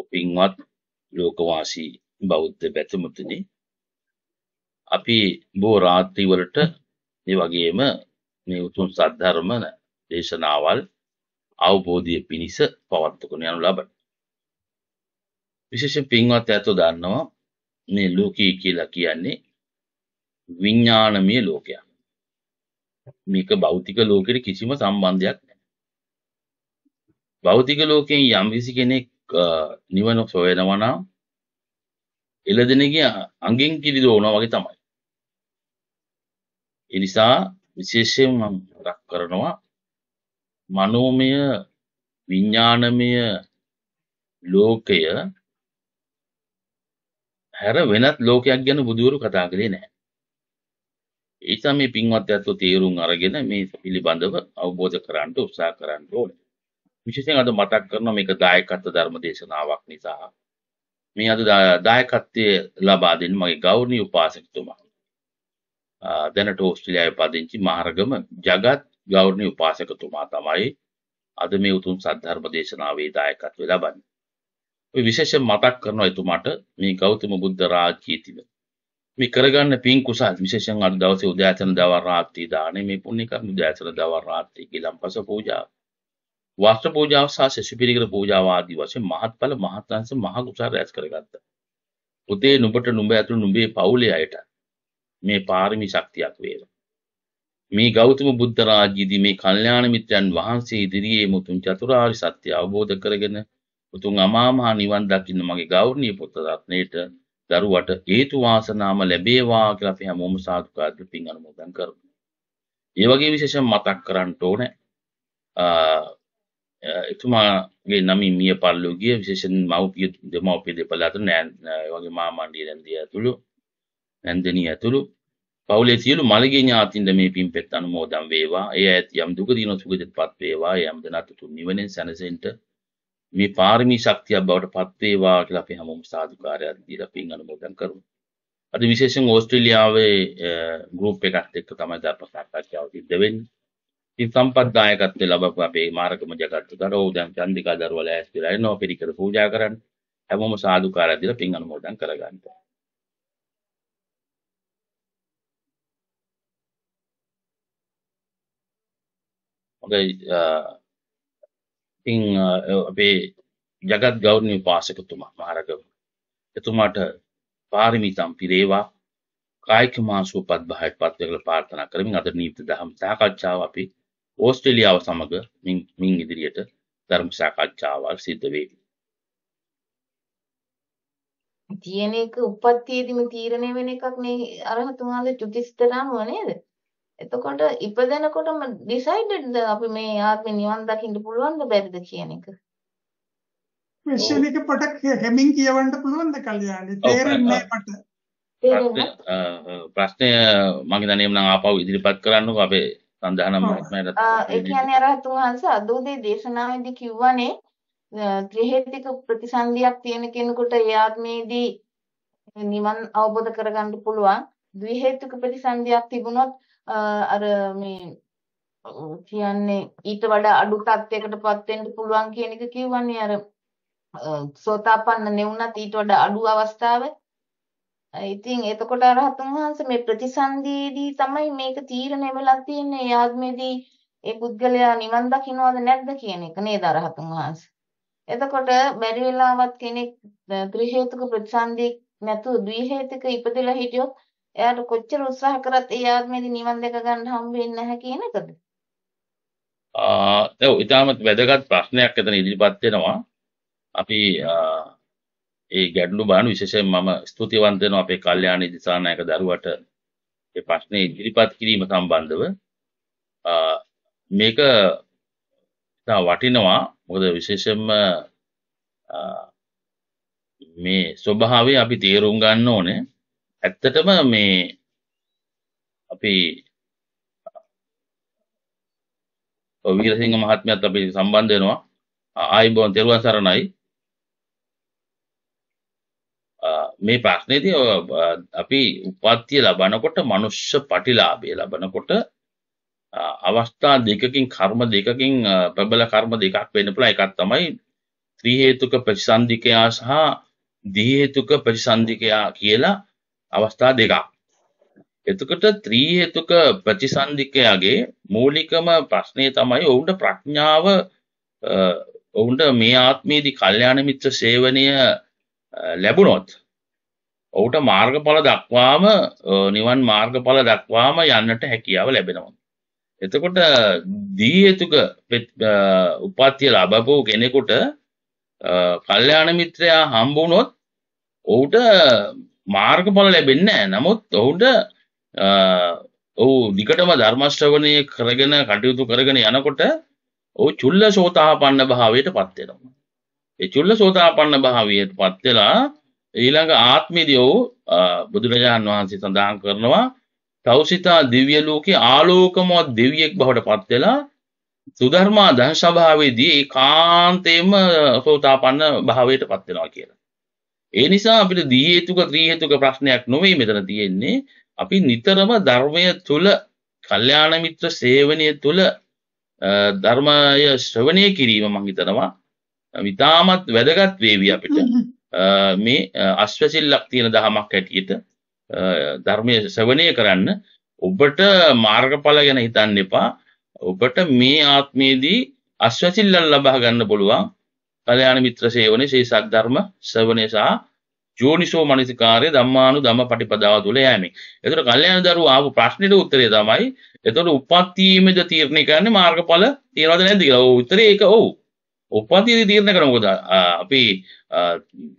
ඔපින්වත් ලෝකවාසී බෞද්ධ බැතිමතුනි අපි බෝ රාත්‍රී වලට ඒ වගේම මේ උතුම් සද්ධර්ම දේශනාවල් අවබෝධය පිණිස පවත්වගෙන යනු ලබන විශේෂයෙන් පින්වත් ඇතෝ දන්නවා මේ ලෝකී කියලා කියන්නේ විඤ්ඥානමය ලෝකයක් මේක භෞතික ලෝකෙට කිසිම සම්බන්ධයක් නැහැ. භෞතික ලෝකයෙන් යම් කිසි කෙනෙක් නිවන සොයනවනම් එළදෙනගේ අඟෙන් කිරි දෝනවා වගේ තමයි. ඒ නිසා විශේෂයෙන් මම මතක් කරනවා මනෝමය විඥානමය ලෝකය හැර වෙනත් ලෝකයක් ගැන බුදුවරු කතා කළේ නැහැ. ඒ නිසා මේ පින්වත් ඇත්තෝ තේරුම් අරගෙන මේ පිළිබඳව අවබෝධ කරගන්න උත්සාහ කරන්න ඕනේ. විශේෂයෙන් අද මතක් කරනවා මේක දායකත්ව ධර්ම දේශනාවක් නිසා මේ අද දායකත්වයේ ලබා දෙන මගේ ගෞරවනීය උපාසකතුමා දැනට ඕස්ට්‍රේලියාවේ පදිංචි මහරගම ජගත් ගෞරවනීය උපාසකතුමා තමයි අද මේ උතුම් සද්ධර්ම දේශනාවේ දායකත්වය ලබන්නේ. ඔය විශේෂයෙන් මතක් කරනවා එතුමාට මේ ගෞතම බුද්ධ රාජ්‍යය තිබ මේ කරගන්න පින් කුසල් විශේෂයෙන් අද දවසේ උදෑසන දවල් රාත්‍රී දානේ මේ පුණ්‍ය කර්ම උදෑසන දවල් රාත්‍රී ගිලම්පස පූජාව වස්ත්‍ර පූජාව සහ ශිෂ්‍ය පිරිකර පූජාව ආදී වශයෙන් මහත්ඵල මහත්ංශ මහ කුසල රැස් කරගත්තා. පුතේ නුඹට නුඹ ඇතුළු නුඹේ පවුලේ අයට මේ පාරමී ශක්තියක් වේවා. මේ ගෞතම බුද්ධ රාජ්‍යයේදී මේ කල්යාණ මිත්‍රයන් වහන්සේ ඉදිරියේ මුතුන් චතුරාර්ය සත්‍ය අවබෝධ කරගෙන උතුම් අමාමහා නිවන් දකින්න මගේ ගෞරවනීය පුත් රත්නයේට දරුවට හේතු වාසනාම ලැබේවා කියලා අපි හැමෝම සාදුකාරයෙන් පින් අනුමෝදන් කරමු. ඒ වගේ විශේෂ මතක් කරන්න ඕනේ. එතුමාගේ නමින් මිය පල්ලෝ ගිය විශේෂෙන් මව්පිය දෙමව්පිය දෙපළ අතර වගේ මාමණ්ඩිය රැන්දිය ඇතුළු නැන්දනී ඇතුළු පවුලේ සියලු මළගේ ඥාතින්ද මේ පින්පෙත් අනුමෝදන් වේවා. ඒ ඇත යම් දුක දිනෝ සුගතිපත් වේවා. යම් දනත් තුන් නිවනෙන් සැනසෙන්නට මේ පාරමී ශක්තියක් බවට පත් වේවා කියලා අපි හැමෝම සාදුකාරයක් දීලා පින් අනුමෝදන් කරමු. අද විශේෂයෙන් ඕස්ට්‍රේලියාවේ ගෲප් එකක් එක්ක තමයි දාපසක් කතා කරලා ඉඳ වෙන්නේ. ඉතින් සම්පත් දායකත්වය ලබපු අපේ මාරකම ජගත්තුකාර ඔව් දැන් චන්දිකා දරුවා ලෑස්ති වෙලා ඉන්නවා පිරිකර පූජා කරන්න හැමෝම සාදුකාරය දීලා පින් අනුමෝදන් කරගන්න. හොඳයි පින් අපේ ජගත් ගෞරවනීය පාසකතුමා මාරකම එතුමාට පාරමිතම් පිරේවා කායික මාංශෝපත් භාවයට පත් වෙලා ප්‍රාර්ථනා කරමින් අද නීති දහම් සාකච්ඡාව අපි ඕස්ට්‍රේලියාව සමග මින් ඉදිරියට ධර්ම සාකච්ඡාවල් සිද්ධ වෙයි. තියෙන එක උපත්යේදීම තීරණය වෙන එකක් නේ අරහතුන්ගේ චුතිස්තර අනුව නේද? එතකොට ඉපදෙනකොටම ඩිසයිඩ්ද අපි මේ ආත්මේ නිවන් දකින්න පුළුවන්ද බැරිද කියන එක. විශ්ලික පොඩක් හැමින් කියවන්න පුළුවන්ද කල්යාණි තේරෙන්නේ මට. ප්‍රශ්නය මගේ දැනීම නම් ආපහු ඉදිරිපත් කරන්නකෝ අපේ සඳහනම් මහත්මයාට ඒ කියන්නේ අර තුන්වහන්ස අදෝදේ දේශනාවේදී කිව්වනේ ත්‍රි හේතික ප්‍රතිසන්දියක් තියෙන කෙනෙකුට ඒ ආත්මයේදී නිවන් අවබෝධ කරගන්න පුළුවන් ද්වි හේතුක ප්‍රතිසන්දියක් තිබුණොත් අර මේ කියන්නේ ඊට වඩා අඩු තත්යකටපත් වෙන්න පුළුවන් කියන එක කියවන්නේ අර සෝතාපන්න නෙවුණත් ඊට වඩා අඩු අවස්ථාවේ ඉතින් එතකොට අරහතුන් වහන්සේ මේ ප්‍රතිසන්දේදී තමයි මේක තීරණය වෙලා තියෙන්නේ යාත්මේදී ඒ පුද්ගලයා නිවන් දකින්නවද නැද්ද කියන එක නේද අරහතුන් වහන්සේ. එතකොට බැරි වෙලාවත් කෙනෙක් ත්‍රි හේතුක ප්‍රතිසන්දී නැතුව ද්වි හේතුක ඉපදලා හිටියොත් එයාට කොච්චර උත්සාහ කරත් ඒ යාත්මේදී නිවන් දැක ගන්න හම්බෙන්නේ නැහැ කියන එකද? ආ ඔව් ඉතාමත් වැදගත් ප්‍රශ්නයක් එතන ඉදිරිපත් වෙනවා. අපි ඒ ගැටලු බාන විශේෂයෙන් මම ස්තුතිවන්ත වෙනවා අපේ කල්යාණ දිසානායක දරුවට ඒ ප්‍රශ්නේ ඉදිරිපත් කිරීම සම්බන්ධව මේක ඉතා වටිනවා මොකද විශේෂයෙන්ම මේ ස්වභාවය අපි තේරුම් ගන්න ඕනේ ඇත්තටම මේ අපි විරසිංහ මහත්මයාත් අපි සම්බන්ධ වෙනවා ආයිබෝන් තෙරුවන් සරණයි මේ ප්‍රශ්නේදී අපි උපත්තිය ලබනකොට මනුෂ්‍ය පටිලාභය ලබනකොට අවස්ථා දෙකකින් කර්ම දෙකකින් ප්‍රබල කර්ම දෙකක් වෙන්න පුළුවන් එකක් තමයි ත්‍රි හේතුක ප්‍රතිසන්දිකයා සහ දී හේතුක ප්‍රතිසන්දිකයා කියලා අවස්ථා දෙකක්. එතකොට ත්‍රි හේතුක ප්‍රතිසන්දිකයාගේ මූලිකම ප්‍රශ්නේ තමයි ඔවුන්ට ප්‍රඥාව ඔවුන්ට මේ ආත්මයේදී කල්යාණ මිත්‍ර සේවනය ලැබුණොත් ඔහුට මාර්ගඵල දක්වාම නිවන් මාර්ගඵල දක්වාම යන්නට හැකියාව ලැබෙනවා. එතකොට දී යුතුක උපත්ති ලැබපු කෙනෙකුට කල්යාණ මිත්‍රයා හම්බ වුණොත් ඔහුට මාර්ගඵල ලැබෙන්නේ නැහැ. නමුත් ඔහුට ඔහු විකටම ධර්ම ශ්‍රවණය කරගෙන කටයුතු කරගෙන යනකොට ඔහු චුල්ල සෝතාපන්න භාවයට පත් වෙනවා. ඒ චුල්ල සෝතාපන්න භාවයට පත් වෙලා ඊළඟ ආත්මෙදී ඔහු බුදුරජාන් වහන්සේ සඳහන් කරනවා තෞසිතා දිව්‍ය ලෝකේ ආලෝකමවත් දෙවියෙක් බවට පත් වෙලා සුධර්මා දහ සභාවේදී ඒකාන්තයෙන්ම සෝතාපන්න භාවයට පත් වෙනවා කියලා. ඒ නිසා අපිට දී හේතුක ත්‍රි හේතුක ප්‍රශ්නයක් නොවේ මෙතන තියෙන්නේ. අපි නිතරම ධර්මය තුල, කල්යාණ මිත්‍ර සේවනය තුල ධර්මය ශ්‍රවණය කිරීම මම හිතනවා විතාමත් වැදගත් වේවි අපිට. මේ අස්වැසිල්ලක් තියෙන දහමක් හැටියට ධර්මය සවනය කරන්න ඔබට මාර්ගඵල ගැන හිතන්න එපා ඔබට මේ ආත්මයේදී අස්වැසිල්ලල් ලබා ගන්න පුළුවන් කල්‍යාණ මිත්‍ර සේවනයේ ශ්‍රී සද්ධර්ම ශ්‍රවණය සහ ජෝනිසෝ මනසිකාර්ය ධම්මානු ධම්ම පටිපදාව තුල යෑමෙන්. එතකොට කල්‍යාණ දරුවා ආපු ප්‍රශ්නෙට උත්තරය තමයි එතකොට උපත් වීමද තීරණය කරන්නේ මාර්ගඵල තියනවද නැද්ද කියලා. ඔව් උත්තරේ ඒක ඔව්. උපතිය තීරණ කර මොකද අපි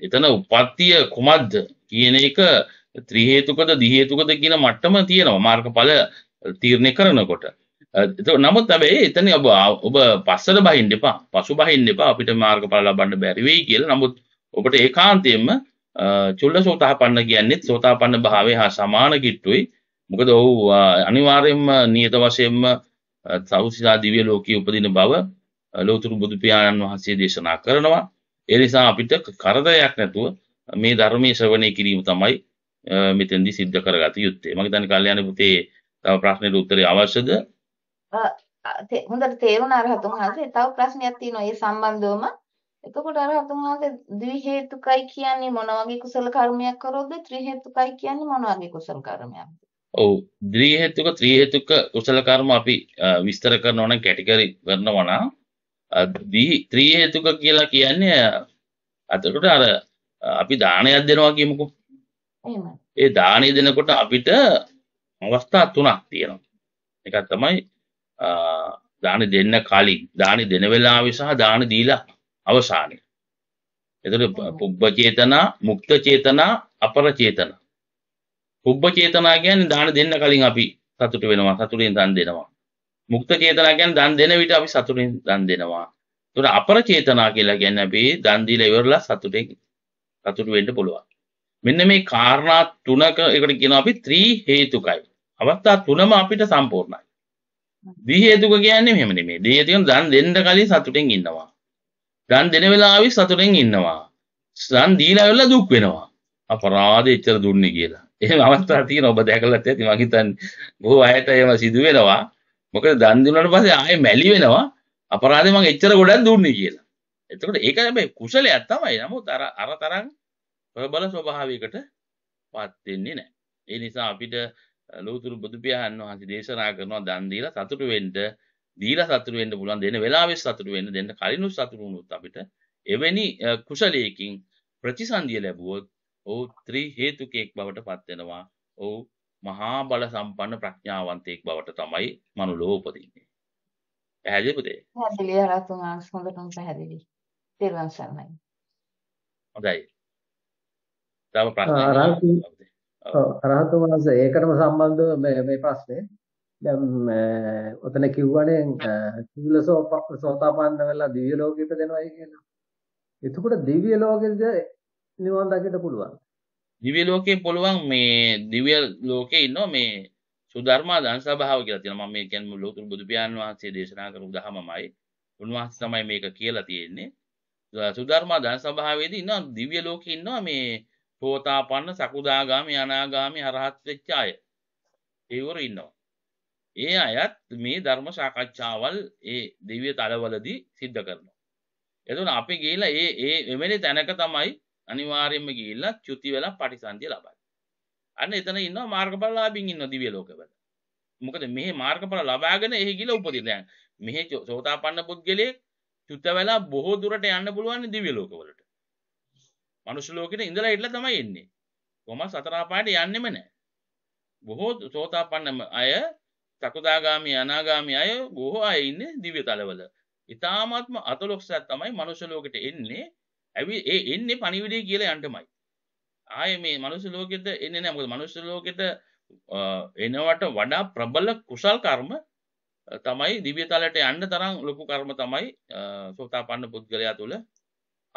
එතන උපත්තිය කුමක්ද කියන එක ත්‍රීහේතුකද දිහේතුකද කියන මට්ටම තියෙනවා මාර්ගඵල තීරණය කරනකොට නමුත් ඇබැයි එතන ඔබ ඔබ පස්සට බහින් දෙපා පසු බහින් දෙපා අපිට මාර්ගඵල ලබන්න බැරි වෙයි කියලා නමුත් ඔබට ඒකාන්තයෙන්ම චුල්ල සෝතාපන්න කියන්නේත් සෝතාපන්න භාවය හා සමාන කිට්ටුයි මොකද ඔහු අනිවාර්යෙන්ම නියත වශයෙන්ම සෞසිලා දිව්‍ය ලෝකයේ උපදින බව ලෝතුරු බුදුපියාණන් වහන්සේ දේශනා කරනවා ඒ නිසා අපිට කරදරයක් නැතුව මේ ධර්මයේ ශ්‍රවණය කිරීම තමයි මෙතෙන්දි සිද්ධ කරගත යුත්තේ මම හිතන්නේ කල්යාණ පුතේ තව ප්‍රශ්නෙට උත්තරේ අවශ්‍යද හොඳට තේරුණා රහතුන් වහන්සේ තව ප්‍රශ්නයක් තියෙනවා ඒ සම්බන්ධවම එතකොට අර අතුමාගේ ද්වි හේතුකයි කියන්නේ මොන වගේ කුසල කර්මයක් කරොත්ද ත්‍රි හේතුකයි කියන්නේ මොන වගේ කුසල කර්මයක්ද? ඔව් ද්වි හේතුක ත්‍රි හේතුක කුසල කර්ම අපි විස්තර කරනවා නම් කැටගරි කරනවා නම් දී ත්‍රී හේතුක කියලා කියන්නේ අතකොට අර අපි දානයක් දෙනවා කියමුකෝ ඒ දානය දෙනකොට අපිට අවස්ථා තුනක් තියෙනවා එක තමයි දාන දෙන්න කලින් දාන දෙන වෙලාවේ සහ දාන දීලා අවසානයේ එතකොට පුබ්බ චේතනා මුක්ත චේතනා අපර චේතනා පුබ්බ චේතනා කියන්නේ දාන දෙන්න කලින් අපි සතුට වෙනවා සතුටින් දන් දෙනවා මුක්ත චේතනා කියන්නේ දන් දෙන විට අපි සතුටින් දන් දෙනවා. ඒතර අපර චේතනා කියලා කියන්නේ අපි දන් දීලා ඉවරලා සතුටෙන් සතුට වෙන්න පුළුවන්. මෙන්න මේ කාරණා තුනක එකට කියනවා අපි ත්‍රි හේතුකයි. අවස්ථා තුනම අපිට සම්පූර්ණයි. ද්වි හේතුක කියන්නේ මෙහෙම නෙමෙයි. ද්වි හේතුක දන් දෙන්න කලින් සතුටෙන් ඉන්නවා. දන් දෙන වෙලාවෙ සතුටෙන් ඉන්නවා. දන් දීලා ඉවරලා දුක් වෙනවා. අපරාධය එච්චර දුන්නේ කියලා. එහෙම අවස්ථා තියෙන ඔබ දැකලත් ඇති මං හිතන්නේ බොහෝ අයට එහෙම සිදු වෙනවා. මොකද දන් දුන්නාට පස්සේ ආයේ මැලි වෙනවා අපරාධේ මම එච්චර ගොඩක් දුන්නේ කියලා. එතකොට ඒක හැබැයි කුසලයක් තමයි. නමුත් අර අර තරම් ප්‍රබල ස්වභාවයකට පත් වෙන්නේ නැහැ. ඒ නිසා අපිට ලෝතුරු බුදු පියාණන් වහන්සේ දේශනා කරනවා දන් දීලා සතුටු වෙන්න, දීලා සතුටු වෙන්න පුළුවන් දෙන වෙලාවෙත් සතුටු වෙන්න දෙන්න කලිනු සතුටු වුණොත් අපිට එවැනි කුසලයකින් ප්‍රතිසන්දිය ලැබුවොත් ඔව් ත්‍රි හේතුකයක් බවට පත් වෙනවා. ඔව් මහා බල සම්පන්න ප්‍රඥාවන්තයෙක් බවට තමයි මනුලෝ උපදින්නේ. පැහැදිලිද පුතේ? පැහැදිලි ආරතුන් ආස් හොඳටම පැහැදිලි. තේරුම් ගන්නයි. හොඳයි. තව ප්‍රශ්න ආරතුන් ආස් ඒකටම සම්බන්ධව මේ මේ ප්‍රශ්නේ දැන් ඔතන කිව්වනේ සීලසෝ සෝතාපන්න වෙලා දිව්‍ය ලෝකෙට දෙනවයි කියලා. එතකොට දිව්‍ය ලෝකෙද නිවන් දකින්න පුළුවන්. දිව්‍ය ලෝකේ පුළුවන් මේ දිව්‍ය ලෝකේ ඉන්නවා මේ සුධර්මා දන් සභාව කියලා තියෙනවා. මම මේ කියන්නේ ලෝතුරු බුදු පියාණන් වහන්සේ දේශනා කරපු දහමමයි. උන්වහන්සේ තමයි මේක කියලා තියෙන්නේ. සුධර්මා දන් සභාවේදී ඉන්නවා දිව්‍ය ලෝකේ ඉන්නවා මේ සෝතාපන්න සකුදාගාමි අනාගාමි අරහත් වෙච්ච අය. ඒවරු ඉන්නවා. ඒ අයත් මේ ධර්ම සාකච්ඡාවල් ඒ දිව්‍ය තලවලදී සිද්ධ කරනවා. එතන අපි ගිහිලා ඒ ඒ එවැනි තැනක තමයි අනිවාර්යෙන්ම ගිහිල්ලා චුති වෙලා පටිසන්ධිය ලබයි. අන්න එතන ඉන්නවා මාර්ගඵලලාභින් ඉන්නවා දිව්‍ය ලෝකවල. මොකද මෙහි මාර්ගඵල ලබාගෙන එහි ගිහිල්ලා උපදින. දැන් මෙහි සෝතාපන්න පුද්ගලයේ චුත වෙලා බොහෝ දුරට යන්න පුළුවන් දිව්‍ය ලෝකවලට. මනුෂ්‍ය ලෝකෙට ඉඳලා ඉట్లా තමයි එන්නේ. කොහොම සතර අපායට යන්නෙම නැහැ. බොහෝ සෝතාපන්න අය සකදාගාමි අනාගාමි අය බොහෝ අය ඉන්නේ දිව්‍ය තලවල. ඊ타මාත්ම අතලොක්සත් තමයි මනුෂ්‍ය ලෝකෙට එන්නේ. ඇවි ඒ එන්නේ පණිවිඩය කියලා යන්ටමයි ආය මේ මනුස්ස ලෝකෙට එන්නේ නැහැ මොකද මනුස්ස ලෝකෙට එනවට වඩා ප්‍රබල කුසල් කර්ම තමයි දිව්‍ය තලයට යන්න තරම් ලොකු කර්ම තමයි සෝතාපන්න පුද්ගලයා තුළ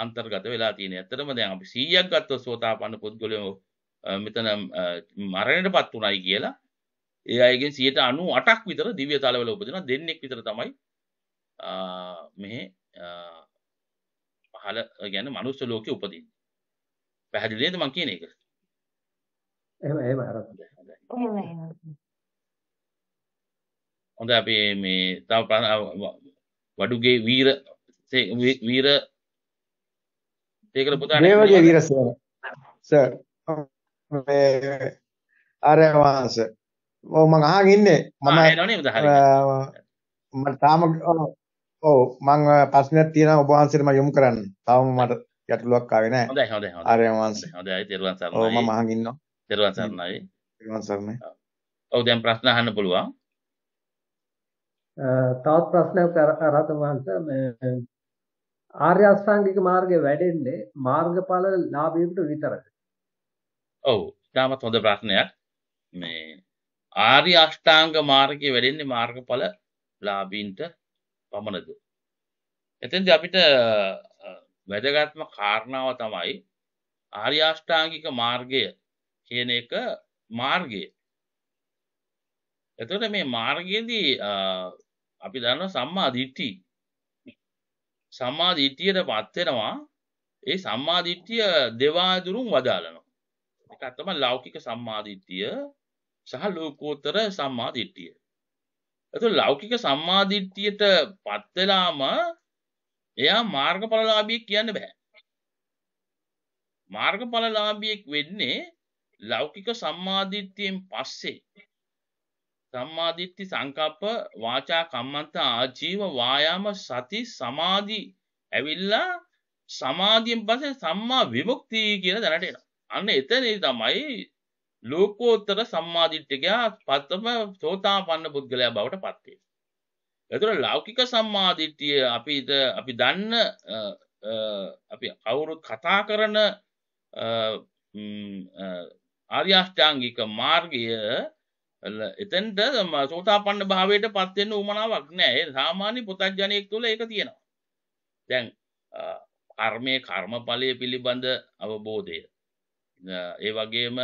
අන්තර්ගත වෙලා තියෙන්නේ. ඇත්තටම දැන් අපි 100ක් ගත්තොත් සෝතාපන්න පුද්ගලයෝ මෙතන මරණයටපත් උනායි කියලා ඒ අයගෙන් 98ක් විතර දිව්‍ය තලවල උපදිනවා. දෙන්නෙක් විතර තමයි මෙහි අහල ගැන මනුස්ස ලෝකෙ උපදින්න පැහැදිලේද මං කියන එක හොඳ අපේ මේ තව වඩුගේ වීර වීර ඒකල පුතා මේ වගේ වීර සර් සර් මේ අර වාස මම අහගෙන ඉන්නේ මම එනවනේ උදාහරණ මම තාම ඔව් මම ප්‍රශ්නයක් තියෙනවා ඔබ වහන්සේට මම යොමු කරන්න. තාම මට ගැටලුවක් ආවේ නැහැ. හොඳයි හොඳයි හොඳයි. ආර්ය වහන්සේ. හොඳයි තෙරුවන් සරණයි. ඔව් මම අහන් ඉන්නවා. තෙරුවන් සරණයි. තෙරුවන් සරණයි. ඔව් දැන් ප්‍රශ්න අහන්න පුළුවන්. තවත් ප්‍රශ්නයක් අරහතන් වහන්සේ මේ ආර්ය අෂ්ටාංගික මාර්ගය වැඩෙන්නේ මාර්ගඵල ලාභීන්ට විතරද? ඔව්. ඊටමත් හොඳ ප්‍රශ්නයක්. මේ ආර්ය අෂ්ටාංග මාර්ගය වැඩෙන්නේ මාර්ගඵල ලාභීන්ට පමණද. එතෙන්ද අපිට වැදගත්ම කාරණාව තමයි ආර්යාෂ්ඨාංගික මාර්ගය කියන එක මාර්ගය. එතකොට මේ මාර්ගයේදී අපි දන්නවා සම්මා දිට්ඨි. සම්මා දිට්ඨියට පත් වෙනවා ඒ සම්මා දිට්ඨිය දෙවාදුරුම් වදාළනවා. එකක් තමයි ලෞකික සම්මා දිට්ඨිය සහ ලෝකෝත්තර සම්මා දිට්ඨිය. ඇතු ලෞකික සම්මාධිට්්‍යයට පත්වෙලාම එයා මාර්ග පලලාබිය කියන්න බැහැ. මාර්ග පලලාබියෙක් වෙන්නේ ලෞකික සම්මාධිත්‍යයෙන් පස්සේ සම්මාධිත්්‍ය සංකප්ප වාචා කම්මන්ත ආජීව වායාම සති සමාධී ඇවිල්ලා සමාධියෙන් පසේ සම්මා විමුක්තිී කියන දැනට එන අන්න එතන තමයි ලෝකෝත්තර සම්මාදිට්ඨිකයා පතම සෝතාපන්න පුද්ගලයා බවට පත් වෙනවා. එතකොට ලෞකික සම්මාදිට්ඨිය අපිට අපි දන්න අපි කවුරුත් කතා කරන ආර්ය අෂ්ටාංගික මාර්ගය එතෙන්ට සෝතාපන්න භාවයට පත් වෙන්න උවමනාවක් නැහැ. ඒ සාමාන්‍ය පුතත්ජනෙක් තුළ ඒක තියෙනවා. දැන් කර්මයේ කර්මඵලය පිළිබඳ අවබෝධය ඒ වගේම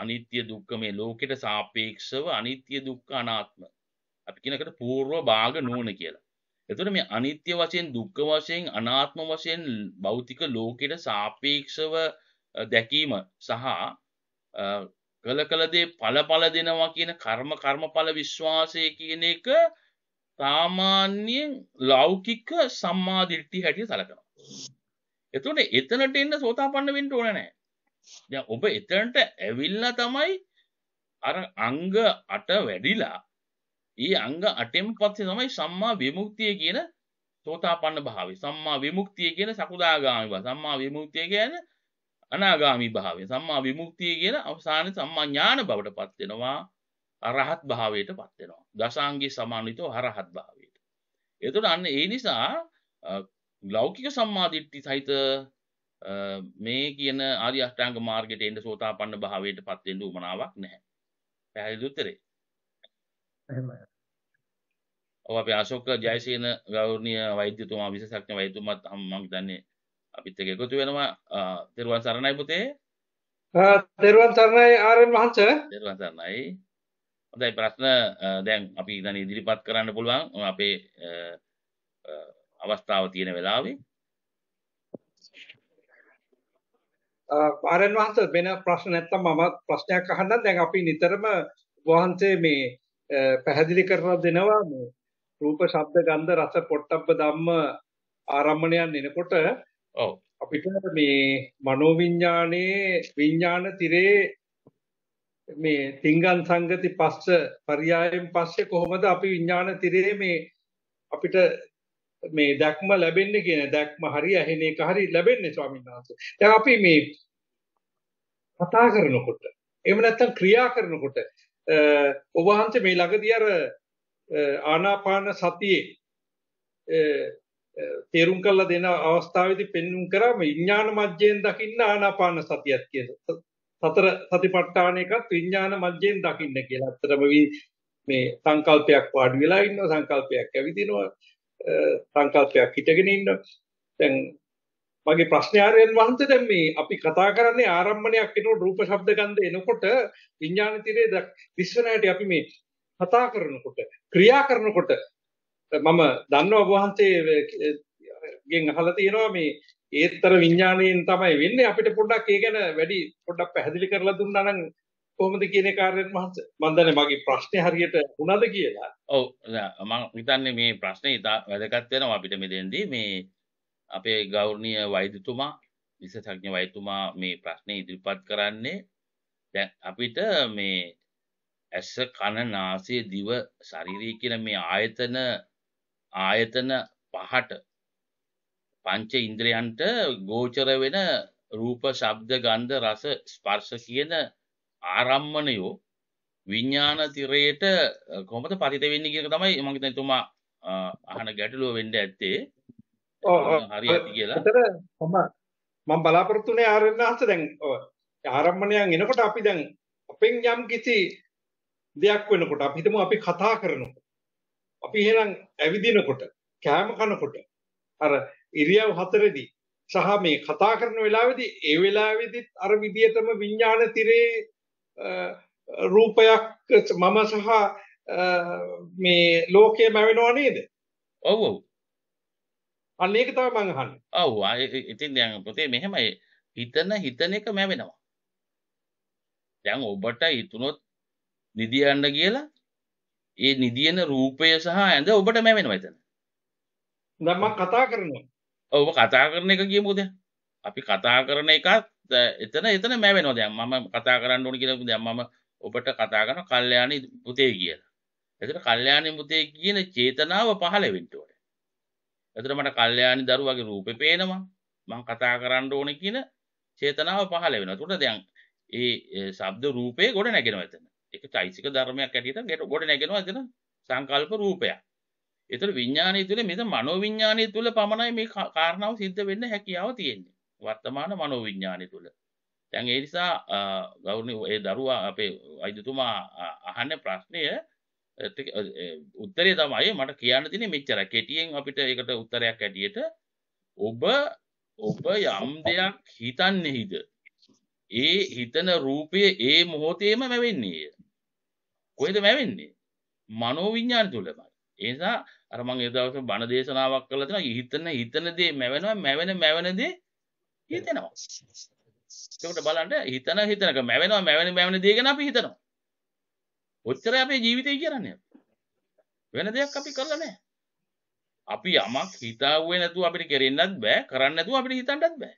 අනිත්‍ය දුක්ඛ මේ ලෝකෙට සාපේක්ෂව අනිත්‍ය දුක්ඛ අනාත්ම අපි කියනකට పూర్ව භාග නෝන කියලා. එතකොට මේ අනිත්‍ය වශයෙන් දුක්ඛ වශයෙන් අනාත්ම වශයෙන් භෞතික ලෝකෙට සාපේක්ෂව දැකීම සහ කල කල දේ ඵලඵල දෙනවා කියන කර්ම කර්මඵල විශ්වාසය කියන එක සාමාන්‍යයෙන් ලෞකික සම්මා දිට්ඨිය හැටියට සැලකනවා. එතකොට එතනට එන්න සෝතාපන්න වෙන්න ඕන නැහැ. දැන් ඔබ එතනට ඇවිල්ලා තමයි අර අංග 8 වැඩිලා ඊ අංග 8න් පස්සේ තමයි සම්මා විමුක්තිය කියන සෝතාපන්න භාවය සම්මා විමුක්තිය කියන සකුදාගාමී භාවය සම්මා විමුක්තිය කියන්නේ අනාගාමී භාවය සම්මා විමුක්තිය කියන අවසාන සම්මා ඥාන බවටපත් වෙනවා අරහත් භාවයටපත් වෙනවා දසාංගී සමාන්විතව අරහත් භාවයට එතකොට අන්න ඒ නිසා ලෞකික සම්මාදිට්ඨි සහිත මේ කියන ආරි අෂ්ටාංග මාර්ගයට එන්න සෝතාපන්න භාවයට පත් වෙන්න උවමනාවක් නැහැ. පැහැදිලි උත්තරේ. එහෙමයි. ඔව් අපි අශෝක ජයසේන ගෞරවනීය වෛද්‍යතුමා විශේෂඥ වෛද්‍යතුමාත් මම හිතන්නේ අපිත් එක්ක එකතු වෙනවා. තෙරුවන් සරණයි පුතේ. ආ තෙරුවන් සරණයි ආරණ මහන්ස. තෙරුවන් සරණයි. හොඳයි ප්‍රශ්න දැන් අපි දැන් ඉදිරිපත් කරන්න පුළුවන් අපේ අවස්ථාව තියෙන වෙලාවේ. ආරන් වහන්සේ වෙන ප්‍රශ්න නැත්තම් මම ප්‍රශ්නයක් අහන්නම් දැන් අපි නිතරම වහන්සේ මේ පැහැදිලි කරලා දෙනවා මේ රූප ශබ්ද ගන්ධ රස පොට්ටබ්බ ධම්ම ආරම්මණයන් එනකොට ඔව් අපිට මේ මනෝවිඤ්ඤාණයේ විඤ්ඤාණ තිරේ මේ තිංගන් සංගති පස්ස පරියායෙන් පස්සේ කොහොමද අපි විඤ්ඤාණ තිරේ මේ අපිට මේ දැක්ම ලැබෙන්නේ කියන දැක්ම හරි ඇහෙන එක හරි ලැබෙන්නේ ස්වාමීන් වහන්සේ. දැන් අපි මේ කතා කරනකොට එහෙම නැත්නම් ක්‍රියා කරනකොට ඔබ වහන්සේ මේ ළඟදී අර ආනාපාන සතියේ තේරුම් කරලා දෙන අවස්ථාවේදී පෙන්눔 කරා විඥාන මජ්ජයෙන් දකින්න ආනාපාන සතියක් කියලා. සතර සතිපට්ඨාන එකත් විඥාන මජ්ජයෙන් දකින්න කියලා. අත්‍තරම මේ සංකල්පයක් වාඩි වෙලා ඉන්නවා සංකල්පයක් ඇවිදිනවා සංකල්පයක් හිටගෙන ඉන්නවා. දැන් මගේ ප්‍රශ්නේ ආර්යයන් වහන්සේ දැන් මේ අපි කතා කරන්නේ ආරම්මණයක් එනකොට රූප ශබ්ද ගන්ධ එනකොට විඥාන තිරේ විශ්වනායට අපි මේ කතා කරනකොට ක්‍රියා කරනකොට මම දන්නවා වහන්සේ ගෙන් අහලා තියෙනවා මේ ඒතර විඥාණයෙන් තමයි වෙන්නේ අපිට පොඩ්ඩක් ඒ ගැන වැඩි පොඩ්ඩක් පැහැදිලි කරලා දුන්නා නම් කොහොමද කියන කාර්යයන් මහන්ස මම දන්නේ මගේ ප්‍රශ්නේ හරියට වුණාද කියලා. ඔව් මම හිතන්නේ මේ ප්‍රශ්නේ ඉතා වැදගත් වෙනවා අපිට මෙතෙන්දී මේ අපේ ගෞරණය වෛදතුමා විසසඥ වෛතුමා මේ ප්‍රශ්නය ඉදිරිපත් කරන්නේ දැ අපිට මේ ඇස්ස කණ නාසේ දිව ශරිරී කියන මේ ආයතන ආයතන පහට පංච ඉන්ද්‍රයන්ට ගෝචර වෙන රූප ශබ්ද ගන්ධ රස ස්පර්ශ කියන ආරම්මණයෝ විඤ්ඥාන තිරයට කොමත පතිත වෙන්න කියක තමයි මගත තුමා අහන ගැටලුව වෙන්ඩ ඇත්තේ හරි ඇති කියලා. අතර මම මම බලාපොරොත්තුනේ ආරණහස දැන් ආරම්භණයන් එනකොට අපි දැන් අපෙන් යම් කිසි දෙයක් වෙනකොට අපි හිතමු අපි කතා කරනකොට අපි එහෙනම් ඇවිදිනකොට කෑම කනකොට අර ඉරියව් හතරේදී සහ මේ කතා කරන වෙලාවේදී ඒ වෙලාවේදීත් අර විදියටම විඥාන තිරේ රූපයක් මම සහ මේ ලෝකයම වෙනව නේද? ඔව් ඔව් අන්න ඒක තමයි මං අහන්නේ. ඔව් ඉතින් දැන් පුතේ මෙහෙමයි හිතන හිතන එක මැවෙනවා. දැන් ඔබට හිතුනොත් නිදියන්න කියලා ඒ නිදියන රූපය සහ ඇඳ ඔබට මැවෙනවා එතන. දැන් මම කතා කරනවා. ඔව් කතා කරන එක කියමුද? අපි කතා කරන එකත් එතන එතන මැවෙනවා දැන් මම කතා කරන්න ඕන කියලා දැන් මම ඔබට කතා කරන කල්යාණි පුතේ කියලා. එතන කල්යාණි පුතේ කියන චේතනාව පහළ වෙන්න ඕනේ. ඇතර මට කල්්‍යයානි දරුවගේ රූප පේනවා මං කතා කරන්න ඕන කියන චේතනාව පහල වෙන තුට දෙයන් ඒ සබ්ද රූපය ගොඩ නැගෙන ඇතන එක චෛසික ධර්මයක් ඇටියට ගෙට ගොඩ නැගෙනවා ඇතන සංකල්ප රූපයක් එතර විඤ්ඥානය තුළ මෙත මනෝ විඤ්ඥානය තුළ පමණයි මේ කාරණාව සිද්ධ වෙන්න හැකියාව තියෙන්නේ වර්තමාන මනෝ විඤ්ඥානය තුළ තැන් ඒ නිසා ගෞරණ ඒ දරුවා අපේ අයිතුතුමා අහන්න ප්‍රශ්නය උත්තරේ තමයි මට කියන්න තින මෙච්චර කෙටියෙන් අපිට එකට උත්තරයක් ඇටියට ඔබ ඔබ යම් දෙයක් හිතන්නෙහිද ඒ හිතන රූපය ඒ මොහොතේම මැවෙන්නේය කොහෙද මැවෙන්නේ මනෝවිඤ්ඥාන තුළමයි ඒසා අරමං එදවස බණ දේශනාවක් කළ තින හිතන හිතන දේ මැවෙනවා මැවෙන මැවනදේ හිතෙනවා තකට බලන්ට හිතන හිතනක මැවෙනවා මැවෙන මැවන දේගෙන අපි හිතනවා ඔච්චර අපේ ජීවිතය කියන්නේ. වෙන දෙයක් අපි කරලා නැහැ. අපි යමක් හිතාවුවේ නැතුව අපිට කෙරෙන්නත් බෑ, කරන්න නැතුව අපිට හිතන්නත් බෑ.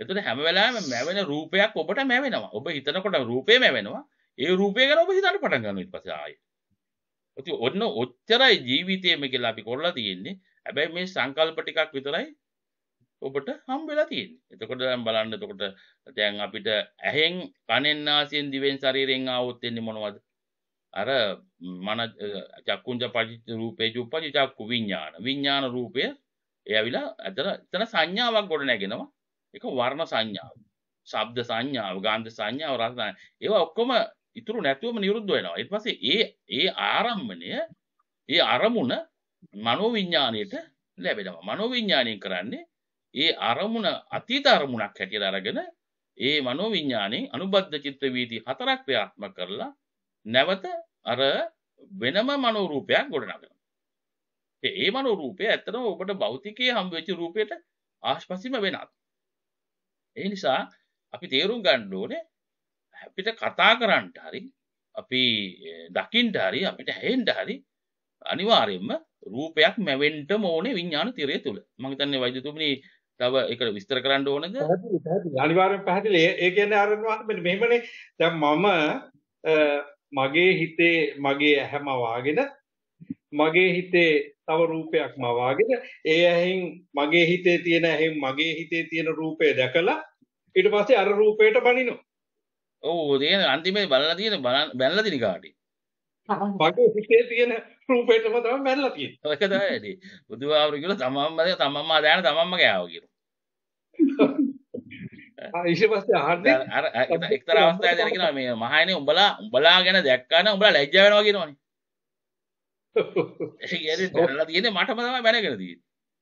එතකොට හැම වෙලාවෙම මැවෙන රූපයක් ඔබට මැවෙනවා. ඔබ හිතනකොට රූපේ මැවෙනවා. ඒ රූපය ගැන ඔබ හිතන්න පටන් ගන්නවා ඊට පස්සේ ආයෙ. ඉතින් ඔන්න ඔච්චරයි ජීවිතේ මේ කියලා අපි කරලා තියෙන්නේ. හැබැයි මේ සංකල්ප ටිකක් විතරයි ඔබට හම් වෙලා තියෙන්නේ. එතකොට දැන් බලන්න එතකොට දැන් අපිට ඇහෙන් කනෙන් නාසයෙන් දිවෙන් ශරීරයෙන් ආවොත් එන්නේ මොනවද? අර මන චක්කුංජ පටිච්ච රූපේජ උපපජි චක්කු විඥාන විඥාන රූපය එයවිලා ඇතර එතන සංඥාවක් ගොඩ නැගෙනවා ඒක වර්ණ සංඥාව ශබ්ද සංඥාව ගන්ධ සංඥාව රස ඒවා ඔක්කොම ඉතුරු නැතුවම නිරුද්ධ වෙනවා ඊට පස්සේ ඒ ඒ ආරම්භණය ඒ අරමුණ මනෝ විඥාණයට ලැබෙනවා මනෝ විඥාණයෙන් කරන්නේ ඒ අරමුණ අතීත අරමුණක් හැටියට අරගෙන ඒ මනෝ විඥාණයෙන් අනුබද්ධ චිත්ත වීති හතරක් ක්‍රියාත්මක කරලා නැවත අර වෙනම මනෝරූපයක් ගොඩනගනවා. ඒ මනෝරූපය ඇත්තටම ඔබට භෞතිකයේ හම්බ වෙච්ච රූපයට ආස්පසින්ම වෙනත්. ඒ නිසා අපි තේරුම් ගන්න ඕනේ අපිට කතා කරන්න හරි අපි දකින්න හරි අපිට ඇහෙන්න හරි අනිවාර්යයෙන්ම රූපයක් මැවෙන්නම ඕනේ විඥාන තිරය තුල. මම හිතන්නේ වෛද්‍යතුමනි තව ඒක විස්තර කරන්න ඕනද? අනිවාර්යෙන් පැහැදිලි. ඒ කියන්නේ අර මෙන්න මෙහෙමනේ දැන් මම මගේ හිතේ මගේ ඇහැම වාගෙන මගේ හිතේ තව රූපයක් මවාගෙන ඒ ඇහෙන් මගේ හිතේ තියෙන ඇහෙන් මගේ හිතේ තියෙන රූපය දැකලා ඊට පස්සේ අර රූපයට බනිනවා ඔව් තියෙන අන්තිමේ බලලා තියෙන බැලලා තියෙන කාටි මගේ හිතේ තියෙන රූපයටම තමයි බැලලා තියෙන්නේ ඒක තමයි වැඩි බුදුහාමුදුරු කියලා තමන්ම තමන්ම දාන තමන්ම ගෑවා කියලා එක්තර අවස්ථා දැනකෙන මේ මහයන උඹලා උඹලා ගැන දැක්කාන උඹලා ලැජ්ජාවෙනවා කියෙනවාන දලා තියෙන මටම තම බැනගෙන දී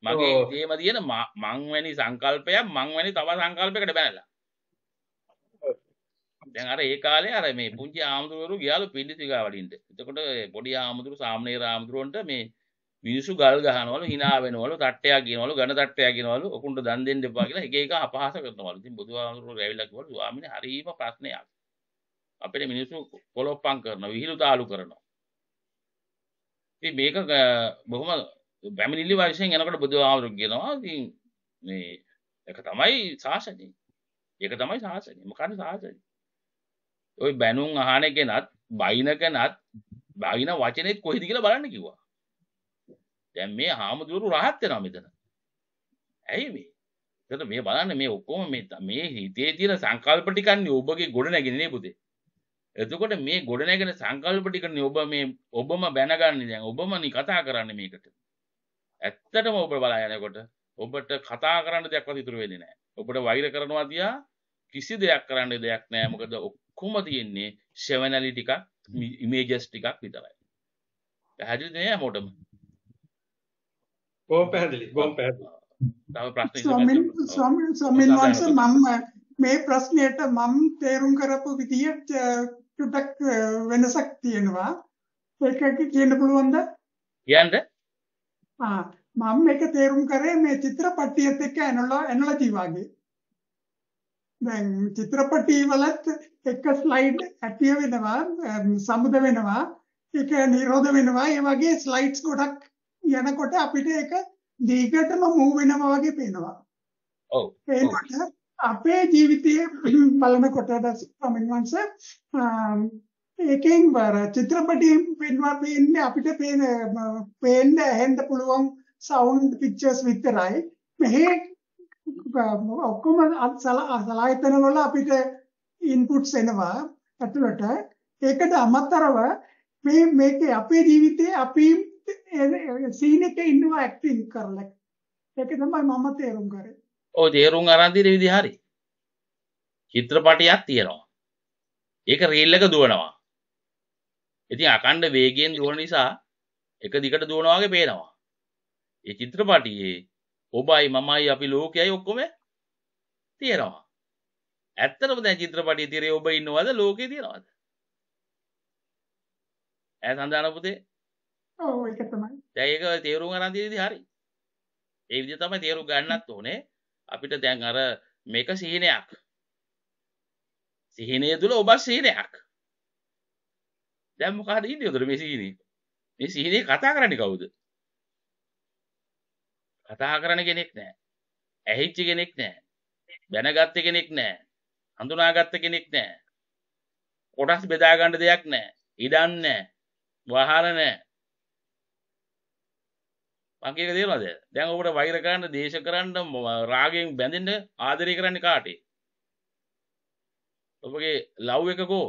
මගේ ඒම තියෙන මංවැනි සංකල්පය මංවැනි තව සංකල්පකට බැනලා දැන් අර ඒ කාලේ අර මේ පුංචි ආමුදුරුවරු ගියාලු පිල්ලිතිකා වලින්ට එතකොට පොඩි ආමුදුරු සාමනේ ආමුදුරුවන්ට මේ මිනිසු ගල් ගහනවලු hina වෙනවලු තට්ටයක් ගෙනවලු ඝන තට්ටයක් ගෙනවලු ඔකුන්ට දන් දෙන්න එපා කියලා එක එක අපහාස කරනවලු. ඉතින් බුදුහාමුදුරුවෝ රැවිලා කිව්වලු ස්වාමීනි හරිම ප්‍රශ්නයක්. අපිට මිනිස්සු කොලොප්පම් කරනවා විහිළු තාලු කරනවා. ඉතින් මේක බොහොම පැමිණිලි වශයෙන් යනකොට බුදුහාමුදුරුවෝ කියනවා ඉතින් මේ එක තමයි ශාසනය. ඒක තමයි ශාසනය. මොකක්ද ශාසනය? ওই බැනුම් අහන කෙනත් බයින කෙනත් බයින වචනේත් කොහෙද කියලා බලන්න කිව්වා. දැන් මේ හාමුදුරු රහත් වෙනවා මෙතන. ඇයි මේ? එතකොට මේ බලන්න මේ ඔක්කොම මේ මේ හිතේ තියෙන සංකල්ප ටිකන්නේ ඔබගේ ගොඩ නැගෙන්නේ පුතේ. එතකොට මේ ගොඩ නැගෙන සංකල්ප ටිකනේ ඔබ මේ ඔබම බැනගන්නේ දැන් ඔබමනි කතා කරන්නේ මේකට. ඇත්තටම ඔබ බලා යනකොට ඔබට කතා කරන්න දෙයක්වත් ඉතුරු වෙන්නේ නැහැ. ඔබට වෛර කරනවා තියා කිසි දෙයක් කරන්න දෙයක් නැහැ. මොකද ඔක්කොම තියෙන්නේ ෂෙවනලි ටිකක් ඉමේජස් ටිකක් විතරයි. පැහැදිලිද නෑ මොඩම? බොහොම පැහැදිලි බොහොම පැහැදිලි. තව ප්‍රශ්න ස්වාමීන් ස්වාමීන් ස්වාමීන් වහන්සේ මම මේ ප්‍රශ්නයට මම තේරුම් කරපු විදිය චුට්ටක් වෙනසක් තියෙනවා. ඒකක් කියන්න පුළුවන්ද? කියන්න. ආ මම මේක තේරුම් කරේ මේ චිත්‍රපටියත් එක්ක ඇනොලොජි වගේ. දැන් චිත්‍රපටි වලත් එක ස්ලයිඩ් ඇටිය වෙනවා සමුද වෙනවා ඒක නිරෝධ වෙනවා ඒ වගේ ස්ලයිඩ්ස් ගොඩක් යනකොට අපිට ඒක දීගටම මූ වෙනවා වගේ පේනවා. ඔව්. ඒකට අපේ ජීවිතයේ බලනකොට ස්වාමීන් වහන්සේ ඒකෙන් වර චිත්‍රපටයෙන් පෙන්වන්න ඉන්නේ අපිට පේන පේන්න ඇහෙන්න පුළුවන් සවුන්ඩ් පික්චර්ස් විතරයි. මෙහි ඔක්කොම සලායතන වල අපිට ඉන්පුට්ස් එනවා ඇතුළට. ඒකට අමතරව මේ මේකේ අපේ ජීවිතේ අපිම සීන් එකේ ඉන්නවා ඇක්ටිං කරලා. ඒක තමයි මම තේරුම් කරේ. ඔව් තේරුම් අරන් දින විදිහ හරි. චිත්‍රපටයක් තියෙනවා. ඒක රීල් එක දුවනවා. ඉතින් අකණ්ඩ වේගයෙන් දුවන නිසා එක දිගට දුවනවා වගේ පේනවා. ඒ චිත්‍රපටියේ ඔබයි මමයි අපි ලෝකයයි ඔක්කොම තියෙනවා. ඇත්තටම දැන් චිත්‍රපටියේ තිරේ ඔබ ඉන්නවද ලෝකේ තියෙනවද? ඈ සඳහන පුතේ ඔව් ඒක තමයි. දැන් ඒක තේරුම් ගන්න තියෙදි හරි. ඒ විදිහ තමයි තේරුම් ගන්නත් ඕනේ. අපිට දැන් අර මේක සීනයක්. සිහිනය තුළ ඔබ සීනයක්. දැන් මොකද ඉන්නේ උදේ මේ සීනේ? මේ සීනේ කතා කරන්නේ කවුද? කතා කරන කෙනෙක් නැහැ. ඇහිච්ච කෙනෙක් නැහැ. දැනගත්ත කෙනෙක් නැහැ. හඳුනාගත්ත කෙනෙක් නැහැ. කොටස් බෙදා ගන්න දෙයක් නැහැ. ඉඩම් නැහැ. වහර නැහැ. මංකේක දේරවාද දැන් ඔබට වෛර කරන්න දේශ කරන්න රාගයෙන් බැඳෙන්න ආදරය කරන්න කාටේ ඔබගේ ලව් එක කෝ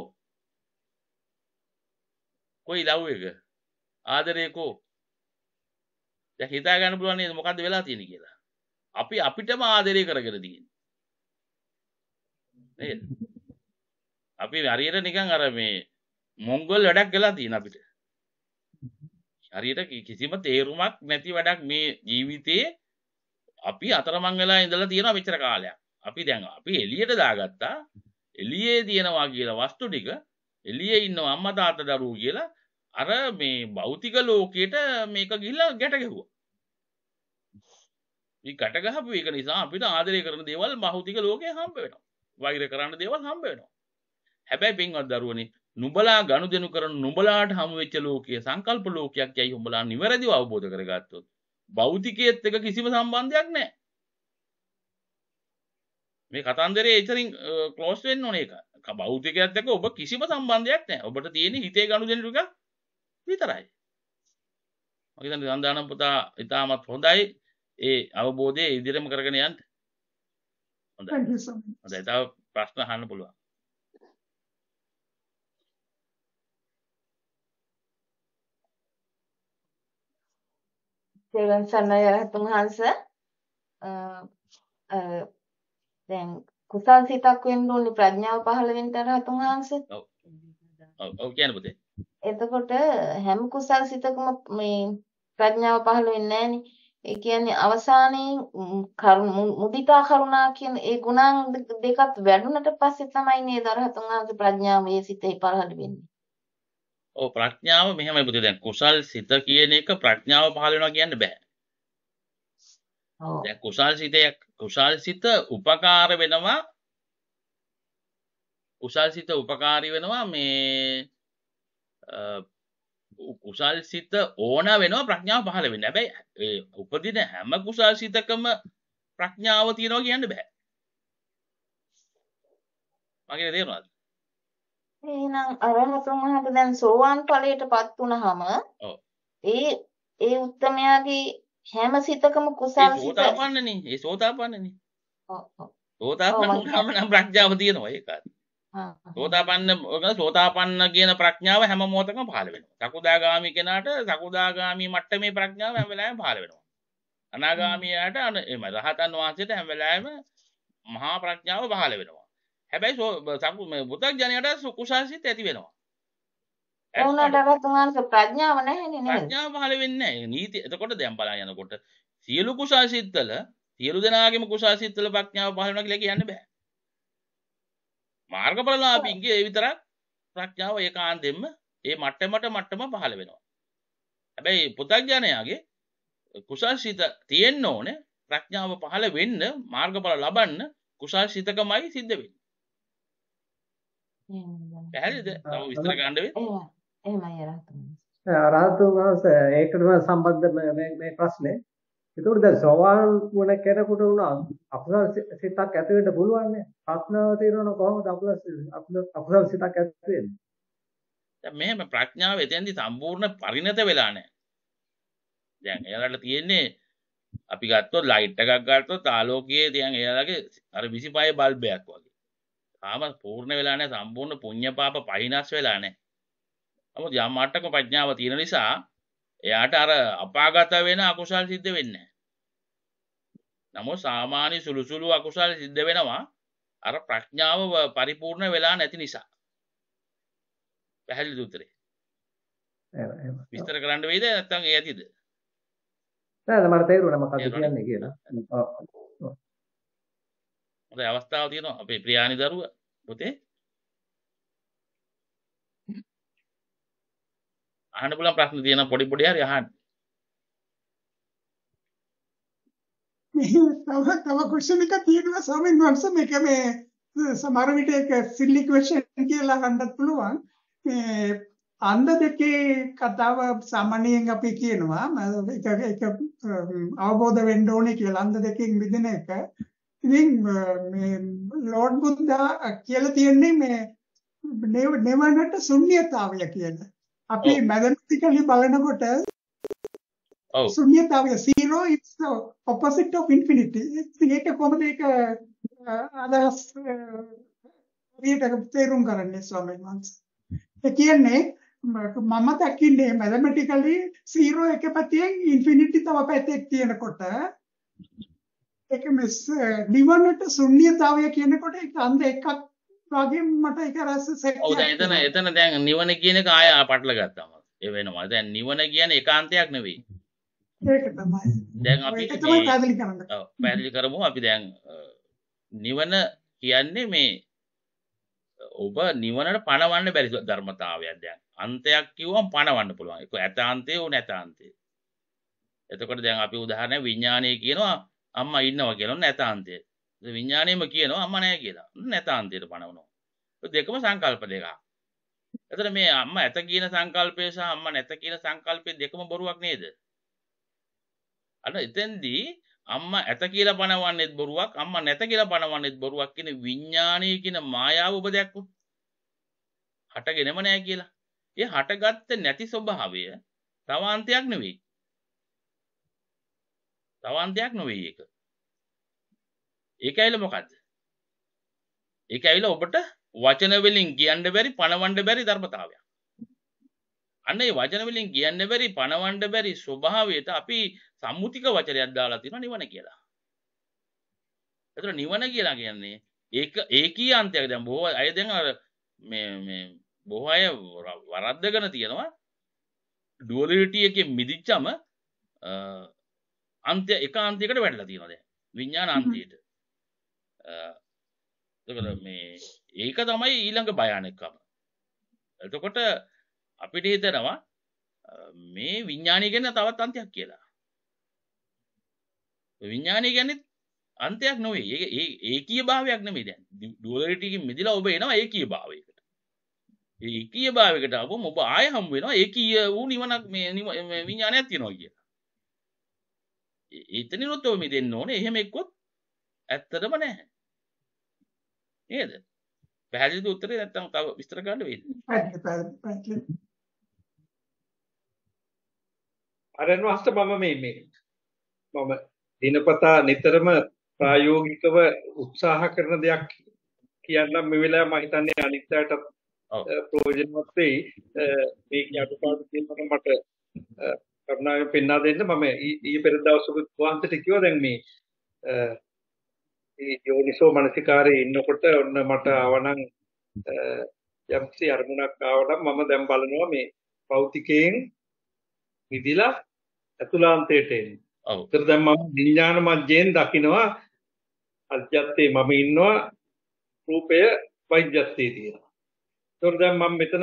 කොයි ලව් එක ආදරය කෝ දැන් හිතා ගන්න පුළුවන් නේද මොකද්ද වෙලා තියෙන්නේ කියලා අපි අපිටම ආදරය කරගෙන තියෙන්නේ නේද අපි හරියට නිකන් අර මේ මොංගල් වැඩක් වෙලා තියෙන අපිට හරියට කිසිම තේරුමක් නැති වැඩක් මේ ජීවිතයේ අපි අතරමං වෙලා ඉඳලා තියෙන මෙච්චර කාලයක්. අපි දැන් අපි එළියට දාගත්තා. එළියේ තියෙනවා කියලා වස්තු ටික එළියේ ඉන්නව අම්මා තාත්තා දරුවෝ කියලා අර මේ භෞතික ලෝකයට මේක ගිහිල්ලා ගැට ගැහුවා. මේ ගැට ගහපු එක නිසා අපිට ආදරය කරන දේවල් භෞතික ලෝකේ හම්බ වෙනවා. වෛර කරන දේවල් හම්බ වෙනවා. හැබැයි පින්වත් දරුවනේ නුඹලා ගනුදෙනු කරන නුඹලාට හමු වෙච්ච ලෝකයේ සංකල්ප ලෝකයක් යයි උඹලා නිවැරදිව අවබෝධ කරගත්තොත් භෞතිකයේත් එක කිසිම සම්බන්ධයක් නැහැ. මේ කතන්දරේ එතරින් ක්ලෝස් වෙන්න ඕනේ ඒක. භෞතිකයත් එක්ක ඔබ කිසිම සම්බන්ධයක් නැහැ. ඔබට තියෙන හිතේ ගනුදෙනු ටික විතරයි. මගේ තන සඳහනම් පුතා ඉතාමත් හොඳයි. ඒ අවබෝධය ඉදිරියම කරගෙන යන්න. හොඳයි. හොඳයි. තව ප්‍රශ්න අහන්න පුළුවන්. තෙරුවන් සරණයි රහතුන් වහන්ස දැන් කුසල් සිතක් වෙන්න ඕනි ප්‍රඥාව පහළ වෙන්න රහතුන් වහන්ස ඔව් ඔව් කියන්න පුතේ එතකොට හැම කුසල් සිතකම මේ ප්‍රඥාව පහළ වෙන්නේ නැහනේ ඒ කියන්නේ අවසානයේ මුදිතා කරුණා කියන ඒ ගුණාංග දෙකත් වැඩුණට පස්සේ තමයි නේද රහතුන් වහන්සේ ප්‍රඥාව මේ සිතේ පහළ වෙන්නේ ඕ ප්‍රඥාව මෙහෙම බුදු දැන් කුසල් සිත කියන එක ප්‍රඥාව පහළ වෙනවා කියන්න බෑ. දැන් කුසල් සිතයක් කුසල් සිත උපකාර වෙනවා කුසල් සිත උපකාරී වෙනවා මේ කුසල් සිත ඕන වෙනවා ප්‍රඥාව පහළ වෙන්න. හැබැයි උපදින හැම කුසල් සිතකම ප්‍රඥාව තියෙනවා කියන්න බෑ. මගේ තේරුණාද? එහෙනම් අරහතුන් වහන්සේ දැන් සෝවාන් ඵලයටපත් වුනහම ඒ ඒ උත්තමයාගේ හැම සිතකම කුසල් සිත සෝතාපන්නනේ ඒ සෝතාපන්නනේ ඔව් සෝතාපන්න වුනහම නම් ප්‍රඥාව තියෙනවා ඒක සෝතාපන්න සෝතාපන්න කියන ප්‍රඥාව හැම මොහොතකම පහළ වෙනවා සකුදාගාමි කෙනාට සකුදාගාමි මට්ටමේ ප්‍රඥාව හැම වෙලාවෙම පහළ වෙනවා අනාගාමියාට එහෙම රහතන් වහන්සේට හැම වෙලාවෙම මහා ප්‍රඥාව පහළ වෙනවා හැබැයි සකු බුතක් ජනයට කුසාසිත ඇති වෙනවා ඔවුනටවතුමාන්ක ප්‍රඥාව නැහැ ප්‍රඥාව පහල වෙන්න නීති එතකොට දැම් බලා යනකොට සියලු කුසාසිත්තල සියලු දෙනාගේම කුසාසිත්තල ප්‍රඥාව පහලන කියලා කියන්න බෑ මාර්ගඵලලාභීන්ගේ ඒ විතරක් ප්‍රඥාව ඒකාන්තයෙන්ම ඒ මට්ටමට මට්ටම පහළ වෙනවා හැබැයි පුතග්ජනයාගේ කුසාසිත තියෙන්න ඕනේ ප්‍රඥාව පහළ වෙන්න මාර්ගඵල ලබන්න කුසාසිතකමයි සිද්ධ වෙන්නේ පැහැදිලිද? තව විස්තර ගන්න වෙයි. එහෙමයි අරහතුන්. අරහතුන් වහන්සේ ඒකටම සම්බන්ධ මේ මේ ප්‍රශ්නේ. ඒකෝට දැන් සෝවාන් වුණ කෙනෙකුට උනා අකුසල් සිතක් ඇති වෙන්න පුළුවන් නේ. ප්‍රඥාව තියෙනවනේ කොහොමද අකුසල් අකුසල් සිතක් ඇති වෙන්නේ? දැන් මෙහෙම ප්‍රඥාව එතෙන්දි සම්පූර්ණ පරිණත වෙලා නැහැ. දැන් එයාලට තියෙන්නේ අපි ගත්තොත් ලයිට් එකක් ගත්තොත් ආලෝකයේ දැන් එයාලගේ අර 25 බල්බයක් වගේ. තාමත් පූර්ණ වෙලා නැහැ සම්පූර්ණ පුණ්‍ය පාප පහිනස් වෙලා නැහැ. නමුත් යම් මට්ටමක ප්‍රඥාව තියෙන නිසා එයාට අර අපාගත වෙන අකුසල් සිද්ධ වෙන්නේ නැහැ. නමුත් සාමාන්‍ය සුළු සුළු අකුසල් සිද්ධ වෙනවා අර ප්‍රඥාව පරිපූර්ණ වෙලා නැති නිසා. පැහැදිලිද උත්තරේ? විස්තර කරන්න වෙයිද නැත්නම් ඒ ඇතිද? නෑ මට තේරුණා මොකක්ද කියන්නේ කියලා. හොඳ අවස්ථාව තියෙනවා අපේ ප්‍රියානි දරුවා පුතේ අහන්න පුළුවන් ප්‍රශ්න තියෙනවා පොඩි පොඩි හරි අහන්න තව තව ක්වෙස්චන් එකක් තියෙනවා ස්වාමීන් වහන්සේ මේක මේ සමහර විට ඒක සිල්ලි ක්වෙස්චන් කියලා අහන්නත් පුළුවන් මේ අන්ධ දෙකේ කතාව සාමාන්‍යයෙන් අපි කියනවා ඒක ඒක අවබෝධ වෙන්න ඕනේ කියලා අන්ධ දෙකෙන් මිදෙන එක ඉතින් මේ ලෝඩ් බුද්දා කියලා තියන්නේ මේ නිවනට ශුන්‍යතාවය කියලා. අපි මැතමැටිකලි බලනකොට ඔව් ශුන්‍යතාවය 0 is the opposite of infinity. ඒක කොහොමද ඒක අදහස් හරියට තේරුම් ගන්නන්නේ ස්වාමීන් වහන්සේ. ඒ කියන්නේ මම දකින්නේ මැතමැටිකලි 0 එක පැත්තෙන් ඉන්ෆිනිටි තව පැත්තෙක් තියෙනකොට ඒක මෙස් eh, නිවනට ශුන්්‍යතාවය කියනකොට ඒක අන්ද එකක් වගේ මට ඒක රස සෙට් ඔව් දැන් එතන එතන දැන් නිවන කියන එක ආය පටල ගත්තාම ඒ වෙනවා දැන් නිවන කියන්නේ ඒකාන්තයක් නෙවෙයි ඒක තමයි දැන් අපි ඒක තමයි පැහැදිලි කරන්න ඔව් පැහැදිලි කරමු අපි දැන් නිවන කියන්නේ මේ ඔබ නිවනට පණවන්න බැරි ධර්මතාවයක් දැන් අන්තයක් කිව්වම පණවන්න පුළුවන් ඒක ඇතාන්තය ඕ නැතාන්තය එතකොට දැන් අපි උදාහරණයක් විඥානය කියනවා අම්මා ඉන්නවා කියලා නැතාන්තය. විඥාණයම කියනවා අම්මා නැහැ කියලා. නැතාන්තයට පනවනවා. දෙකම සංකල්ප දෙකක්. එතන මේ අම්මා ඇත කියන සංකල්පය සහ අම්මා නැත කියන සංකල්පය දෙකම බොරුවක් නේද? අන්න එතෙන්දී අම්මා ඇත කියලා පනවන්නේත් බොරුවක් අම්මා නැත කියලා පනවන්නේත් බොරුවක් කියන විඥානීය කියන මායාව ඔබ දැක්කොත් හටගෙනම නැහැ කියලා. ඒ හටගත්තේ නැති ස්වභාවය තවාන්තයක් නෙවෙයි. තවන්තයක් නොවේ ඒක. ඒක ඇයිල මොකද්ද? ඒක ඇයිල ඔබට වචන වලින් කියන්න බැරි පණවන්න බැරි ධර්මතාවයක්. අන්න ඒ වචන වලින් කියන්න බැරි පණවන්න බැරි ස්වභාවයට අපි සම්මුතික වචනයක් දාලා තියෙනවා නිවන කියලා. ඒතර නිවන කියලා කියන්නේ ඒක ඒකී අන්තයක් දැන් බොහෝ අය දැන් අර මේ මේ බොහෝ අය වරද්දගෙන තියෙනවා ඩුවැලිටි එකෙන් මිදිච්චම අන්ත්‍ය එක අන්තියකට වැඩලා තියෙනවා දැන් විඥාන අන්තියට එතකොට මේ ඒක තමයි ඊළඟ භයානකම එතකොට අපිට හිතනවා මේ විඥානය කියන්නේ තවත් අන්තයක් කියලා විඥානය කියන්නේ අන්තයක් නොවේ ඒක ඒකීය භාවයක් නෙමෙයි දැන් ඩුවැලිටි එකකින් මිදලා ඔබ එනවා ඒකීය භාවයකට ඒකීය භාවයකට ආවම ඔබ ආය හම් වෙනවා ඒකීය වූ නිවනක් මේ විඥානයක් තියනවා කියලා එතනිනුත් ඔව මිදෙන්න ඕනේ එහෙම එක්කොත් ඇත්තටම නැහැ නේද පැහැදිලිද උත්තරේ නැත්නම් තව විස්තර කරන්න වෙයිද අරන් වස්ත මම මේ මේ මම දිනපතා නිතරම ප්‍රායෝගිකව උත්සාහ කරන දෙයක් කියන්නම් මේ වෙලාවේ මම හිතන්නේ අනිත් අයට ප්‍රයෝජනවත් වෙයි මේ අඩුපාඩු තියෙනකොට මට කරුණාවෙන් පෙන්වා දෙන්න මම ඊයේ පෙර දවසක වහන්සේට කිව්වා දැන් මේ ඒ යෝනිසෝ මනසිකාරයේ ඉන්නකොට ඔන්න මට ආවනම් යම්සි අරමුණක් ආවනම් මම දැන් බලනවා මේ භෞතිකයෙන් විදිලා අතුලාන්තයට එන්නේ. ඔව්. ඒතර දැන් මම විඥාන මජ්ජයෙන් දකිනවා අජ්ජත්තේ මම ඉන්නවා රූපය වෛජ්ජත්තේ තියෙනවා. ඒතර දැන් මම මෙතන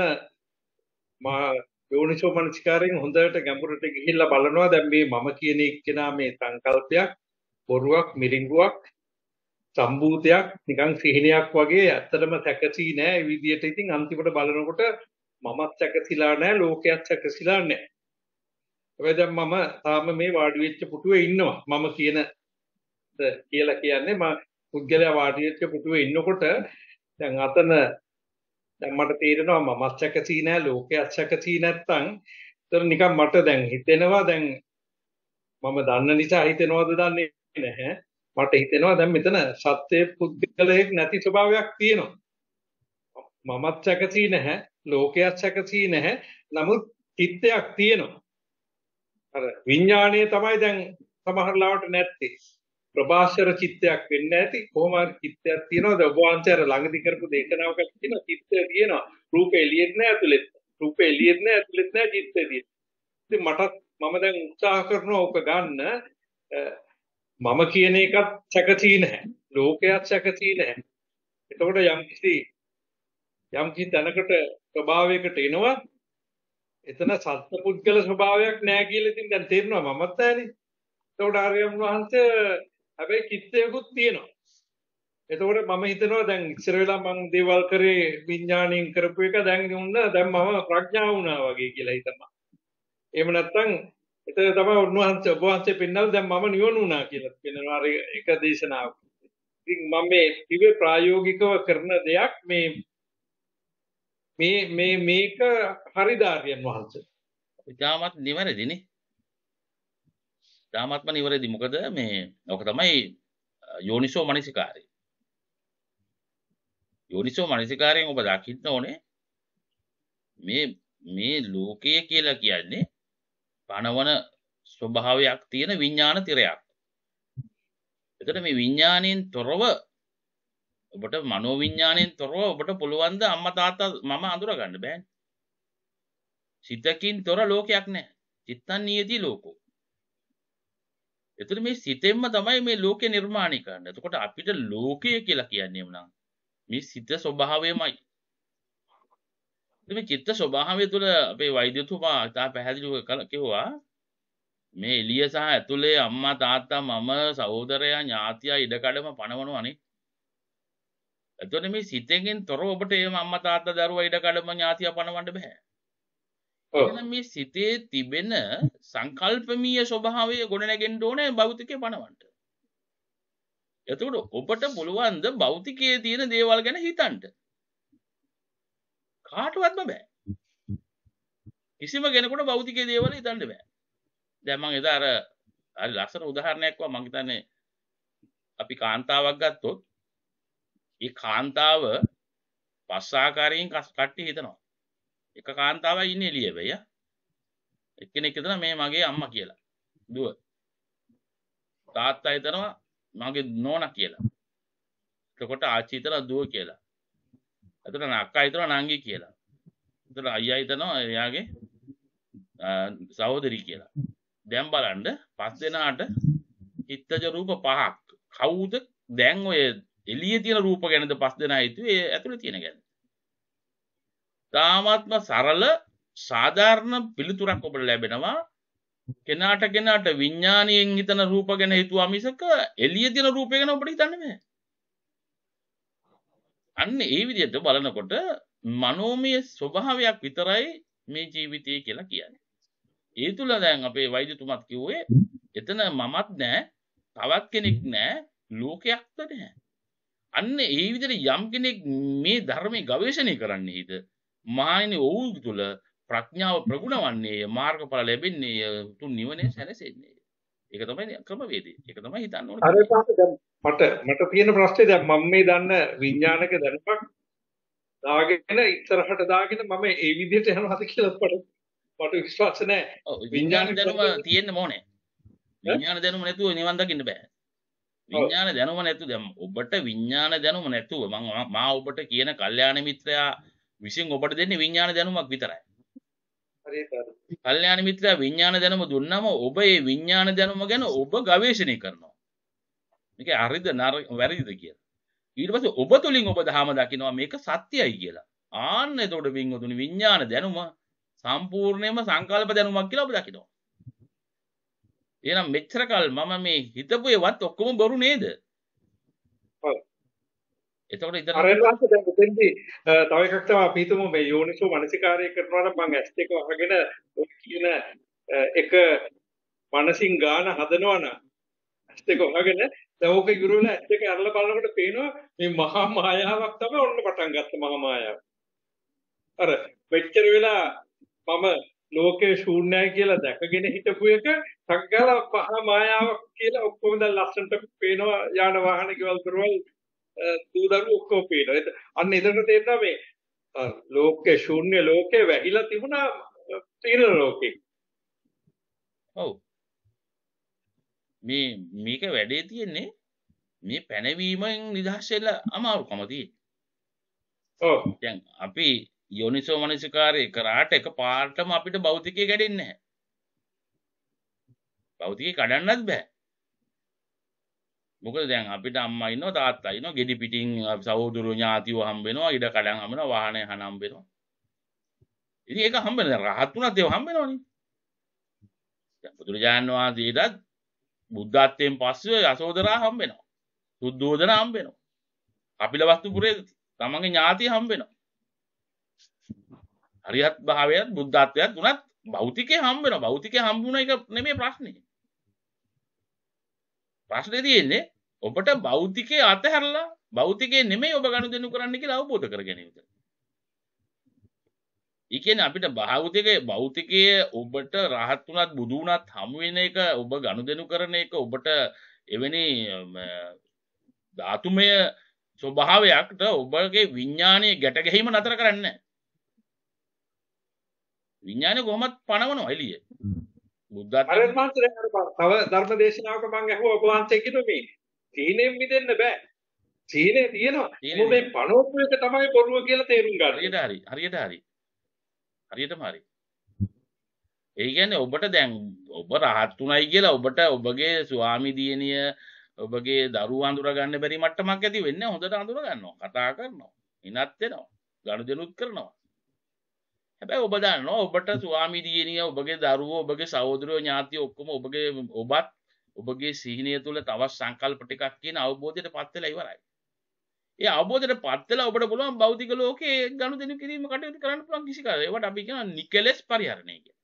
මා යෝනිසෝ මනසිකාරයෙන් හොඳට ගැඹුරට ගිහිල්ලා බලනවා දැන් මේ මම කියන එක්කෙනා මේ සංකල්පයක් බොරුවක් මිරිඟුවක් සම්බූතයක් නිකන් සිහිනයක් වගේ ඇත්තටම සැකසී නෑ ඒ විදිහට ඉතින් අන්තිමට බලනකොට මමත් සැකසීලා නෑ ලෝකයක් සැකසීලා නෑ හැබැයි දැන් මම තාම මේ වාඩි වෙච්ච පුටුවේ ඉන්නවා මම කියන කියලා කියන්නේ මම පුද්ගලයා වාඩි වෙච්ච පුටුවේ ඉන්නකොට දැන් අතන දැන් මට තේරෙනවා මමත් සැකසී නැහැ ලෝකයක් සැකසී නැත්තම් ඒතර නිකන් මට දැන් හිතෙනවා දැන් මම දන්න නිසා හිතෙනවද දන්නේ නැහැ මට හිතෙනවා දැන් මෙතන සත්‍යයේ පුද්ගලයෙක් නැති ස්වභාවයක් තියෙනවා මමත් සැකසී නැහැ ලෝකයක් සැකසී නැහැ නමුත් චිත්තයක් තියෙනවා අර විඥාණය තමයි දැන් සමහර ලාවට නැත්තේ ප්‍රභාෂර චිත්තයක් වෙන්න ඇති කොහොම චිත්තයක් තියෙනවා ද ඔබවන්තර ළඟදී කරපු දේශනාවක තියෙන චිත්තය තියෙනවා රූපය එළියෙත් නෑ ඇතුළෙත් රූපය එළියෙත් නෑ ඇතුළෙත් නෑ චිත්තය තියෙන මටත් මම දැන් උත්සාහ කරනවා ඔක ගන්න මම කියන එකත් සැකසී නැහැ ලෝකයක් සැකසී නැහැ එතකොට යම්කිසි යම්කිසි දැනකට ස්වභාවයකට එනවා එතන සත්පුද්ගල ස්වභාවයක් නෑ කියලා ඉතින් දැන් තේරෙනවා මමත් ඇනේ එතකොට ආර්යයන් වහන්සේ හැබැයි කිත්තයකුත් තියෙනවා එතකොට මම හිතනවා දැන් ඉස්සර වෙලා මං දේවල් කරේ විඥාණයෙන් කරපු එක දැන් උන්න දැන් මම ප්‍රඥා වුණා වගේ කියලා හිතනවා එහෙම නැත්නම් එතන තමයි උන්වහන්සේ ඔබ වහන්සේ පෙන්වලා දැන් මම නිවන වුණා කියලා පෙන්වනවා එක දේශනාවක් ඉතින් මම මේ ඉවේ ප්‍රායෝගිකව කරන දෙයක් මේ මේ මේ මේක හරිදාර්යන් වහන්සේ. ඉතාමත් නිවැරදිනේ. තාමත්ම නිවරදි මොකද මේ ඕක තමයි යෝනිසෝ මනසිකාරය යෝනිසෝ මනසිකාරයෙන් ඔබ දකින්න ඕනේ මේ මේ ලෝකය කියලා කියන්නේ පණවන ස්වභාවයක් තියෙන විඤ්ඥාන තිරයක් එතට මේ විඤ්ඥානයෙන් තොරව ඔබට මනෝ විඤ්ඥානයෙන් තොරව ඔබට පුළුවන්ද අම්ම තාතා මම අඳුරගන්න බෑන් සිතකින් තොර ලෝකයක් නෑ චිත්තන් නියදී ලෝකෝ එතන මේ සිතෙන්ම තමයි මේ ලෝකේ නිර්මාණය කරන්න. එතකොට අපිට ලෝකය කියලා කියන්නේ මොනවා? මේ සිත ස්වභාවයමයි. මේ චිත්ත ස්වභාවය තුළ අපේ වෛද්‍යතුමා තා පැහැදිලිව කිව්වා මේ එළිය සහ ඇතුලේ අම්මා තාත්තා මම සහෝදරයා ඥාතියා ඉඩකඩම පණවනවානේ. එතකොට මේ සිතෙන් තොර ඔබට එහෙම අම්මා තාත්තා දරුවා ඉඩකඩම ඥාතියා පණවන්න බෑ. එහෙනම් මේ සිතේ තිබෙන සංකල්පමීය ස්වභාවය ගොඩනැගෙන්න ඕනේ භෞතිකේ පණවන්න. එතකොට ඔබට පුළුවන් ද භෞතිකයේ තියෙන දේවල් ගැන හිතන්න. කාටවත්ම බෑ. කිසිම කෙනෙකුට භෞතිකයේ දේවල් හිතන්න බෑ. දැන් මම එදා අර හරි ලස්සන උදාහරණයක් වා මම හිතන්නේ අපි කාන්තාවක් ගත්තොත් ඒ කාන්තාව පස්සාකාරයෙන් කට්ටි හිතනවා. එක කාන්තාව ඉන්න එළිය බැය එක්කෙනෙක් හිතන මේ මගේ අම්මා කියලා දුව තාත්තා හිතනවා මගේ නෝනා කියලා එතකොට ආච්චි හිතනවා දුව කියලා එතකොට අක්කා හිතනවා නංගි කියලා එතකොට අයියා හිතනවා එයාගේ සහෝදරි කියලා දැන් බලන්න පස් දෙනාට චිත්තජ රූප පහක් කවුද දැන් ඔය එළියේ තියෙන රූප ගැනද පස් දෙනා හිතුවේ ඇතුලේ තියෙන ගැන තාමත්ම සරල සාධාරණ පිළිතුරක් ඔබට ලැබෙනවා කෙනාට කෙනාට විඤ්ඥානයෙන් හිතන රූප ගැන හිතුවා මිසක එලිය තින රූපය ගැන ඔබට හිතන්නේ අන්න ඒ විදිහට බලනකොට මනෝමය ස්වභාවයක් විතරයි මේ ජීවිතය කියලා කියන්නේ. ඒ තුල දැන් අපේ වෛද්‍යතුමත් කිව්වේ එතන මමත් නෑ තවත් කෙනෙක් නෑ ලෝකයක්ද නෑ. අන්න ඒ විදිහට යම් කෙනෙක් මේ ධර්මයේ ගවේෂණය කරන්නේ හිත මායන ඔවුන් තුළ ප්‍රඥාව ප්‍රගුණ වන්නේය මාර්ගඵල ලැබෙන්නේය තුන් නිවනේ සැලසෙන්නේ. ඒක තමයි ක්‍රමවේදය. ඒක තමයි හිතන්න ඕනේ. අර මට මට තියෙන ප්‍රශ්නේ දැන් මම මේ දන්න විඥානක දැනුමක් දාගෙන ඉතරහට දාගෙන මම ඒ විදිහට යනවාද කියලා මට මට විශ්වාස නැහැ. විඥාන දැනුම තියෙන්න ඕනේ. විඥාන දැනුම නැතුව නිවන් දකින්න බෑ. විඥාන දැනුම නැතුව දැන් ඔබට විඥාන දැනුම නැතුව මම මා ඔබට කියන කල්යාණ මිත්‍රයා විසින් ඔබට දෙන්නේ විඥාන දැනුමක් විතරයි. කල්යාණ මිත්‍රයා විඥාන දැනුම දුන්නම ඔබ ඒ විඥාන දැනුම ගැන ඔබ ගවේෂණය කරනවා. මේක හරිද වැරදිද කියලා. ඊට පස්සේ ඔබ තුලින් ඔබ ධහම දකිනවා මේක සත්‍යයි කියලා. ආන්න එතකොට වින්වතුනි විඥාන දැනුම සම්පූර්ණයෙන්ම සංකල්ප දැනුමක් කියලා ඔබ දකිනවා. එහෙනම් මෙච්චර කල් මම මේ හිතපු ඒවත් ඔක්කොම බොරු නේද? එතකොට ඉතින් අරලාස දැන් මෙතෙන්දී තව එකක් තමයි අපි හිතමු මේ යෝනිසෝ මනසිකාරය කරනවා නම් මං ඇස් දෙක වහගෙන ඔය කියන එක මනසින් ගාන හදනවා නම් ඇස් දෙක වහගෙන දැන් ඕක ඉවර වෙලා ඇස් දෙක අරලා බලනකොට පේනවා මේ මහා මායාවක් තමයි ඔන්න පටන් ගත්ත මහා මායාව. අර වෙච්චර වෙලා මම ලෝකේ ශූන්‍යයි කියලා දැකගෙන හිටපු එක සංගල පහ මායාවක් කියලා ඔක්කොම දැන් ලස්සනට පේනවා යාන වාහන ගෙවල් කරවල් දූදරු ඔක්කොම පේනවා. අන්න එතන තේරෙනවා මේ ලෝකේ ශූන්‍ය ලෝකේ වැහිලා තිබුණා තීරණ ලෝකේ. ඔව්. මේ මේක වැඩේ තියෙන්නේ මේ පැනවීමෙන් නිදහස් වෙලා අමාරුකම තියෙන්නේ. ඔව්. දැන් අපි යෝනිසෝ මනසිකාරය කරාට එක පාටම අපිට භෞතිකය කැඩෙන්නේ නැහැ. භෞතිකය කඩන්නත් බෑ. මොකද දැන් අපිට අම්මා ඉන්නවා තාත්තා ඉන්නවා ගෙඩි පිටින් සහෝදර ඥාතිව හම්බ වෙනවා ඉඩ කඩන් හම්බ වෙනවා වාහනය හම්බ වෙනවා ඉතින් ඒක හම්බ වෙන රහත් උනත් ඒව හම්බ වෙනවනේ දැන් බුදුරජාණන් වහන්සේටත් බුද්ධත්වයෙන් පස්සේ යසෝදරා හම්බ වෙනවා සුද්ධෝදන හම්බ වෙනවා කපිල වස්තුපුරේ තමන්ගේ ඥාතිය හම්බ වෙනවා හරියත් භාවයත් බුද්ධත්වයත් උනත් භෞතිකේ හම්බ වෙනවා භෞතිකේ හම්බුන එක නෙමෙයි ප්‍රශ්නේ ප්‍රශ්නේ තියෙන්නේ ඔබට භෞතිකයේ අතහැරලා භෞතිකයේ නෙමෙයි ඔබ ගනුදෙනු කරන්න කියලා අවබෝධ කරගෙන ඉන්න. ඒ කියන්නේ අපිට භෞතිකයේ භෞතිකයේ ඔබට rahat උනත් බුදු උනත් හමු වෙන එක ඔබ ගනුදෙනු කරන එක ඔබට එවැනි ධාතුමය ස්වභාවයක්ට ඔබගේ විඥානයේ ගැට ගැහිම නතර කරන්නේ නැහැ. විඥානේ කොහොමත් පණවනවා එළියේ. බුද්ධත්ව අර මන්ත්‍රය අර තව ධර්ම දේශනාවක මම අහුව ඔබ වහන්සේ කිව්ව මේ සීනෙන් මිදෙන්න බෑ සීනේ තියෙනවා මොකද මේ පණෝප්පු එක තමයි බොරුව කියලා තේරුම් ගන්න හරියට හරි හරියට හරි හරියටම හරි ඒ කියන්නේ ඔබට දැන් ඔබ රහත්ුණයි කියලා ඔබට ඔබගේ ස්වාමි දියණිය ඔබගේ දරුවෝ අඳුර ගන්න බැරි මට්ටමක් ඇති වෙන්නේ හොඳට අඳුර ගන්නවා කතා කරනවා ඉනත් වෙනවා ගනුදෙනුත් කරනවා හැබැ ඔබ දන්න ඔබට ස්වාමි දියනිය ඔබගේ දරුව ඔබගේ සෞදරයෝ ඥාතිය ඔක්කොම ඔබගේ ඔබත් ඔබගේ සිහිනය තුළ තවත් සංකල්ප ටිකක් කියන අවබෝධයට පත්වෙල ඉවරයි ඒ අවබෝධයට පත්වෙල ඔබට පුළුවන් බෞතික ලෝකයේ ගණු දෙනු කිරීම කටයුතු කරන්න පුළුවන් කිසි කරේවට අපි කියන නිකලෙස් පරිහරණය කිය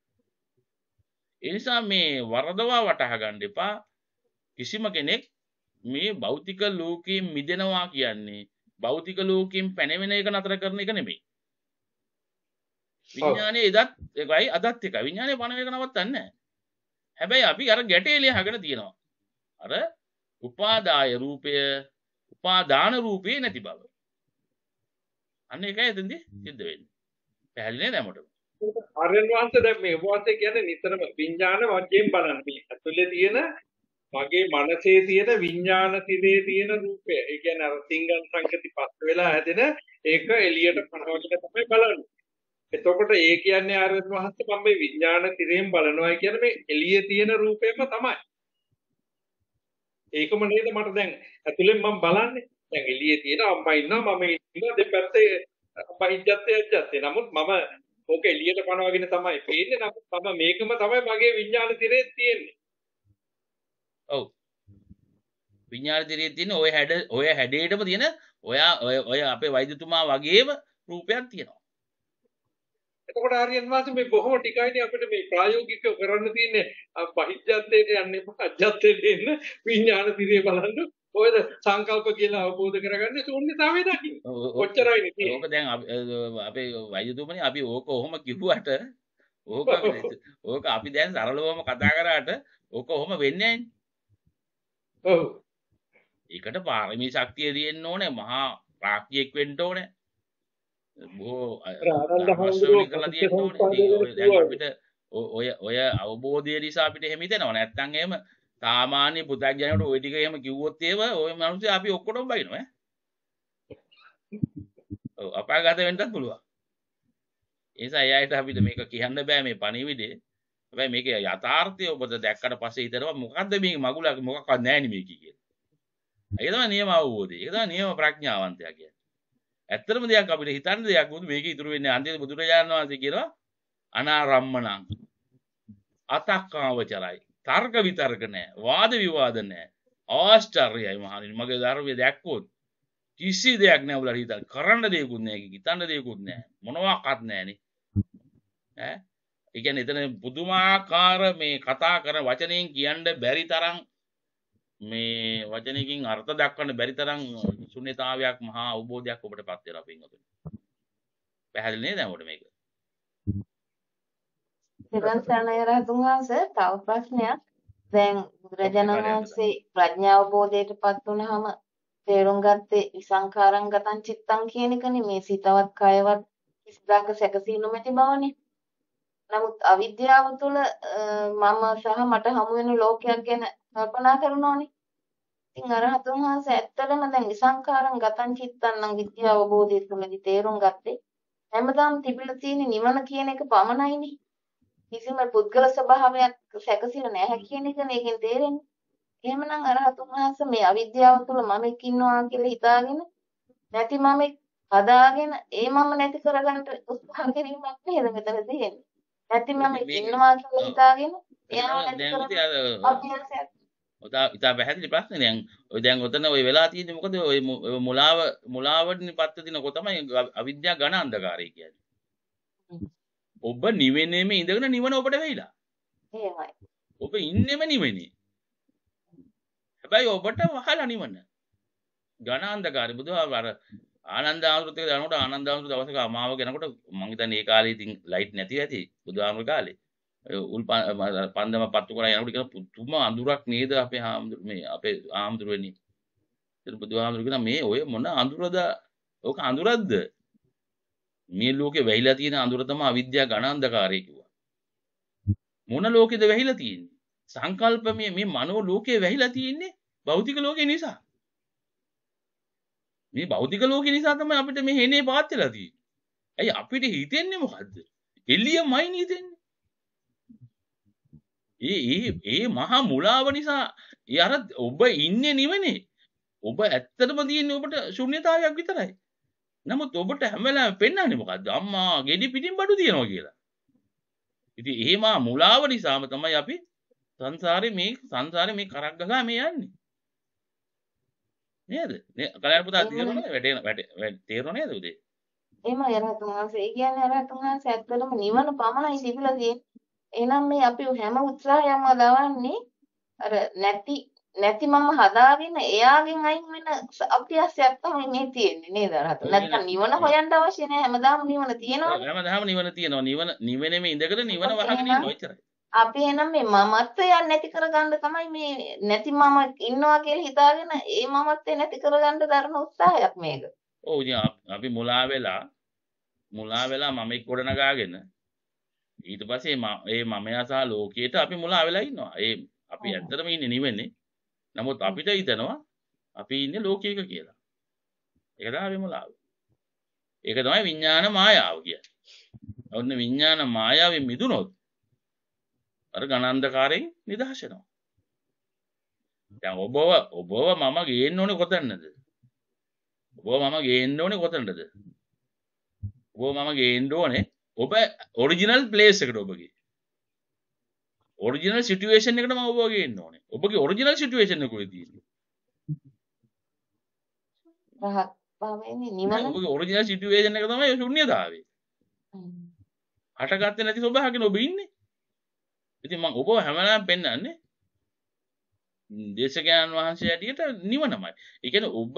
එනිසා මේ වරදවා වටහා ගන්න එපා කිසිම කෙනෙක් මේ භෞතික ලෝකයෙන් මිදෙනවා කියන්නේ භෞතික ලෝකයෙන් පැනවෙන එක නතර කරන එක නෙමෙයි Oh. විඥානය එදත් එකයි අදත් එක විඥානය පණවක නවත්තන්න හැබැයි අපි අර ගැටේලිය හගෙන තියෙනවා අර උපාදාය රූපය උපාදාන රූපයේ නැති බව අන්න එකයි එතනද සිද්ධ වෙන්නේ පැහැදිලිනේ දැමට අරණවාස දැන් මේ වාසේ කියන්නේ නිතරම විඥාන වශයෙන් බලන්න මේ ඇතුලේ තියෙන මගේ මනසේ තියෙන විඥාන තිරේ තියෙන රූපය ඒ කියන්නේ අර සිංගන් සංකති පස්ස වෙලා හැදෙන ඒක එළියට පනවගෙන තමයි බලන්නේ එතකොට ඒ කියන්නේ ආර්යවත් මහත්තයා මම මේ විඥාන තිරයෙන් බලනවා කියන්නේ මේ එළියේ තියෙන රූපෙම තමයි. ඒකම නේද මට දැන් ඇතුලෙන් මම බලන්නේ. දැන් එළියේ තියෙන අම්මා ඉන්නවා මම ඉන්නවා දෙපැත්තේ අම්මා ඉච්ඡත් ඇච්ඡත්. නමුත් මම ඕක එළියට පනවගෙන තමයි පේන්නේ. නමුත් මම මේකම තමයි මගේ විඥාන තිරේ තියෙන්නේ. ඔව්. විඥාන තිරේ තියෙන ඔය හැඩ ඔය හැඩේටම තියෙන ඔයා ඔය අපේ වෛද්‍යතුමා වගේම රූපයක් තියෙනවා. එතකොට ආර්යයන් වහන්සේ මේ බොහොම ටිකයිනේ අපිට මේ ප්‍රායෝගිකව කරන්න තියෙන්නේ පහිජ්ජත්තේට යන්න එපා අජ්ජත්තේට එන්න විඥාන තිරේ බලන්න ඔයද සංකල්ප කියලා අවබෝධ කරගන්න ශූන්‍යතාවය දකින්න ඔච්චරයි නේ ඕක දැන් අපේ වෛද්‍යතුමනි අපි ඕක ඔහොම කිව්වට ඕක ඕක අපි දැන් සරලවම කතා කරාට ඕක ඔහොම වෙන්නේ නැහැ ඔව් ඒකට පාරමී ශක්තිය තියෙන්න ඕනේ මහා ප්‍රාඥයෙක් වෙන්න ඕනේ බෝ අපිට ඔය ඔය අවබෝධය නිසාපිට හෙමිත නව නැත්තන්ගේම තාමාන්‍ය පුතක්ජනට ඔයිටිකයම කිව්වොත්තේව ඔය මනුස අපි ඔක්කොටම් බයිනව අපා ගත වෙන්ටත් පුළුවන් ඒසා අයට අපිට මේක කියන්න බෑ මේ පනිවිඩේ ඇැයි මේක යථාර්ථය ඔබද දැක්කට පස හිතරව මොකක්ද මේ මගුලක් මොකක් නෑනමකි කිය ඒතම නියම අවබෝධය ඒතා නියම ප්‍රඥාවන්තයක් කිය ඇත්තම දෙයක් අපිට හිතන්න දෙයක් බුදු මේක ඉතුරු වෙන්නේ අන්තිමට බුදුරජාණන් වහන්සේ කියනවා අනාරම්මණං අතක්කාවචරයි තර්ක විතර්ක නැහැ වාද විවාද නැහැ ආශ්චර්යයි මහණෙනි මගේ ධර්මය දැක්කොත් කිසි දෙයක් නැහැ උඹලා හිතන කරන්න දෙයක්වත් නැහැ හිතන්න දෙයක්වත් නැහැ මොනවාක්වත් නැහනේ ඈ ඒ කියන්නේ එතන පුදුමාකාර මේ කතා කරන වචනෙන් කියන්න බැරි තරම් මේ වචනයකින් අර්ථ දක්වන්න බැරි තරම් ශුන්‍යතාවයක් මහා අවබෝධයක් ඔබට පත් වෙනවා පින්වතුනි. පැහැදිලි නේද ඔබට මේක? සිවන් සරණයි රහතුන් වහන්සේ තව ප්‍රශ්නයක්. දැන් බුදුරජාණන් වහන්සේ ප්‍රඥා අවබෝධයටපත් වුනහම තේරුම් ගත්තේ විසංකාරං ගතං චිත්තං කියන එකනේ මේ සිතවත් කයවත් කිසිදාක සැකසී නොමැති බවනේ. නමුත් අවිද්‍යාව තුළ මම සහ මට හමු වෙන ලෝකයක් ගැන කල්පනා කරනෝනේ. ඉතින් අර හතුන් වහන්සේ ඇත්තටම දැන් විසංකාරම් ගතං චිත්තං නම් විද්‍යා අවබෝධය තුළදී තේරුම් ගත්තේ හැමදාම තිබිලා තියෙන නිවන කියන එක පමණයිනේ. කිසිම පුද්ගල ස්වභාවයක් සැකසෙන්නේ නැහැ කියන එක මේකෙන් තේරෙන්නේ. එහෙමනම් අර හතුන් වහන්සේ මේ අවිද්‍යාව තුළ මමෙක් ඉන්නවා කියලා හිතාගෙන නැති මමෙක් හදාගෙන ඒ මම නැති කරගන්න උත්සාහ කිරීමක් නේද මෙතන තියෙන්නේ. නැති මම ඉන්නවා කියලා හිතාගෙන එයාම නැති කරගන්න ඉතා පැහැදිලි ප්‍රශ්න දැන් දැන් ඔතන ඔය වෙලා තියෙන මොකද ඔය මුලාව මුලාවටනි පත්ව තින කොතමයි අවිද්‍යා ගණ අන්ධකාරය කියන්නේ ඔබ නිවෙනේම ඉඳගෙන නිවන ඔබට වෙයිලා ඔබ ඉන්නෙම නිවෙනේ හැබැයි ඔබට වහලා නිවන ඝන අන්ධකාරය බුදුහාම අර ආනන්ද ආමෘතක දනකොට ආනන්ද ආමෘත දවසක අමාව ගැනකොට මම හිතන්නේ ඒ කාලේ ඉතින් ලයිට් නැති ඇති බුදුහාම කාලේ උල් පන්දම පත්තු කර යනට කියන පුතුම අඳුරක් නේද අපේ හාමුදුර මේ අපේ ආමුදුරුවනි බුදු හාමුදුරුවෙන මේ ඔය මොන අඳුරද ඕක අඳුරද්ද මේ ලෝකෙ වැහිලා තියෙන අඳුර තමයි අවිද්‍යාව ඝනාන්ධකාරය කිව්වා මොන ලෝකෙද වැහිලා තියෙන්නේ සංකල්පමය මේ මනෝ ලෝකේ වැහිලා තියෙන්නේ භෞතික ලෝකේ නිසා මේ භෞතික ලෝකේ නිසා තමයි අපිට මේ හේනේ පාත් වෙලා තියෙන්නේ ඇයි අපිට හිතෙන්නේ මොකද්ද එළියමයි නේදෙන්නේ ඒ ඒ මහා මුලාව නිසා යර ඔබ ඉන්නේ නිවනේ ඔබ ඇත්තටම තියෙන්නේ ඔබට ශුන්්‍යතාවයක් විතරයි නමුත් ඔබට හැම වෙලාවෙම පෙන්වන්නේ මොකද්ද අම්මා ගෙඩි පිටින් බඩු තියනවා කියලා ඉතින් එහෙම මුලාව නිසාම තමයි අපි සංසාරේ මේ සංසාරේ මේ කරක් ගහලා මේ යන්නේ නේද නේ කලයන් පුතා තේරෙනවද වැටේන වැටේ තේරෙනව නේද උදේ එහෙම යරහතුන් වහන්සේ ඒ කියන්නේ යරහතුන් වහන්සේ ඇත්තටම නිවන පමණයි තිබිලා තියෙන්නේ එහෙනම් මේ අපි හැම උත්සාහයක්ම දවන්නේ අර නැති නැති මම හදාගෙන එයාගෙන් අයින් වෙන අභ්‍යාසයක් තමයි මේ තියෙන්නේ නේද රහත නැත්නම් නිවන හොයන්න අවශ්‍ය නැහැ හැමදාම නිවන තියෙනවා හැමදාම නිවන තියෙනවා නිවන නිවෙනෙම ඉඳගෙන නිවන වහගෙන ඉන්න ඔච්චරයි අපි එහෙනම් මේ මමත්වය නැති කරගන්න තමයි මේ නැති මම ඉන්නවා කියලා හිතාගෙන ඒ මමත්වය නැති කරගන්න දරන උත්සාහයක් මේක ඔව් ඉතින් අපි මුලා වෙලා මුලා වෙලා මම එක්ක ගොඩනගාගෙන ඊට පස්සේ ඒ මමයා සහ ලෝකයට අපි මුලා වෙලා ඉන්නවා. ඒ අපි ඇත්තටම ඉන්නේ නිවෙන්නේ. නමුත් අපිට හිතනවා අපි ඉන්නේ ලෝකයක කියලා. ඒක තමයි අපි මුලාව. ඒක තමයි විඥාන මායාව කියන්නේ. ඔන්න විඥාන මායාවෙන් මිදුනොත් අර ඝනන්දකාරයෙන් නිදහස් වෙනවා. දැන් ඔබව ඔබව මම ගේන්න ඕනේ කොතැනද? ඔබව මම ගේන්න ඕනේ කොතැනද? ඔබව මම ගේන්න ඕනේ ඔබ ඔරිජිනල් ප්ලේස් එකට ඔබගේ ඔරිජිනල් සිටුවේෂන් එකට මම ඔබගේ ඉන්න ඕනේ. ඔබගේ ඔරිජිනල් සිටුවේෂන් එක කොහෙද තියෙන්නේ? රහත් භාවයේ නිවන. ඔබගේ ඔරිජිනල් සිටුවේෂන් එක තමයි ශුන්‍යතාවය. හටගත්තේ නැති ස්වභාවයකින් ඔබ ඉන්නේ. ඉතින් මම ඔබව හැමදාම පෙන්වන්නේ දේශකයන් වහන්සේ ඇටියට නිවනමයි. ඒ කියන්නේ ඔබ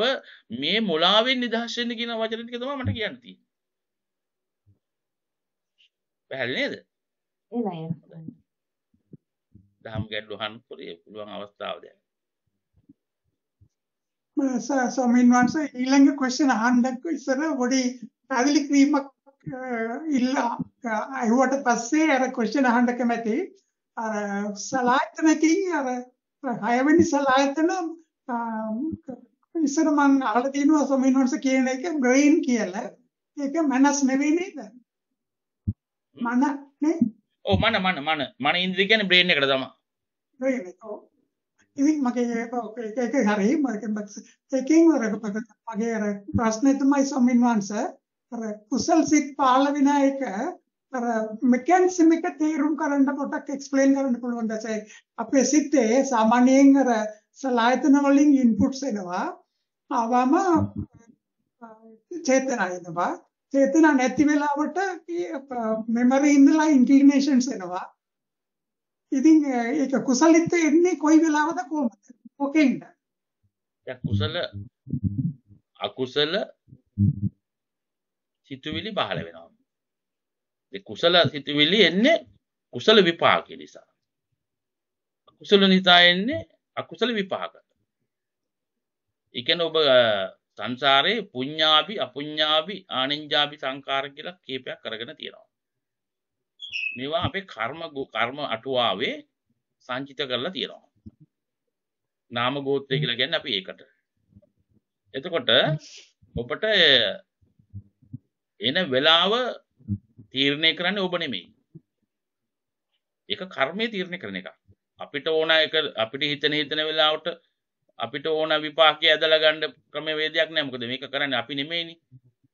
මේ මොලාවෙන් නිදහස් වෙන්න කියන වචන ටික තමයි මට කියන්න තියෙන්නේ. පැහැදිලි නේද? එහෙමයි. දහම් ගැටළු අහන්න පුරේ පුළුවන් අවස්ථාව දැන්. ස්වාමීන් වහන්සේ ඊළඟ ක්වෙස්චන් අහන්න ඉස්සර පොඩි පැහැදිලි කිරීමක් ඉල්ලා අහුවට පස්සේ අර ක්වෙස්චන් අහන්න කැමැති අර සලායතනකින් අර හයවෙනි සලායතන ඉස්සර මම අහලා තියෙනවා ස්වාමීන් වහන්සේ කියන එක බ්‍රේන් කියලා ඒක මනස් නෙවෙයි නේද මන ඕ මන මන මන මන ඉන්ද්‍රී කියන්නේ බ්‍රේන් එකට තමයි. බ්‍රේන් එක. ඉතින් මගේ ඒක හරි මම ඒකෙන් වර මගේ අර ප්‍රශ්නේ තමයි ස්වාමීන් වහන්සේ අර කුසල් සිත් පහළ වෙන එක අර මෙකැනිසම් එක තේරුම් කරන්න පොඩක් එක්ස්ප්ලেইন කරන්න පුළුවන් දැසේ අපේ සිතේ සාමාන්‍යයෙන් අර සලායතන වලින් ඉන්පුට්ස් එනවා ආවම චේතනා එනවා චේතන නැති වෙලාවට මෙමරි ඉඳලා ඉන්ක්ලිනේෂන්ස් එනවා. ඉතින් ඒක කුසලිත එන්නේ කොයි වෙලාවද කොහොමද? මොකෙන්ද? දැන් කුසල අකුසල සිතුවිලි පහළ වෙනවා. ඒ කුසල සිතුවිලි එන්නේ කුසල විපාක නිසා. අකුසල නිසා එන්නේ අකුසල විපාක. ඒ කියන්නේ ඔබ සංසාරයේ පුඤ්ඤාභි අපුඤ්ඤාභි ආනිඤ්ඤාභි සංකාර කියලා කීපයක් කරගෙන තියෙනවා. මේවා අපේ කර්ම කර්ම අටුවාවේ සංචිත කරලා තියෙනවා. නාම ගෝත්‍රය කියලා කියන්නේ අපි ඒකට. එතකොට ඔබට එන වෙලාව තීරණය කරන්නේ ඔබ නෙමෙයි. ඒක කර්මයේ තීරණය කරන එක. අපිට ඕන එක අපිට හිතන හිතන වෙලාවට අපිට ඕන විපාකය ඇදලා ගන්න ක්‍රමවේදයක් නෑ මොකද මේක කරන්නේ අපි නෙමෙයිනේ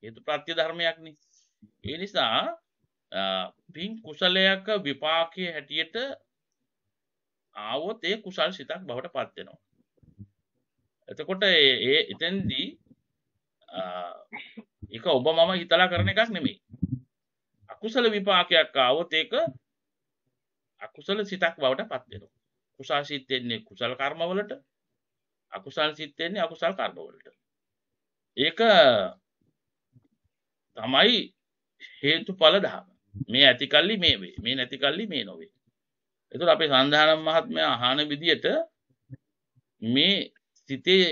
හේතු ප්‍රත්‍ය ධර්මයක්නේ ඒ නිසා පින් කුසලයක විපාකයේ හැටියට ආවොත් ඒ කුසල් සිතක් බවට පත් වෙනවා එතකොට ඒ එතෙන්දී ඒක ඔබ මම හිතලා කරන එකක් නෙමෙයි අකුසල විපාකයක් ආවොත් ඒක අකුසල සිතක් බවට පත් වෙනවා කුසාසිත එන්නේ කුසල කර්මවලට අකුසල් සිත් වෙන්නේ අකුසල් කර්ම වලට. ඒක තමයි හේතුඵල ධර්ම. මේ ඇතිකල්ලි මේ වේ. මේ නැතිකල්ලි මේ නොවේ. එතකොට අපේ සන්ධානම් මහත්මයා අහන විදියට මේ සිතේ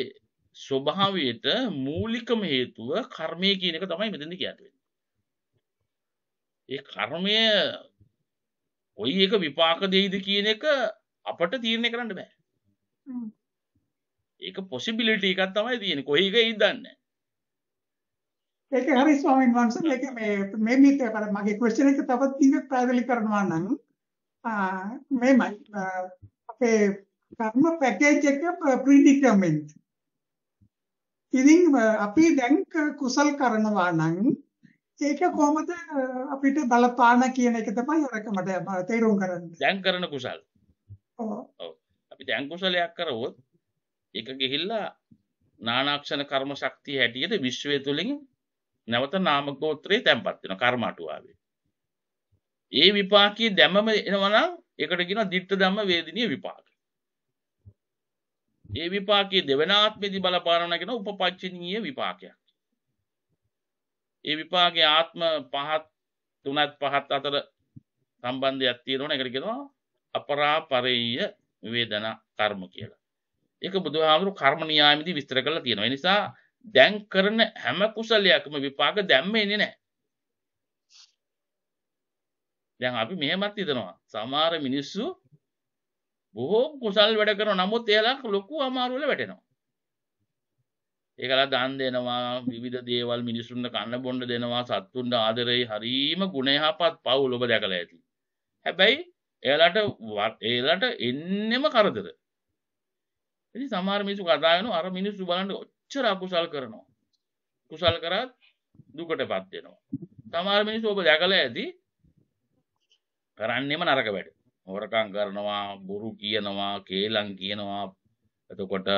ස්වභාවයට මූලිකම හේතුව කර්මය කියන එක තමයි මෙතනදී කියන්නේ. ඒ කර්මය කොයි එක විපාක දෙයිද කියන එක අපට තීරණය කරන්න බෑ. ඒක පොසිබිලිට එකක් තමයි තියෙන කොහක ඉදන්න ඒක හරි ස්වාමීන් වහන්සේ මේක මේ මේ මීට බල මගේ ක්වෙස්චන් එක තවත් ටිකක් පැහැදිලි කරනවා නම් මේ අපේ කර්ම පැකේජ් එක ප්‍රීඩිටර්මින්ඩ් ඉතින් අපි දැන් කුසල් කරනවා නම් ඒක කොහොමද අපිට බලපාන කියන එක තමයි අරකමට තේරුම් කරන්නේ දැන් කරන කුසල් ඔව් අපි දැන් කුසලයක් කරවොත් එක ගිහිල්ලා නානාක්ෂණ කර්ම ශක්තිය හැටියට විශ්වය තුළින් නැවත නාම ගෝත්‍රයේ තැන්පත් වෙනවා කර්ම අටුවාවේ. ඒ විපාකයේ දැමම එනවා නම් ඒකට කියනවා ditta ධම්ම වේදිනිය විපාක. ඒ විපාකයේ දෙවන ආත්මෙදී බලපානවා කියන උපපච්චනීය විපාකයක්. ඒ විපාකයේ ආත්ම පහත් තුනත් පහත් අතර සම්බන්ධයක් තියෙනවනේ ඒකට කියනවා අපරාපරේය වේදනා කර්ම කියලා. ඒක බුදුහාමුදුරු කර්ම න්‍යායෙදි විස්තර කරලා තියෙනවා. ඒ නිසා දැන් කරන හැම කුසලයක්ම විපාක දැම්ම එන්නේ නැහැ. දැන් අපි මෙහෙමත් හිතනවා. සමහර මිනිස්සු බොහෝ කුසල් වැඩ කරනවා. නමුත් එයාලා ලොකු අමාරු වල වැටෙනවා. ඒකලා දන් දෙනවා, විවිධ දේවල් මිනිසුන්ට කන්න බොන්න දෙනවා, සත්තුන්ට ආදරේ හරීම ගුණ යහපත් පව් ඔබ දැකලා ඇති. හැබැයි එයාලට එයාලට එන්නෙම කරදර. ඉතින් සමහර මිනිස්සු කතා කරනවා අර මිනිස්සු බලන්න ඔච්චර අකුසල් කරනවා. කුසල් කරත් දුකටපත් වෙනවා. සමහර මිනිස්සු ඔබ දැකලා ඇති කරන්නේම නරක වැඩ. හොරකම් කරනවා, බොරු කියනවා, කේලම් කියනවා, එතකොට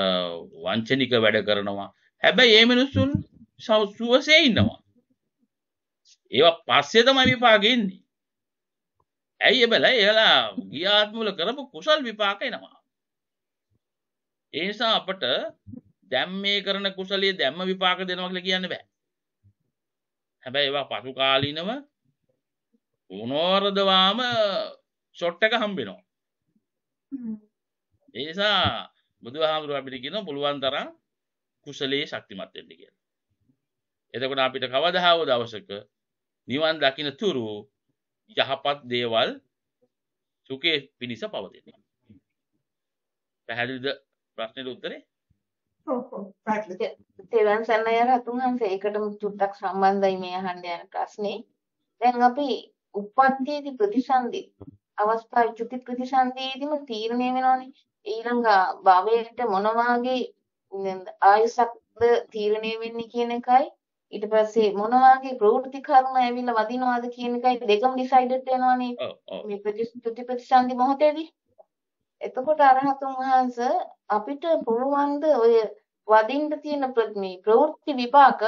වංචනික වැඩ කරනවා. හැබැයි මේ මිනිස්සුන් සුවසේ ඉන්නවා. ඒවා පස්සේ තමයි විපාකෙ ඉන්නේ. ඇයි එබැලයි එයාලා ගියාත්මවල කරපු කුසල් විපාක එනවා. ඒ නිසා අපට දැන් මේ කරන කුසලයේ දැම්ම විපාක දෙනවා කියලා කියන්න බෑ. හැබැයි ඒවා පසු කාලීනව උනෝරදවාම ෂොට් එක හම්බෙනවා. ඒ නිසා බුදුහාමුදුරුවෝ අපිට කියනවා පුළුවන් තරම් කුසලයේ ශක්තිමත් වෙන්න කියලා. එතකොට අපිට කවදා හෝ දවසක නිවන් දකින්න තුරු යහපත් දේවල් සුඛේ පිණිස පවතිනවා. පැහැදිලිද ප්‍රශ්නෙට උත්තරේ තෙරුවන් සරණයි රහතුන් වහන්සේ ඒකටම චුට්ටක් සම්බන්ධයි මේ අහන්න යන ප්‍රශ්නේ. දැන් අපි උප්පත්තියේදී ප්‍රතිසන්දි අවස්ථාවේ චුති ප්‍රතිසන්දියේදීම තීරණය වෙනවනේ ඊළඟ භවයට මොන වාගේ ආයසක්ද තීරණය වෙන්නේ කියන එකයි ඊට පස්සේ මොන වාගේ ප්‍රවෘත්ති කර්ම ඇවිල්ලා වදිනවද කියන එකයි දෙකම ඩිසයිඩඩ් වෙනවනේ මේ ප්‍රතිසන්දි මොහොතේදී. එතකොට අරහතුන් වහන්ස අපිට පුළුවන් ඔය වදින්න තියෙන මේ ප්‍රවෘත්ති විපාක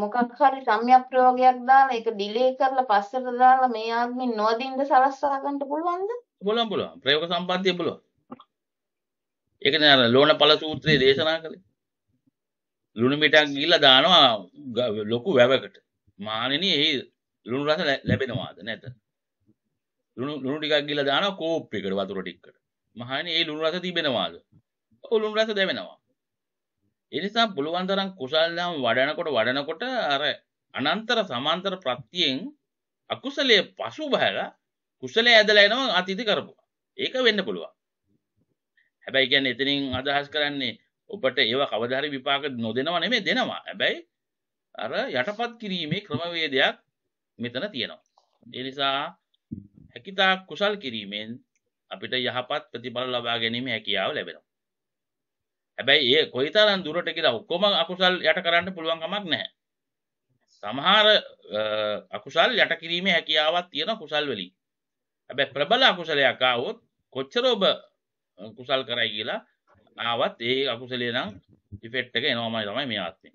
මොකක් හරි සම්‍යක් ප්‍රයෝගයක් දාලා ඒක ඩිලේ කරලා පස්සට දාලා මේ ආත්මෙ නොදින්ද සලස්වා ගන්න පුළුවන්ද? පුළුවන් පුළුවන්. ප්‍රයෝග සම්පන්නිය පුළුවන්. ඒකනේ අර ලෝණපල සූත්‍රයේ දේශනා කළේ. ලුණු මිටක් ගිහිල්ලා දානවා ලොකු වැවකට. මානෙනි ඒ ලුණු රස ලැබෙනවාද නැත? ලුණු ලුණු ටිකක් ගිල දාන කෝප් එකට වතුර ටිකකට. මහණෙනි ඒ ලුණු රස තිබෙනවාද? ඔව් ලුණු රස දැවෙනවා. ඒ නිසා පුළුවන් තරම් කුසල් දහම් වඩනකොට වඩනකොට අර අනන්තර සමාන්තර ප්‍රත්‍යයෙන් අකුසලයේ පසු බහැලා කුසලයේ ඇදලා එනවා අතීත කරපුවා. ඒක වෙන්න පුළුවන්. හැබැයි කියන්නේ එතනින් අදහස් කරන්නේ ඔබට ඒව කවදා හරි විපාක නොදෙනව නෙමෙයි දෙනවා. හැබැයි අර යටපත් කිරීමේ ක්‍රමවේදයක් මෙතන තියෙනවා. ඒ නිසා හැකිතා කුසල් කිරීමෙන් අපිට යහපත් ප්‍රතිඵල ලබා ගැනීම හැකියාව ලැබෙනවා. හැබැයි ඒ කොයිතරම් දුරට කියලා ඔක්කොම අකුසල් යට කරන්න පුළුවන් කමක් නැහැ. සමහර අකුසල් යට කිරීමේ හැකියාවක් තියෙන කුසල් වලින්. හැබැයි ප්‍රබල අකුසලයක් ආවොත් කොච්චර ඔබ කුසල් කරයි කියලා ආවත් ඒ අකුසලේ නම් ඉෆෙක්ට් එක එනවාමයි තමයි මේ ආත්මේ.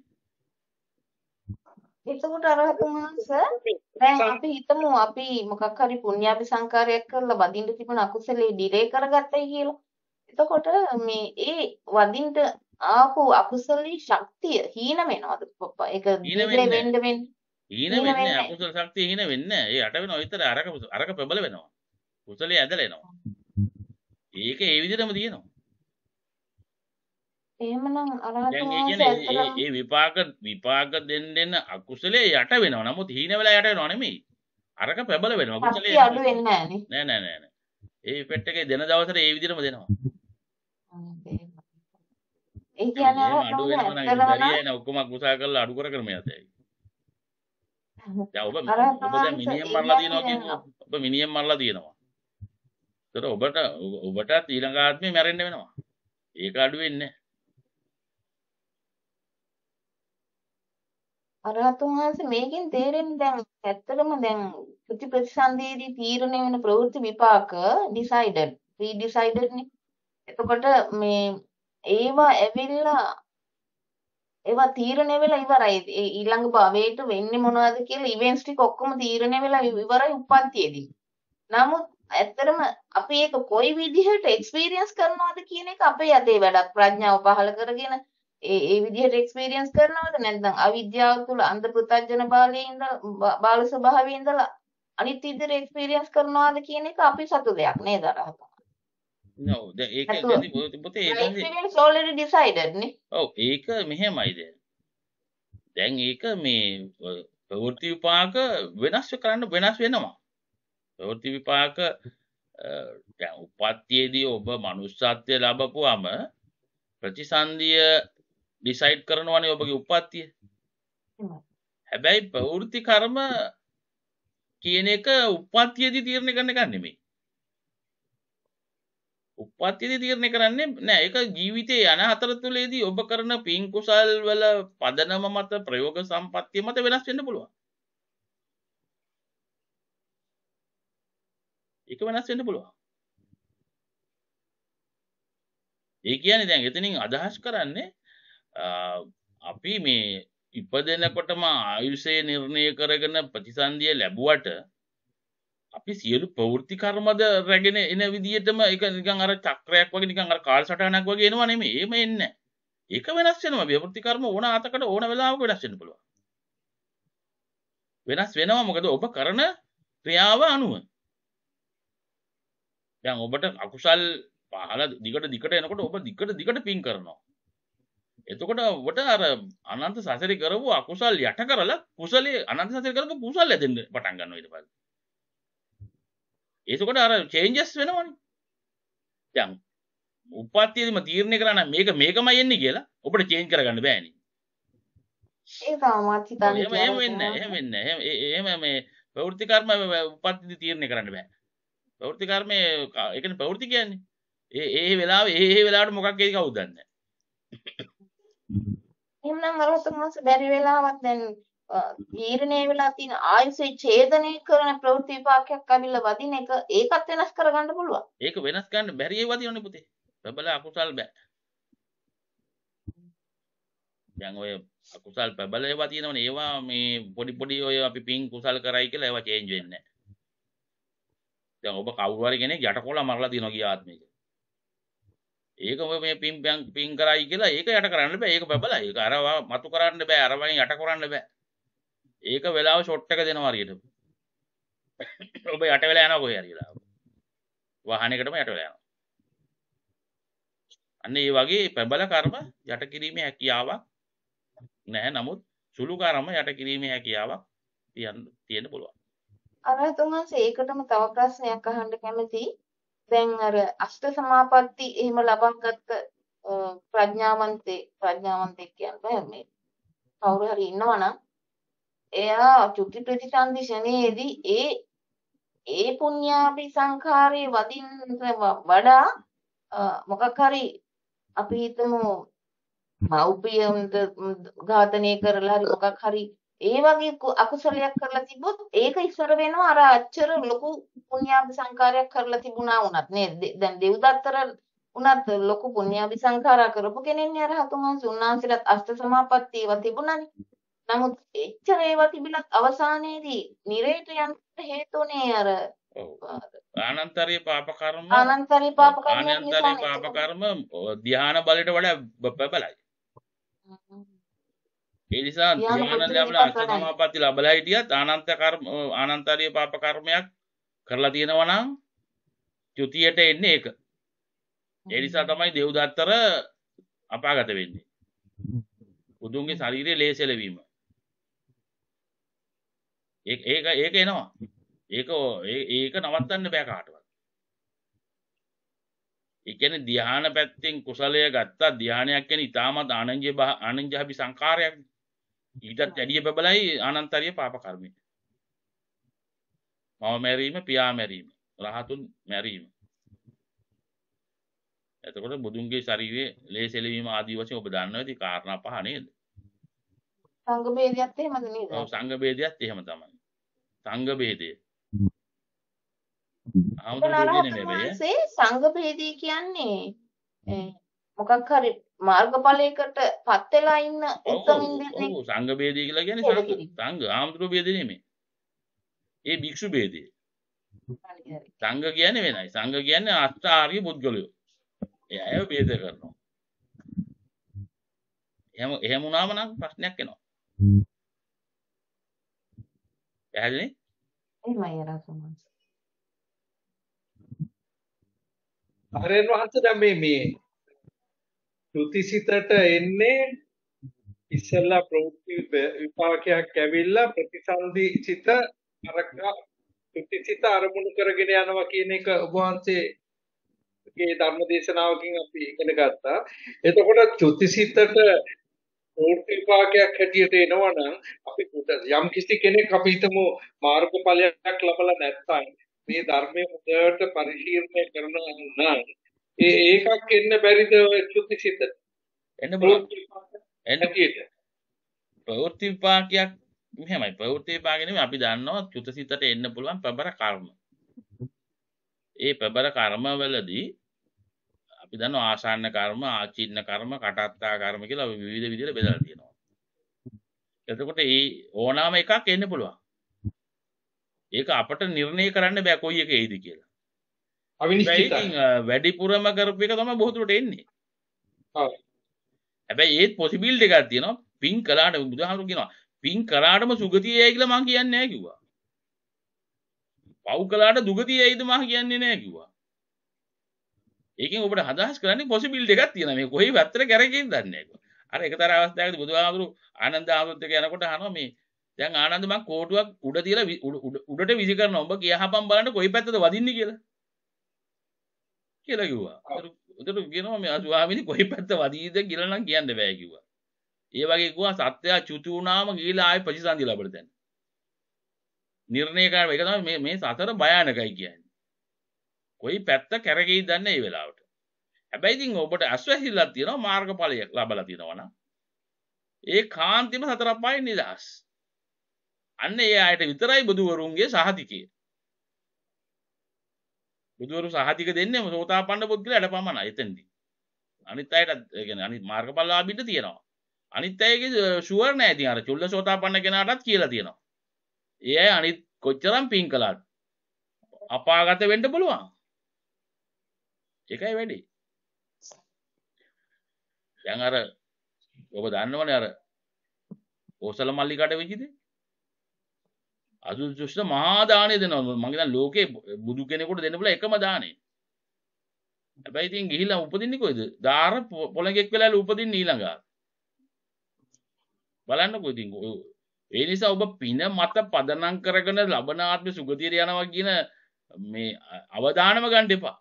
එතකොට අරහතන් වහන්සේ දැන් අපි හිතමු අපි මොකක් හරි පුණ්‍යාභි සංකාරයක් කරලා වදින්න තිබුණ අකුසලේ ඩිලේ කරගත්තයි කියලා. එතකොට මේ ඒ වදින්න ආපු අකුසලී ශක්තිය හීන වෙනවද? ඒක ඩිලේ වෙන්න වෙන්න. හීන වෙන්නේ අකුසල ශක්තිය හීන වෙන්නේ ඒ යට වෙනවා විතර අරක අරක ප්‍රබල වෙනවා. කුසලයේ ඇදලා එනවා. ඒක ඒ විදිහටම තියෙනවා. එහෙමනම් අරහතන් වහන්සේ ඇත්තටම ඒ විපාක විපාක දෙන්න දෙන්න අකුසලයේ යට වෙනවා. නමුත් හීන වෙලා යට වෙනව නෙමෙයි. අරක ප්‍රබල වෙනවා. අකුසලයේ අඩු වෙන්නේ නැහැ නෑ නෑ නෑ නෑ. ඒ ඉෆෙක්ට් එකේ දෙන දවසට ඒ විදිහටම දෙනවා. ඒ කියන්නේ අඩු වෙනවා නම් ඉතින් ඔක්කොම අකුසල කරලා අඩු කර කර මේ ඇතයි. දැන් ඔබ ඔබ දැන් මිනිහෙන් මරලා දිනවා කියන්නේ ඔබ මිනිහෙන් මරලා දිනවා. ඒතර ඔබට ඔබට ඊළඟ ආත්මේ මැරෙන්න වෙනවා. ඒක අඩු වෙන්නේ නැහැ. අරහතුන් වහන්සේ මේකෙන් තේරෙන්නේ දැන් ඇත්තටම දැන් ප්‍රති ප්‍රතිසන්දේදී තීරණය වෙන ප්‍රවෘත්ති විපාක ඩිසයිඩඩ් ප්‍රී ඩිසයිඩඩ් නේ. එතකොට මේ ඒවා ඇවිල්ලා ඒවා තීරණය වෙලා ඉවරයි. ඊළඟ භවයට වෙන්නේ මොනවද කියලා ඉවෙන්ට්ස් ටික ඔක්කොම තීරණය වෙලා ඉවරයි උප්පත්තියේදී. නමුත් ඇත්තටම අපි ඒක කොයි විදිහට එක්ස්පීරියන්ස් කරනවද කියන එක අපේ යතේ වැඩක්. ප්‍රඥාව පහළ කරගෙන ඒ ඒ විදිහට එක්ස්පීරියන්ස් කරනවද නැත්නම් අවිද්‍යාව තුළ අන්ධ පෘථග්ජන බාලයේ ඉඳලා බාල ස්වභාවයේ ඉඳලා අනිත් ඉදිරිය එක්ස්පීරියන්ස් කරනවාද කියන එක අපි සතු දෙයක් නේද රහතන් නෝ දැන් ඒක දැන් පුතේ ඒක එක්ස්පීරියන්ස් ඔල්රෙඩි ඩිසයිඩඩ් නේ ඔව් ඒක මෙහෙමයි දැන් දැන් ඒක මේ ප්‍රවෘත්ති විපාක වෙනස් කරන්න වෙනස් වෙනවා ප්‍රවෘත්ති විපාක දැන් උපත්යේදී ඔබ මනුස්සත්වය ලැබපුවම ප්‍රතිසන්දිය ඩිසයිඩ් කරනවනේ ඔබගේ උපත්තිය හැබැයි ප්‍රවෘති කර්ම කියන එක උපත්තියේදී තීරණය කරන එක නෙමෙයි උපත්තියේදී තීරණය කරන්නේ නෑ ඒක ජීවිතේ යන හතර තුලේදී ඔබ කරන පින් කුසල් වල පදනම මත ප්‍රයෝග සම්පත්තිය මත වෙනස් වෙන්න පුළුවන් ඒක වෙනස් වෙන්න පුළුවන් ඒ කියන්නේ දැන් එතනින් අදහස් කරන්නේ අපි මේ ඉප දෙනකොටම ආයුෂය නිර්ණය කරගෙන ප්‍රතිසන්දිය ලැබුවට අපි සියලු පෞෘති කර්මද රැගෙන එන විදිහටම එක නිකන් අර චක්‍රයක් වගේ නිකන් අර කාල් සටහනක් වගේ එනවා නෙමෙයි එහෙම එන්නේ ඒක වෙනස් වෙනවා විපෘති කර්ම ඕන අතකට ඕන වෙලාවක වෙනස් වෙන්න පුළුවන් වෙනස් වෙනවා මොකද ඔබ කරන ක්‍රියාව අනුව දැන් ඔබට අකුසල් පහළ දිගට දිගට එනකොට ඔබ දිගට දිගට පින් කරනවා එතකොට ඔබට අර අනන්ත සසරි කරපු අකුසල් යට කරලා කුසලයේ අනන්ත සසරි කරපු කුසල් ඇදෙන්න පටන් ගන්නවා ඊට පස්සේ. ඒකකොට අර චේන්ජස් වෙනවනේ. දැන් උපත්තියේම තීරණය කරා නම් මේක මේකමයි එන්නේ කියලා ඔබට චේන්ජ් කරගන්න බෑනේ. ඒක මම හිතන්නේ. එහෙම වෙන්නේ එහෙම වෙන්නේ. එහෙම එහෙම මේ ප්‍රවෘත්ති කර්ම උපත්තිදී තීරණය කරන්න බෑ. ප්‍රවෘත්ති කර්මයේ ඒ කියන්නේ ප්‍රවෘත්ති කියන්නේ ඒ ඒ වෙලාවේ ඒ ඒ වෙලාවට මොකක් වෙයිද කවුද දන්නේ නැහැ. එහෙනම් වරහතුන්වස බැරි වෙලාවක් දැන් තීරණය වෙලා තියෙන ආයුෂේ ඡේදනය කරන ප්‍රවෘත්ති විපාකයක් අවිල්ල වදින එක ඒකත් වෙනස් කරගන්න පුළුවන්. ඒක වෙනස් ගන්න බැරි ඒ වදිනවනේ පුතේ. ප්‍රබල අකුසල් බෑ. දැන් ඔය අකුසල් ප්‍රබල ඒවා තියෙනවනේ ඒවා මේ පොඩි පොඩි ඔය අපි පින් කුසල් කරයි කියලා ඒවා චේන්ජ් වෙන්නේ නැහැ. දැන් ඔබ කවුරු හරි කෙනෙක් යටකොලා මරලා දිනවා ගිය ආත්මයක. ඒක මේ පින් පින් කරයි කියලා ඒක යට කරන්න බෑ ඒක බබලා ඒක අරවා මතු කරන්න බෑ අරවයින් යට කරන්න බෑ ඒක වෙලාව ෂොට් එක දෙනවා හරියට ඔබ යට වෙලා යනවා කොහේ හරි වෙලාව වාහනයකටම යට වෙලා යනවා අන්න ඒ වගේ ප්‍රබල කර්ම යට කිරීමේ හැකියාවක් නැහැ නමුත් සුළු කර්ම යට කිරීමේ හැකියාවක් තියන්න තියෙන්න පුළුවන් අරහතුන් වහන්සේ ඒකටම තව ප්‍රශ්නයක් අහන්න කැමතියි දැන් අර අෂ්ට සමාපatti එහෙම ලබන් ගත්ත ප්‍රඥාවන්තේ ප්‍රඥාවන්තේ කියන්නේ මේ කවුරු හරි ඉන්නවනම් එයා චුති ප්‍රතිසන්දි ශනේදී ඒ ඒ පුඤ්ඤාපි සංඛාරේ වදින්න වඩා මොකක් හරි අපි හිතමු මව්පියන්ද ඝාතනය කරලා හරි මොකක් හරි ඒ වගේ අකුසලයක් කරලා තිබ්බොත් ඒක ඉස්සර වෙනවා අර අච්චර ලොකු පුණ්‍යාභි සංකාරයක් කරලා තිබුණා වුණත් නේද දැන් දෙව්දත්තර වුණත් ලොකු පුණ්‍යාභි සංකාරා කරපු කෙනෙන්නේ අර හතුමන් සුණාන්සිලත් අෂ්ට සමාපත්තියව තිබුණානේ නමුත් එච්චර ඒවා තිබිලත් අවසානයේදී නිරේත යන්න හේතුනේ අර ආනන්තරී පාප කර්ම ආනන්තරී පාප කර්ම ආනන්තරී පාප කර්ම ධානා බලයට වඩා බලයි එනිසා නිවන ලැබලා අෂ්ටසමාපatti ලැබලා හිටියත් අනන්ත කර්ම අනන්තරිය පාප කර්මයක් කරලා තියෙනවා නම් චුතියට එන්නේ ඒක. ඒ නිසා තමයි දේවදත්තර අපාගත වෙන්නේ. උදුන්ගේ ශරීරයේ ලේසෙලවීම. ඒක ඒක ඒක එනවා. ඒක ඒක නවත්තන්න බෑ කාටවත්. ඒ කියන්නේ ධ්‍යාන පැත්තෙන් කුසලය ගත්තා ධ්‍යානයක් කියන්නේ ඊටාම ආනන්‍ය ආනන්‍යභි සංකාරයක්නේ. ඊටත් වැඩිය බබලයි අනන්තරිය පාප කර්මය මව මැරීම පියා මැරීම රහතුන් මැරීම එතකොට බුදුන්ගේ ශරීරයේ ලේ සෙලවීම ආදී වශයෙන් ඔබ දන්නවා ඉතින් කාරණා පහ නේද සංඝ ભેදයත් එහෙමද නේද ඔව් සංඝ ભેදයත් එහෙම තමයි සංඝ ભેදය ආමුදුනේ නෙමෙයි සංඝ ભેදය කියන්නේ මොකක් හරි මාර්ගඵලයකට පත් වෙලා ඉන්න උත්තමින් දෙන්නේ. ඔව් සංඝ ભેදය කියලා කියන්නේ සංඝ සංඝ ආමතුරු ભેදය නෙමෙයි. ඒ භික්ෂු ભેදය. සංඝ කියන්නේ වෙනයි. සංඝ කියන්නේ අෂ්ටාර්ය පුද්ගලයෝ. ඒ අයව ભેද කරනවා. එහෙම එහෙම වුණාම නම් ප්‍රශ්නයක් එනවා. පැහැදිලි? එහෙමයි රසමංස. හරෙන් වහන්සේ දැන් මේ මේ ත්‍ෘතිසිතට එන්නේ ඉස්සෙල්ලා ප්‍රවෘත්ති විපාකයක් ඇවිල්ලා ප්‍රතිසන්දි සිත අරක ත්‍ෘතිසිත අරමුණු කරගෙන යනවා කියන එක ඔබ වහන්සේගේ ධර්ම දේශනාවකින් අපි ඉගෙන ගත්තා. එතකොට ත්‍ෘතිසිතට ප්‍රවෘත්ති විපාකයක් හැටියට එනවනම් අපි යම් කිසි කෙනෙක් අපි හිතමු මාර්ගඵලයක් ලබලා නැත්නම් මේ ධර්මයේ හොඳට පරිශීලනය කරනවා නම් ඒ ඒකක් එන්න බැරිද ඔය චුතිසිත? එන්න එන්න ප්‍රවෘත්ති විපාකයක් මෙහෙමයි ප්‍රවෘත්ති විපාක නෙමෙයි අපි දන්නවා චුතිසිතට එන්න පුළුවන් ප්‍රබර කර්ම. ඒ ප්‍රබර කර්ම වලදී අපි දන්නවා ආසන්න කර්ම, ආචින්න කර්ම, කටත්තා කර්ම කියලා විවිධ විදිහට බෙදලා තියෙනවා. එතකොට මේ ඕනෑම එකක් එන්න පුළුවන්. ඒක අපට නිර්ණය කරන්න බෑ කොයි එක එයිද කියලා. අවිනිශ්චිතයි වැඩිපුරම කරපු එක තමයි බොහෝදුරට එන්නේ ඔව් හැබැයි ඒත් පොසිබිලිටි එකක් තියෙනවා පින් කළාට බුදුහාමුදුරු කියනවා පින් කරාටම සුගතිය යයි කියලා මම කියන්නේ නැහැ කිව්වා පව් කළාට දුගතිය යයිද මම කියන්නේ නැහැ කිව්වා ඒකෙන් ඔබට හදාස් කරන්නේ පොසිබිලිටි එකක් තියෙනවා මේ කොහේ වැත්තට කරගෙන් දන්නේ නැහැ අර එකතර අවස්ථාවකදී බුදුහාමුදුරු ආනන්ද ආනන්දත් එක්ක යනකොට අහනවා මේ දැන් ආනන්ද මං කෝටුවක් උඩ තියලා උඩට විසි කරනවා ඔබ කියහපම් බලන්න කොයි පැත්තද වදින්නේ කියලා කියලා කිව්වා. උදේට කියනවා මේ ස්වාමීනි කොයි පැත්ත වදීද කියලා නම් කියන්න බෑ කිව්වා. ඒ වගේ කිව්වා සත්‍යය චුතු වුණාම ගිහිලා ආයෙ ප්‍රතිසන්දි ලැබෙන්න දැන්. නිර්ණය කරන එක තමයි මේ මේ සතර භයානකයි කියන්නේ. කොයි පැත්ත කැරගෙයි දන්නේ මේ වෙලාවට. හැබැයි ඉතින් ඔබට අස්වැහිලා තියෙනවා මාර්ගඵලය ලැබලා තියෙනවා නම් ඒ කාන්තිම සතර පායෙන් නිදහස්. අන්න ඒ ආයත විතරයි බුදුවරුන්ගේ සහතිකය. බුදුවරු සහතික දෙන්නේම සෝතාපන්න පුද්ගලයාට පමණයි එතෙන්දී. අනිත් අයට يعني අනිත් මාර්ගඵලලාභීන්ට තියෙනවා. අනිත් අයගේ ෂුවර් නෑ ඉතින් අර චුල්ල සෝතාපන්න කෙනාටත් කියලා තියෙනවා. ඒ අය අනිත් කොච්චරම් පින් කළාද අපාගත වෙන්න පුළුවන්. ඒකයි වැඩි. දැන් අර ඔබ දන්නවනේ අර ඕසල මල්ලිකාට වෙච්ච දේ අදු දෘෂ්ට මහාදානය දෙනවා මගේ ලෝකේ බුදු කෙනෙකුට දෙන්න බල එකම දානේ හැබැයි ඉතින් ගිහිල්ලා උපදින්නේ කොයිද දාර පොළඟෙක් වෙලා උපදින්නේ ඊළඟට බලන්නකෝ ඉතින් ඒ නිසා ඔබ පින මත පදනම් කරගෙන ලබන ආත්ම සුගතියට යනවා කියන මේ අවධානම ගන්න එපා.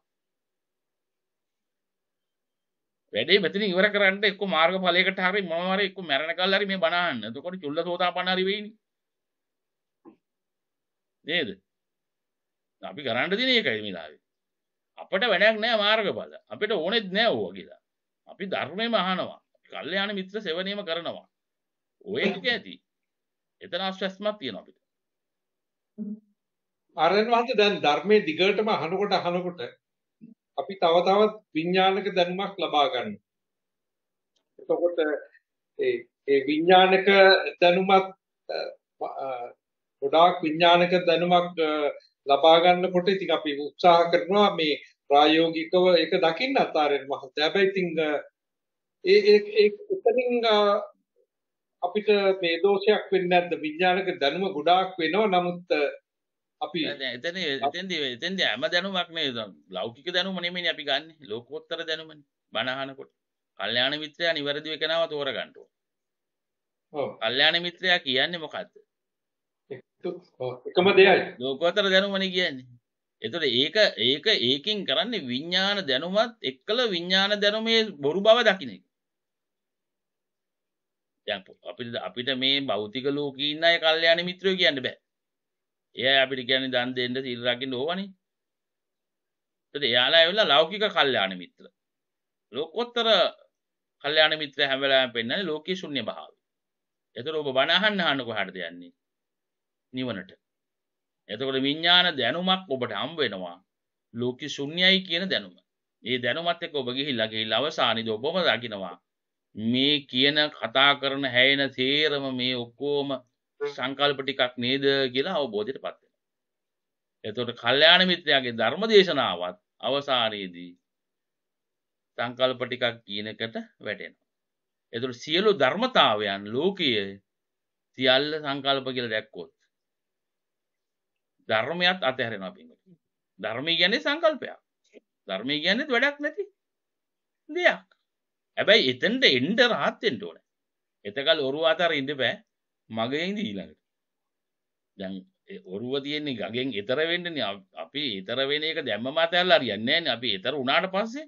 වැඩේ මෙතන ඉවර කරන්න එක්ක මාර්ගඵලයකට හරි මොනවා හරි එක්ක මැරෙනකල් හරි මේ බණ අහන්න. එතකොට චුල්ලසෝතාපන්න හරි වෙයිනේ. නේද? අපි කරන්න තියෙන එකයි මිලාවේ. අපිට වැඩක් නැහැ මාර්ගඵල. අපිට ඕනෙත් නැහැ ඕවා කියලා. අපි ධර්මෙම අහනවා. කල්යාණ මිත්‍ර සෙවණේම කරනවා. ඔය එක ඇති. එතන ආශ්‍රස්මක් තියෙනවා අපිට. ආරයන් වහන්සේ දැන් ධර්මයේ දිගටම අහනකොට අහනකොට අපි තව තවත් විඥානික දැනුමක් ලබා ගන්නවා. එතකොට ඒ ඒ විඥානික දැනුමත් ගොඩාක් විඥානික දැනුමක් ලබා ගන්නකොට ඉතින් අපි උත්සාහ කරනවා මේ ප්‍රායෝගිකව ඒක දකින්න අතාරෙන් මහත්තයා. හැබැයි ඉතින් ඒ ඒ එතනින් අපිට මේ දෝෂයක් වෙන්නේ නැද්ද විඥානික දැනුම ගොඩාක් වෙනවා නමුත් අපි එතන එතෙන්දී එතෙන්දී හැම දැනුමක් නේ ලෞකික දැනුම නෙමෙයිනේ අපි ගන්නෙ ලෝකෝත්තර දැනුමනේ බණ අහනකොට කල්යාණ මිත්‍රයා නිවැරදිව කෙනාව තෝරගන්න ඕන. ඔව්. කල්යාණ මිත්‍රයා කියන්නේ මොකද්ද? එකම දෙයයි. ලෝකෝත්තර දැනුමනේ කියන්නේ. එතකොට ඒක ඒක ඒකෙන් කරන්නේ විඥාන දැනුමත් එක්කල විඥාන දැනුමේ බොරු බව දකින්න එක. දැන් අපිට අපිට මේ භෞතික ලෝකේ ඉන්න අය කල්යාණ මිත්‍රයෝ කියන්න බෑ. එයා අපිට කියන්නේ දන් දෙන්න සීල් රකින්න ඕවනේ. එතකොට එයාලා ඇවිල්ලා ලෞකික කල්යාණ මිත්‍ර. ලෝකෝත්තර කල්යාණ මිත්‍ර හැම වෙලාවෙම පෙන්වන්නේ ලෝකේ ශුන්‍ය භාවය. එතකොට ඔබ බණ අහන්න අහන්න කොහටද යන්නේ? නිවනට. එතකොට විඤ්ඥාන දැනුමක් ඔබට හම් වෙනවා ලෝකි සුන්්‍යයි කියන දැනුම ඒ දැනුමත් එක් ඔබගෙහි ලගේ ලවසානිද ඔබම දකිනවා මේ කියන කතා කරන හැයින තේරම මේ ඔක්කෝම සංකල්පටිකක් නේද කියලා අවබෝධයට පත්වෙන. එතොට කල්්‍යයාන මිත්‍රයාගේ ධර්ම දේශනාවත් අවසානයේදී සංකල්පටිකක් කියනකට වැටෙන. එතුට සියලු ධර්මතාවයන් ලෝකයේ සියල්ල සංකල්ප කියල දැක්කොත් ධර්මයත් අතහැරෙනවා පින්වතුනි. ධර්මය කියන්නේ සංකල්පයක්. ධර්මය කියන්නේ වැඩක් නැති දෙයක්. හැබැයි එතනට එන්න rahat වෙන්න ඕනේ. එතකල් ඔරුව අතර ඉන්න බෑ. මගේ ඉඳ ඊළඟට. දැන් ඔරුව තියෙන්නේ ගගෙන් ඈතර වෙන්නනේ අපි ඈතර වෙන එක දැම්මම අතල්ලා හරියන්නේ නැහැ අපි ඈතර වුණාට පස්සේ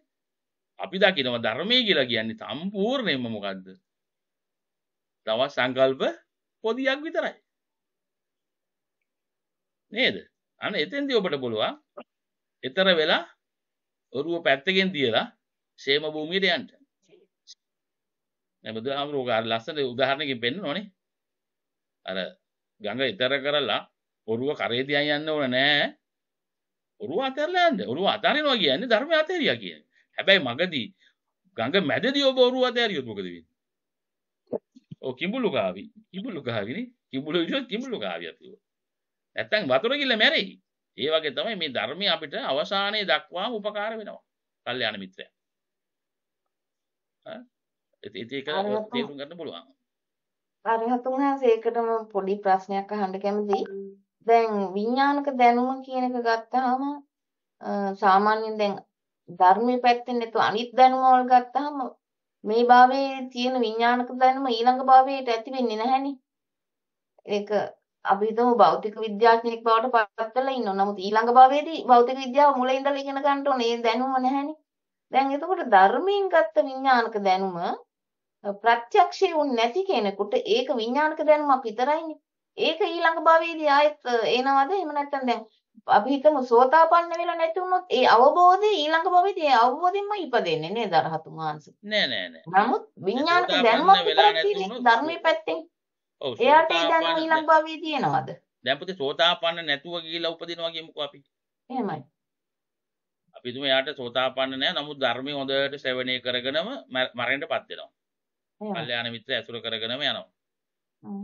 අපි දකිනවා ධර්මයේ කියලා කියන්නේ සම්පූර්ණයෙන්ම මොකද්ද? තව සංකල්ප පොදියක් විතරයි. නේද? අන්න එතෙන්දී ඔබට පුළුවන් ඊතර වෙලා ඔරුව පැත්තකින් තියලා ෂේම භූමියට යන්න. නෑ බුදුහාමුදුරුවෝ කාර ලස්සන උදාහරණකින් පෙන්නනෝනේ. අර ගඟ ඊතර කරලා ඔරුව කරේ දිහා යන්න ඕන නෑ. ඔරුව අතහැරලා යන්න. ඔරුව අතහරිනවා කියන්නේ ධර්මය අතහැරියා කියන්නේ. හැබැයි මගදී ගඟ මැදදී ඔබ ඔරුව අතහැරියොත් මොකද වෙන්නේ? ඔව් කිඹුලු ගාවි. කිඹුලු ගාවිනේ. කිඹුලු විදිහට කිඹුලු ගාවියක් තිබුණා. නැත්තම් වතුර කිල්ල මැරෙයි. ඒ වගේ තමයි මේ ධර්මය අපිට අවසානයේ දක්වාම උපකාර වෙනවා. කල්යාණ මිත්‍රයා. ඒක තේරුම් ගන්න පුළුවන්. අරහත් උන්වහන්සේ ඒකටම පොඩි ප්‍රශ්නයක් අහන්න කැමතියි. දැන් විඥානික දැනුම කියන එක ගත්තාම සාමාන්‍යයෙන් දැන් ධර්මයේ පැත්තෙන් නැතු අනිත් දැනුම වල ගත්තාම මේ භාවයේ තියෙන විඥානික දැනුම ඊළඟ භාවයට ඇති වෙන්නේ නැහෙනේ. ඒක අපි හිතමු භෞතික විද්‍යාඥයෙක් බවට පත් වෙලා ඉන්නවා. නමුත් ඊළඟ භවයේදී භෞතික විද්‍යාව මුලින් ඉඳලා ඉගෙන ගන්න ඕනේ. ඒ දැනුම නැහැනේ. දැන් එතකොට ධර්මයෙන් ගත්ත විඥානික දැනුම ප්‍රත්‍යක්ෂේ වුන් නැති කෙනෙකුට ඒක විඥානික දැනුමක් විතරයිනේ. ඒක ඊළඟ භවයේදී ආයෙත් එනවද? එහෙම නැත්නම් දැන් අපි හිතමු සෝතාපන්න වෙලා නැති වුණොත් ඒ අවබෝධය ඊළඟ භවෙදී ඒ අවබෝධයෙන්ම ඉපදෙන්නේ නේද? රහතුන් වහන්සේ. නෑ නෑ නෑ. නමුත් විඥානික දැනුමක් විතරක් තියෙන්නේ ධර්මයේ පැත්තෙන්. එයාට ඒ දැනුම ඊළඟ භවයේ තියෙනවද? දැන් පුතේ සෝතාපන්න නැතුව ගිහිලා උපදිනවා කියමුකෝ අපි. එහෙමයි. අපි තුම එයාට සෝතාපන්න නැහැ. නමුත් ධර්මයේ හොඳට සේවනය කරගෙනම මරණයටපත් වෙනවා. කල්යාණ මිත්‍ර ඇසුර කරගෙනම යනවා.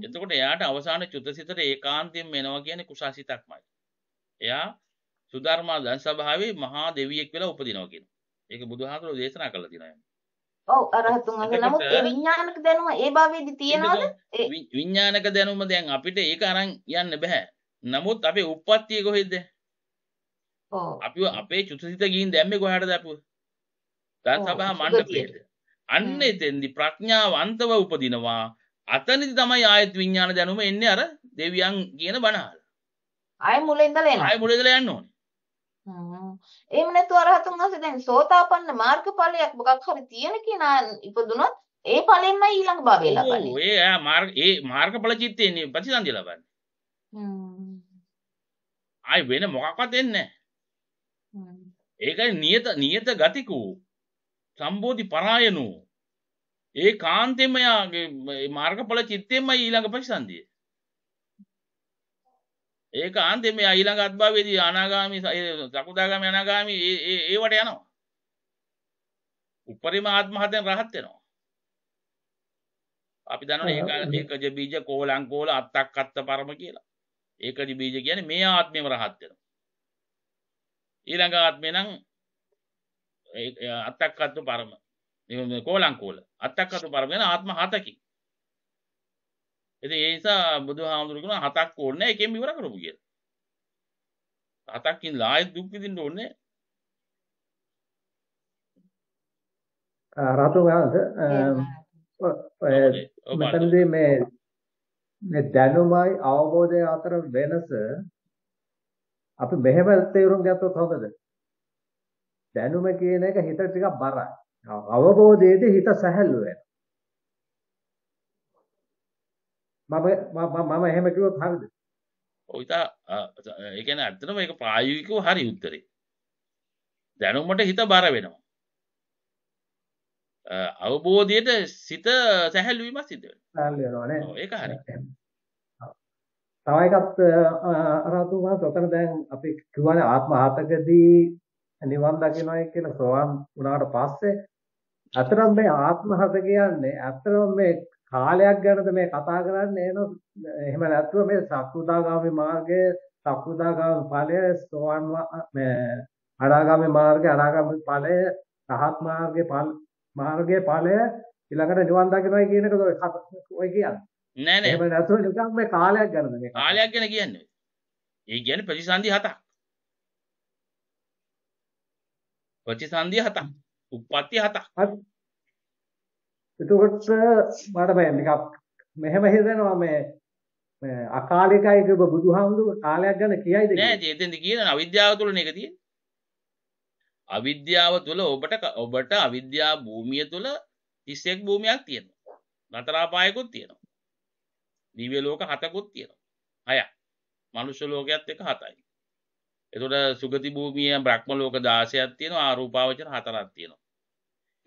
එතකොට එයාට අවසාන චුතසිතට ඒකාන්තයෙන් වෙනවා කියන්නේ කුසාසිතක්මයි. එයා සුධර්මා දන් සභාවේ මහා දෙවියෙක් වෙලා උපදිනවා කියනවා. ඒක බුදුහාමුදුරුවෝ දේශනා කළා තියෙනවා. ඔව් අරහතුන් වහන්සේ නමුත් ඒ විඥානක දැනුම ඒ භවයේදී තියනවාද විඥානක දැනුම දැන් අපිට ඒක අරන් යන්න බෑ නමුත් අපේ උප්පත්තිය කොහෙද ඔව් අපිව අපේ චුතසිත ගිහින් දැම්මේ කොහටද අපිව දන් සභා මණ්ඩපයේද අන්න එතෙන්දී ප්‍රඥාව අන්තව උපදිනවා අතනදි තමයි ආයත් විඥාන දැනුම එන්නේ අර දෙවියන් කියන බණහල ආය මුලින්දලා එනවා ආය මුලින්දලා යන්න ඕනේ එහෙම නැතුව අරහතුන් වහන්සේ දැන් සෝතාපන්න මාර්ගඵලයක් මොකක් හරි තියෙන කෙනා ඉපදුනොත් ඒ ඵලෙන්මයි ඊළඟ භවය ලබන්නේ. ඔව් ඒ මාර්ග ඒ මාර්ගඵල චිත්තේ ප්‍රතිසන්දිය ලබන්නේ. හ්ම්. ආයි වෙන මොකක්වත් එන්නේ නැහැ. ඒකයි නියත නියත ගතිකෝ සම්බෝධි පරායනෝ ඒ කාන්තෙම යාගේ මාර්ගඵල චිත්තෙමයි ඊළඟ ප්‍රතිසන්දිය. ඒක අන්තිම මේ ඊළඟ අත්භවයේදී අනාගාමි සකුදාගාමි අනාගාමි ඒ ඒවට යනවා. උපරිම ආත්ම හතෙන් රහත් වෙනවා. අපි දන්නවනේ ඒක ඒකජ බීජ කෝලංකෝල අත්තක් අත්ත පරම කියලා. ඒකජ බීජ කියන්නේ මේ ආත්මෙම රහත් වෙනවා. ඊළඟ ආත්මේ නම් අත්තක් අත්ත පරම. මේ කෝලංකෝල අත්තක් අත්ත පරම කියන ආත්ම හතකින්. ඉතින් ඒ නිසා බුදුහාමුදුරුවෝ හතක් ඕනේ එකෙන් ඉවර කරමු කියලා. හතක්කින් ආයෙත් දුක් විඳින්න ඕනේ. රාතු ගානද මෙතනදී මේ මේ දැනුමයි අවබෝධය අතර වෙනස අපි මෙහෙම තේරුම් ගත්තොත් හොඳද? දැනුම කියන එක හිත ටිකක් බරයි. අවබෝධයේදී හිත සැහැල්ලු වෙනවා. මම මම එහෙම කිව්වොත් හරිද? ඔය ඉතින් ඒ කියන්නේ ඇත්තටම මේක ප්‍රායෝගිකව හරි උත්තරේ. දැනුමට හිත බර වෙනවා. අවබෝධයට සිත සැහැල්ලු වීම සිද්ධ වෙනවා. ඒක හරි. තව එකක් රතු වහන්ස ඔතන දැන් අපි කියවනේ ආත්ම ආතකදී නිවන් දකින්නයි කියලා සෝවාන් වුණාට පස්සේ අතරම මේ ආත්ම හත කියන්නේ අතරම මේ කාලයක් ගැනද මේ කතා කරන්නේ නේද? එහෙම නැත්නම් මේ සක්ෘදාගාමී මාර්ගයේ සක්ෘදාගාමී ඵලය සෝවන් මේ අනාගාමී මාර්ගයේ අනාගාමී ඵලය රහත් මාර්ගයේ ඵල මාර්ගයේ ඵලය ඊළඟට නිවන් දකින්නයි කියන එක ඔය කියන්නේ. නෑ නෑ. එහෙම නැත්නම් නිකන් මේ කාලයක් ගැනද මේ කාලයක් ගැන කියන්නේ. ඒ කියන්නේ ප්‍රතිසන්දි හතක්. ප්‍රතිසන්දි හතක්. උප්පත්ති හතක්. එතකොට මට බය නිකක් මෙහෙම හිතෙනවා මේ මේ අකාලිකයි කියපු බුදුහාමුදුරුවෝ කාලයක් ගැන කියයිද නෑ එතෙන්ද කියනවා අවිද්‍යාව තුලනේ ඒක තියෙන්නේ අවිද්‍යාව තුල ඔබට ඔබට අවිද්‍යා භූමිය තුල 31 භූමියක් තියෙනවා නතරාපායකුත් තියෙනවා දිව්‍ය ලෝක හතකුත් තියෙනවා හයක් මනුෂ්‍ය ලෝකයේත් එක හතයි එතකොට සුගති භූමිය බ්‍රහ්ම ලෝක 16ක් තියෙනවා ආරූපාවචර හතරක් තියෙනවා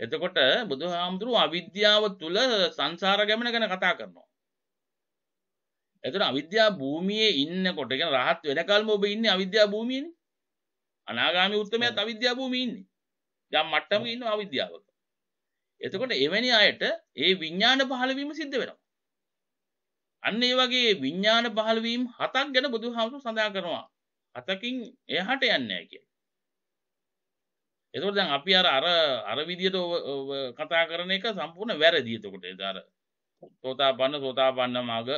එතකොට බුදුහාමුදුරුව අවිද්‍යාව තුල සංසාර ගමන ගැන කතා කරනවා. එතන අවිද්‍යා භූමියේ ඉන්නකොට කියන රහත් වෙනකල්ම ඔබ ඉන්නේ අවිද්‍යා භූමියේනේ. අනාගාමී උත්තමයාත් අවිද්‍යා භූමියේ ඉන්නේ. යම් මට්ටමක ඉන්නවා අවිද්‍යාවක. එතකොට එවැනි අයට ඒ විඥාන පහළවීම සිද්ධ වෙනවා. අන්න ඒ වගේ විඥාන පහළවීම් හතක් ගැන බුදුහාමුදුරුව සඳහන් කරනවා. හතකින් එහාට යන්නේ නැහැ කියලා. එතුට දැන් අපි අර අර අර විදියට කතා කරන එක සම්පූර්ණ වැරදිතකොට දර තෝතා පන්න සෝතා පන්න මග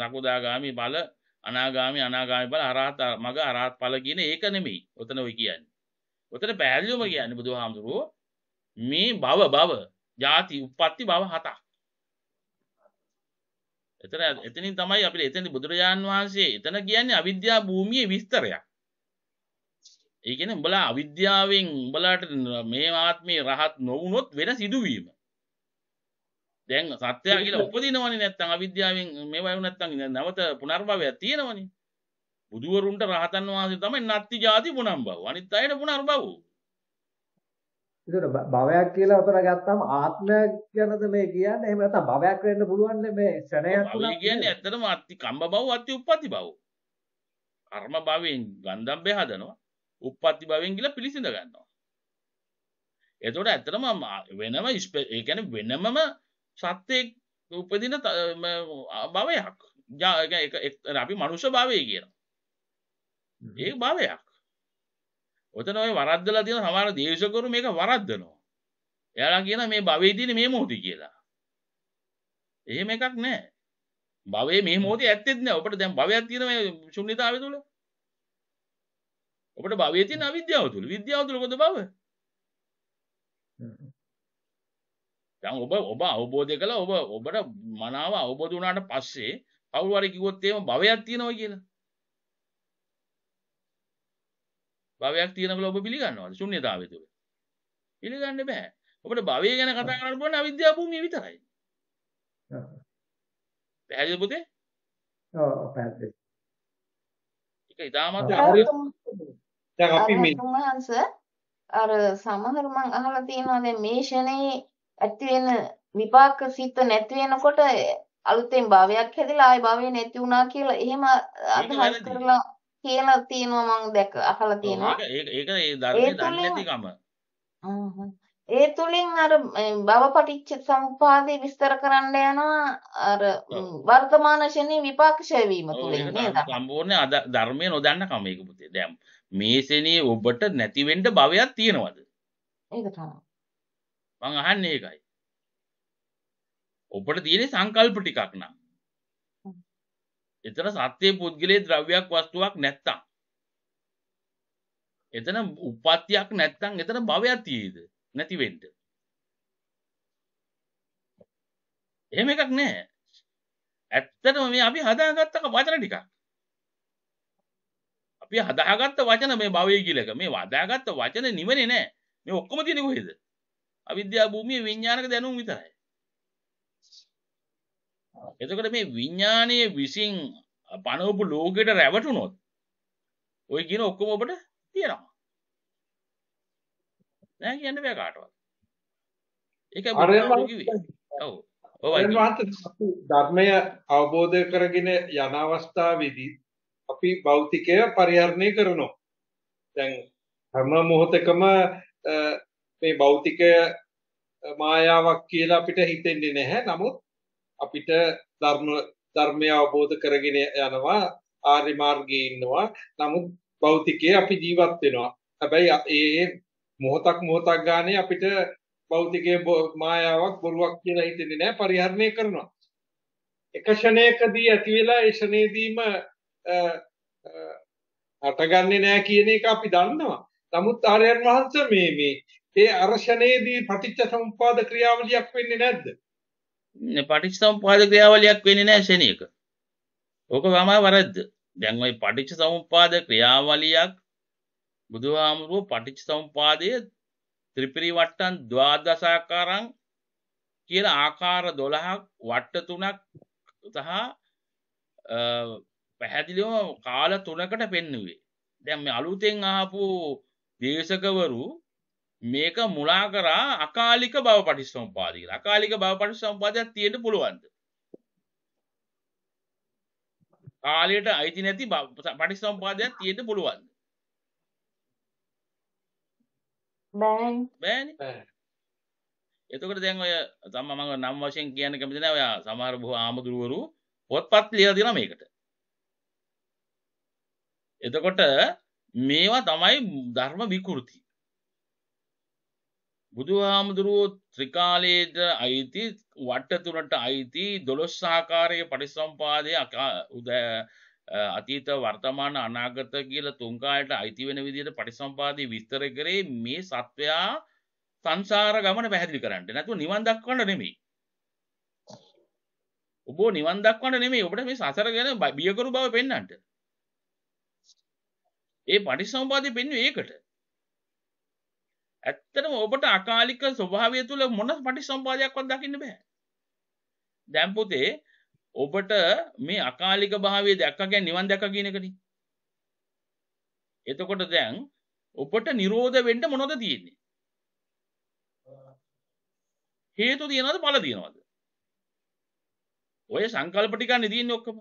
රකුදාගාමි බල අනාගාමි අනාගාමි බල අරාත මග අරාත් පල කියන ඒක නෙමෙයි ඔතන ඔයි කියන්න ඔතන පැහැදිලිවම කියන්නේ බුදුහාමුදුරුවෝ මේ භව භව ಜಾති උප්පත්ති භව හතක් එතන එතනින් තමයි අපිට එතන බුදුරජාන් වහන්සේ එතන කියන්නේ අවිද්‍යා භූමියේ විස්තරයක් ඒගෙන උඹලා අවිද්‍යාවෙන් උඹලාට මේ ආත්මේ රහත් නොවුනොත් වෙන සිදුවීම. දැන් සත්‍යය කියලා උපදිනවනේ නැත්තම් අවිද්‍යාවෙන් මේවා වුණ නැත්තම් නැවත පුනර්භවයක් තියෙනවනේ. බුදුවරුන්ට රහතන් වහන්සේ තමයි නත්ති ජාති පුනම්බව. අනිත් අයට පුනර්භව. ඒතර භවයක් කියලා අපර ගත්තාම ආත්මය ගැනද මේ කියන්නේ? එහෙම නැත්නම් භවයක් වෙන්න පුළුවන් මේ ශරණයක් උනා. ඒ කියන්නේ ඇත්තටම අත්ති කම්බ භව අත්ති උප්පති භව. කර්ම භවෙන් ගන්ධම්බේ හදනවා. උප්පත්ති භවෙන් කියලා පිළිසිඳ ගන්නවා. එතකොට ඇත්තටම වෙනම ඒ කියන්නේ වෙනමම සත්‍යයක් උපදින භවයක්. අපි මනුෂ්‍ය භවය කියනවා. ඒ භවයක්. ඔතන ඔය වරද්දලා තියෙන සමහර දේශකවරු මේක වරද්දනවා. එයාලා කියන මේ භවයේ තියෙන මේ මොහොතේ කියලා. එහෙම එකක් නැහැ. භවයේ මේ මොහොතේ ඇත්තෙත් නැහැ. ඔබට දැන් භවයක් තියෙන මේ ශුන්්‍යතාවය තුළ. ඔබට භවයේ තියෙන අවිද්‍යාව තුල විද්‍යාව තුල මොකද භව? දැන් ඔබ ඔබ අවබෝධය කළා ඔබ ඔබට මනාව අවබෝධ වුණාට පස්සේ කවුරු හරි කිව්වොත් එහෙම භවයක් තියෙනවා කියලා. භවයක් තියෙන කියලා ඔබ පිළිගන්නවද? ශුන්‍යතාවය තුල. පිළිගන්න බෑ. ඔබට භවය ගැන කතා කරන්න පුළුවන් අවිද්‍යාව භූමිය විතරයි. පැහැදිලි පුතේ? ඔව් පැහැදිලි. ඒක ඉතාමත් දැන් අපි මේ මහන්ස අර සමහර මං අහලා තියෙනවා දැන් මේ ෂනේ ඇති වෙන විපාක සිත නැති වෙනකොට අලුතෙන් භාවයක් හැදිලා ආය භාවය නැති වුණා කියලා එහෙම අදහස් කරලා කියලා තියෙනවා මං දැක අහලා තියෙනවා ඒක ඒක ඒ ධර්මයේ දන්නේ නැතිකම ඒ තුලින් අර භවපටිච්ච සමුපාදේ විස්තර කරන්න යනවා අර වර්තමාන ශනේ විපාකෂය වීම තුලින් නේද සම්පූර්ණ ධර්මයේ නොදන්න කම ඒක පුතේ දැන් මේ සෙනේ ඔබට නැතිවෙන්න භවයක් තියෙනවද? ඒක තමයි. මං අහන්නේ ඒකයි. ඔබට තියෙන සංකල්ප ටිකක් නම්. එතන සත්‍ය පුද්ගලයේ ද්‍රව්‍යයක් වස්තුවක් නැත්තම්. එතන උප්පත්තියක් නැත්තම් එතන භවයක් තියේද? නැති වෙන්න. එහෙම එකක් නැහැ. ඇත්තටම මේ අපි හදාගත්ත වචන ටිකක්. අපි හදාගත්ත වචන මේ භවය කියලක මේ වදාගත්ත වචන නිවනේ නෑ මේ ඔක්කොම තියෙන්නේ කොහෙද අවිද්‍යා භූමියේ විඥානක දැනුම් විතරයි එතකොට මේ විඥානයේ විසින් පණවපු ලෝකෙට රැවටුනොත් ඔය කියන ඔක්කොම ඔබට තියෙනවා නෑ කියන්න බෑ කාටවත් ඒකයි බුදුහාමුදුරුවෝ කිව්වේ ඔව් ඔව් ධර්මය අවබෝධ කරගෙන යන අවස්ථාවේදී අපි භෞතිකය පරිහරණය කරනවා. දැන් හැම මොහොතකම මේ භෞතිකය මායාවක් කියලා අපිට හිතෙන්නේ නැහැ. නමුත් අපිට ධර්ම ධර්මය අවබෝධ කරගෙන යනවා ආර්ය මාර්ගයේ ඉන්නවා. නමුත් භෞතිකයේ අපි ජීවත් වෙනවා. හැබැයි ඒ මොහොතක් මොහොතක් ගානේ අපිට භෞතිකයේ මායාවක් බොරුවක් කියලා හිතෙන්නේ නැහැ පරිහරණය කරනවා. එක ෂණයකදී ඇති වෙලා ඒ ෂණේදීම හටගන්නේ නැහැ කියන එක අපි දන්නවා. නමුත් ආර්යයන් වහන්සේ මේ මේ ඒ අර්ශනයේදී පටිච්ච සමුප්පාද ක්‍රියාවලියක් වෙන්නේ නැද්ද? පටිච්ච සමුප්පාද ක්‍රියාවලියක් වෙන්නේ නැහැ ශනියක. ඕක තමයි වරද්ද. දැන් ওই පටිච්ච සමුප්පාද ක්‍රියාවලියක් බුදුහාමුදුරුව පටිච්ච සමුපාදයේ ත්‍රිපිරි වට්ටන් ද්වාදසාකාරං කියලා ආකාර 12ක් වට්ට තුනක් සහ පැහැදිලිව කාල තුනකට පෙන්නුවේ. දැන් මේ අලුතෙන් ආපු දේශකවරු මේක මුලා කරා අකාලික බව පටිච්චසමුපාදය කියලා. අකාලික බව පටිච්චසමුපාදයක් තියෙන්න පුළුවන්ද? කාලයට අයිති නැති පටිච්චසමුපාදයක් තියෙන්න පුළුවන්ද? බෑනේ. එතකොට දැන් ඔය තම මම නම් වශයෙන් කියන්න කැමති නෑ ඔයා සමහර බොහෝ ආමතුරුවරු පොත්පත් ලියලා දෙනවා මේකට. එතකොට මේවා තමයි ධර්ම විකෘති. බුදුහාමුදුරුවෝ ත්‍රිකාලයේද අයිති වට තුනට අයිති දොළොස් ආකාරයේ පරිසම්පාදයේ අතීත වර්තමාන අනාගත කියලා තුන් කාලයට අයිති වෙන විදිහට පරිසම්පාදයේ විස්තර කරේ මේ සත්වයා සංසාර ගමන පැහැදිලි කරන්න. නැතුව නිවන් දක්වන්න නෙමෙයි. ඔබ නිවන් දක්වන්න නෙමෙයි ඔබට මේ සසර ගැන බියකරු බව පෙන්වන්නට. ඒ පටිසම්පාදය පෙන්ව ඒකට ඇත්තටම ඔබට අකාලික ස්වභාවය තුළ මොන පටිසම්පාදයක්වත් දකින්න බෑ දැන් පුතේ ඔබට මේ අකාලික භාවය දැක්ක කියන්නේ නිවන් දැක්ක කියන එකනේ එතකොට දැන් ඔබට නිරෝධ වෙන්න මොනවද තියෙන්නේ හේතු තියනවද ඵල තියනවද ඔය සංකල්ප ටිකන්නේ තියෙන්නේ ඔක්කොම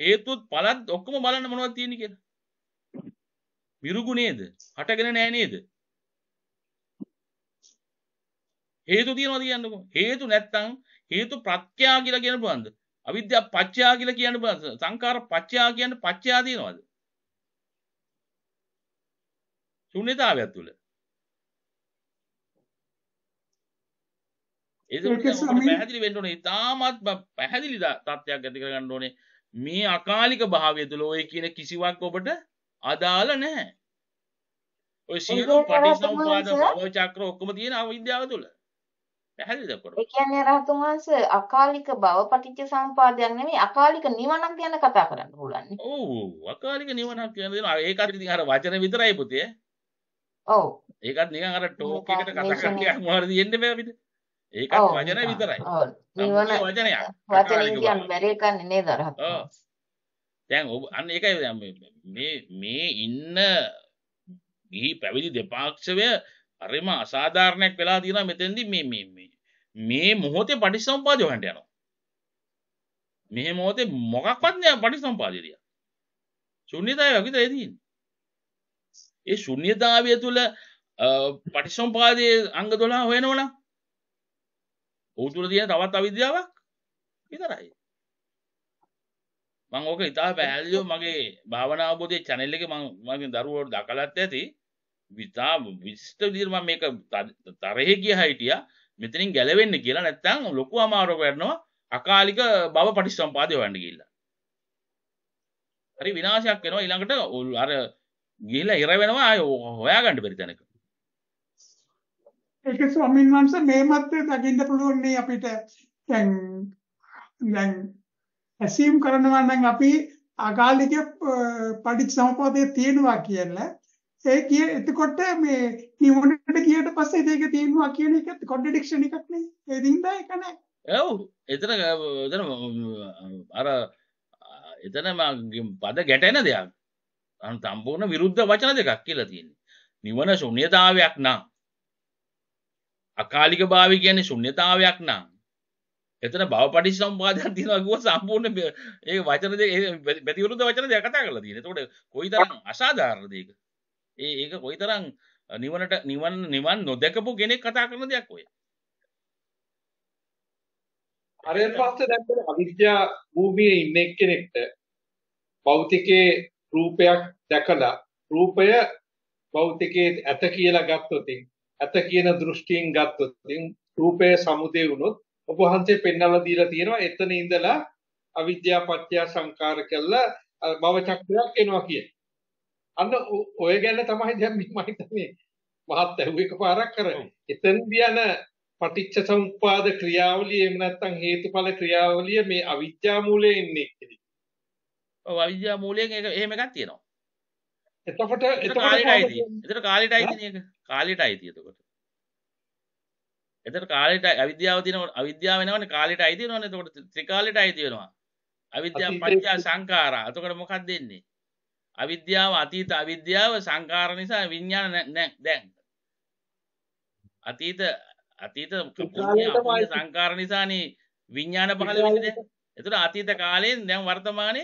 හේතුත් ඵලත් ඔක්කොම බලන්න මොනවද තියෙන්නේ කියලා මිරුගු නේද? හටගෙන නෑ නේද? හේතු තියනවාද කියන්නකො? හේතු නැත්තම් හේතු ප්‍රත්‍යා කියලා කියන්න පුළුවන්ද? අවිද්‍යාව පත්‍යා කියලා කියන්න පුළුවන්ද? සංකාර පත්‍යා කියන්නේ පත්‍යා තියනවාද? ශුන්‍යතාවය තුළ. ඒක පැහැදිලි වෙන්න ඕනේ. තාමත් පැහැදිලි තත්ත්වයක් ඇති කරගන්න ඕනේ. මේ අකාලික භාවය තුළ ඔය කියන කිසිවක් ඔබට අදාල නැහැ ඔය සියලු පටිසම්පාද භව චක්‍ර ඔක්කොම තියෙන අවිද්‍යාව තුල පැහැදිලිද පොර ඒ කියන්නේ රහතන් වහන්සේ අකාලික භව පටිච්ච සම්පාදයක් නෙමෙයි අකාලික නිවනක් ගැන කතා කරන්න පුළුවන් ඔව් අකාලික නිවනක් කියන දේ ඒකත් ඉතින් අර වචන විතරයි පුතේ ඔව් ඒකත් නිකන් අර ටෝක් එකට කතා කරන්නේ මොනවද දෙන්නේ බෑ අපිට ඒකත් වචන විතරයි ඔව් නිවන වචනයක් වචනින් කියන්නේ බැරේ කන්නේ නේද රහතන් දැන් ඔබ අන්න ඒකයි දැන් මේ මේ ඉන්න ගිහි පැවිදි දෙපාක්ෂය අරම අසාධාරණයක් වෙලා තියෙනවා මෙතෙන්දී මේ මේ මේ මේ මොහොතේ පටිසම්පාදය හොයන්න යනවා. මේ මොහොතේ මොකක්වත් නෑ පටිසම්පාදය කියලා. ශුන්‍යතාවය විතරයි තියෙන්නේ. ඒ ශුන්‍යතාවය තුළ පටිසම්පාදයේ අංග 12 හොයනවනම් ඔහු තුළ තියෙන තවත් අවිද්‍යාවක් විතරයි. මං ඕක ඉතා පැහැදිලිව මගේ භාවනාවබෝධය චැනෙල්ල එක මගේ දරුවට දකලත් ඇති විතා විස්ත දිර්ම මේක තරහෙ කිය හිටිය මෙතනින් ගැලවෙන්න කියලා නැත්තං ලොකු අමාරෝ කරනවා අකාලික බව පටි සම්පාදය වන්න කියල්ල හරි විනාශයක් වෙනවා ඉළඟට ඔල් අර ගිල ඉර වෙනවා අය හොයාගණඩ පරිතැනක ඒක ස්වමින් වන්ස මේ මත්තය දකිින්ට පුළුවන්නේ අපිට තැන් දැන් ඇසීම් කරනවා නම් අපි අකාලික පටිච්චසමුප්පාදයේ තියෙනවා කියලා ඒ කිය එතකොට මේ නිවනට ගියට පස්සේ ඒක තියෙනවා කියන එක කොන්ට්‍රඩික්ෂන් එකක් නේ ඒ දින්දා ඒක නෑ ඔව් එතන එතන අර එතන පද ගැටෙන දෙයක් අනු සම්පූර්ණ විරුද්ධ වචන දෙකක් කියලා තියෙන්නේ නිවන ශුන්‍යතාවයක් නම් අකාලික භාවය කියන්නේ ශුන්‍යතාවයක් නම් එතන භවපටි සම්පාදයක් තියෙනවා කිව්ව සම්පූර්ණ ඒ වචන දෙක බැති විරුද්ධ වචන දෙක කතා කරලා තියෙනවා. එතකොට කොයිතරම් අසාධාරණද ඒක? ඒ ඒක කොයිතරම් නිවනට නිවන් නිවන් නොදකපු කෙනෙක් කතා කරන දෙයක් ඔය. අරෙන් පස්සේ දැන් අවිද්‍යා භූමියේ ඉන්න එක්කෙනෙක්ට භෞතිකයේ රූපයක් දැකලා රූපය භෞතිකයේ ඇත කියලා ගත්තොතින් ඇත කියන දෘෂ්ටියෙන් ගත්තොතින් රූපය සමුදේ වුණොත් ඔබ වහන්සේ පෙන්වලා දීලා තියෙනවා එතන ඉඳලා අවිද්‍යා පත්‍ය සංකාර කළා භව චක්‍රයක් එනවා කියන. අන්න ඔය ගැන තමයි දැන් මම හිතන්නේ මහත් ඇහුව එකපාරක් කරන්නේ. එතන කියන පටිච්ච සමුප්පාද ක්‍රියාවලිය එහෙම නැත්නම් හේතුඵල ක්‍රියාවලිය මේ අවිද්‍යා මූලයෙන් ඉන්නේ කියලා. ඔව් අවිද්‍යා මූලයෙන් ඒක එහෙම එකක් තියෙනවා. එතකොට එතකොට කාලෙටයි තියෙන්නේ. එතකොට කාලෙටයි තියෙන්නේ ඒක. කාලෙටයි තියෙන්නේ එතකොට. එතට කාලට අවිද්‍යාව තින අවිද්‍යාව වෙනවන කාලට අයිති නොන තකොට ත්‍රිකාලට අයිතියෙනවා අවිද්‍යාව පංචා සංකාර අතකට මොකක් දෙන්නේ අවිද්‍යාව අතීත අවිද්‍යාව සංකාර නිසා විඤ්ඥාන නැක් දැන් අතීත අතීත සංකාර නිසාන විඤ්ඥාන පහල එතුට අතීත කාලයෙන් දැන් වර්තමානය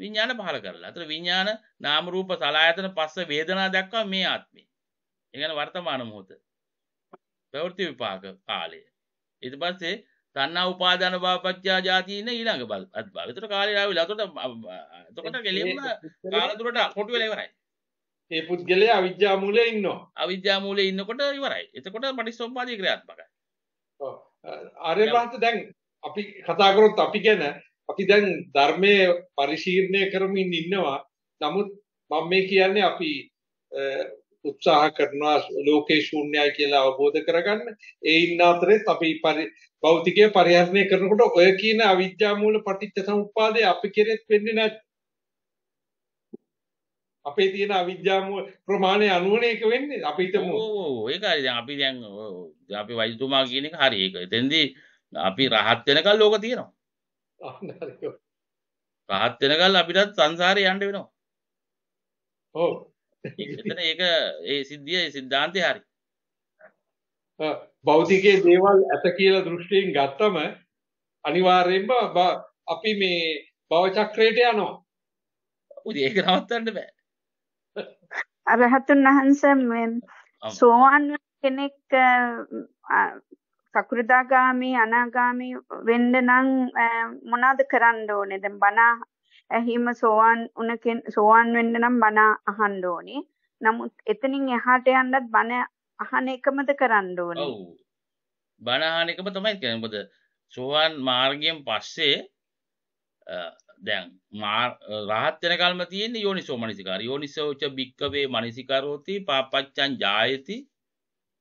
විඤ්ඥාන පහල කරලා අතර විඤ්ඥාන නාමරූප සලායතන පස්ස වේදනා දක්වා මේ ආත්මේ එගන වර්තමාන මොහොතේ ප්‍රවෘත්ති විපාක කාලය. ඊට පස්සේ තණ්හා උපාදාන භාවපච්චා ජාති ඉන්න ඊළඟ බල අත්භාව. ඒතර කාලේ ආවිලා. එතකොට එතකොට ගෙලියම කාලදුරට කොටු වෙලා ඉවරයි. ඒ පුද්ගලයා අවිද්‍යා මූලයේ ඉන්නවා. අවිද්‍යා මූලයේ ඉන්නකොට ඉවරයි. එතකොට පටිච්චසමුප්පාදේ ක්‍රියාත්මකයි. ඔව්. ආර්ය මහත් දැන් අපි කතා කරොත් අපි ගැන අපි දැන් ධර්මයේ පරිශීර්ණය කරමින් ඉන්නවා. නමුත් මම මේ කියන්නේ අපි උත්සාහ කරනවා ලෝකේ ශූන්‍යයි කියලා අවබෝධ කරගන්න. ඒ ඉන්න අතරේ අපි භෞතිකය පරිහරණය කරනකොට ඔය කියන අවිද්‍යා මූල පටිච්ච සමුප්පාදය අපි කෙරෙත් වෙන්නේ නැහැ. අපේ තියෙන අවිද්‍යා මූල ප්‍රමාණය අනුවනේ ඒක වෙන්නේ. අපි හිතමු. ඔව් ඒක හරි. දැන් අපි දැන් අපි වෛද්‍යතුමා කියන එක හරි ඒක. එතෙන්දී අපි රහත් වෙනකල් ලෝක තියෙනවා. රහත් වෙනකල් අපිටත් සංසාරේ යන්න වෙනවා. ඔව්. එතන ඒක ඒ සිද්ධිය සිද්ධාන්තය හරි බෞතිකයේ දේවල් ඇත කියලා දෘෂ්ටියෙන් ගත්තම අනිවාර්යෙන්ම අපි මේ භවචක්‍රයට යනවා උදේ ඒක නවත්තන්න බෑ අරහතුන් වහන්සේ සෝවාන් කෙනෙක් සකෘදාගාමි අනාගාමි වෙන්න නම් මොනවද කරන්න ඕනේ දැන් බණ ඇහිම සෝවාන් උන සෝවාන් වෙන්න නම් බණ අහන්න ඕනේ. නමුත් එතනින් එහාට යන්නත් බණ අහන එකමද කරන්න ඕනේ. ඔව්. බණ අහන එකම තමයි කියන්නේ. මොකද සෝවාන් මාර්ගයෙන් පස්සේ දැන් රහත් වෙනකල්ම තියෙන්නේ යෝනිසෝ මනසිකාර. යෝනිසෝච බික්කවේ මනසිකාරෝති පාපච්චං ජායති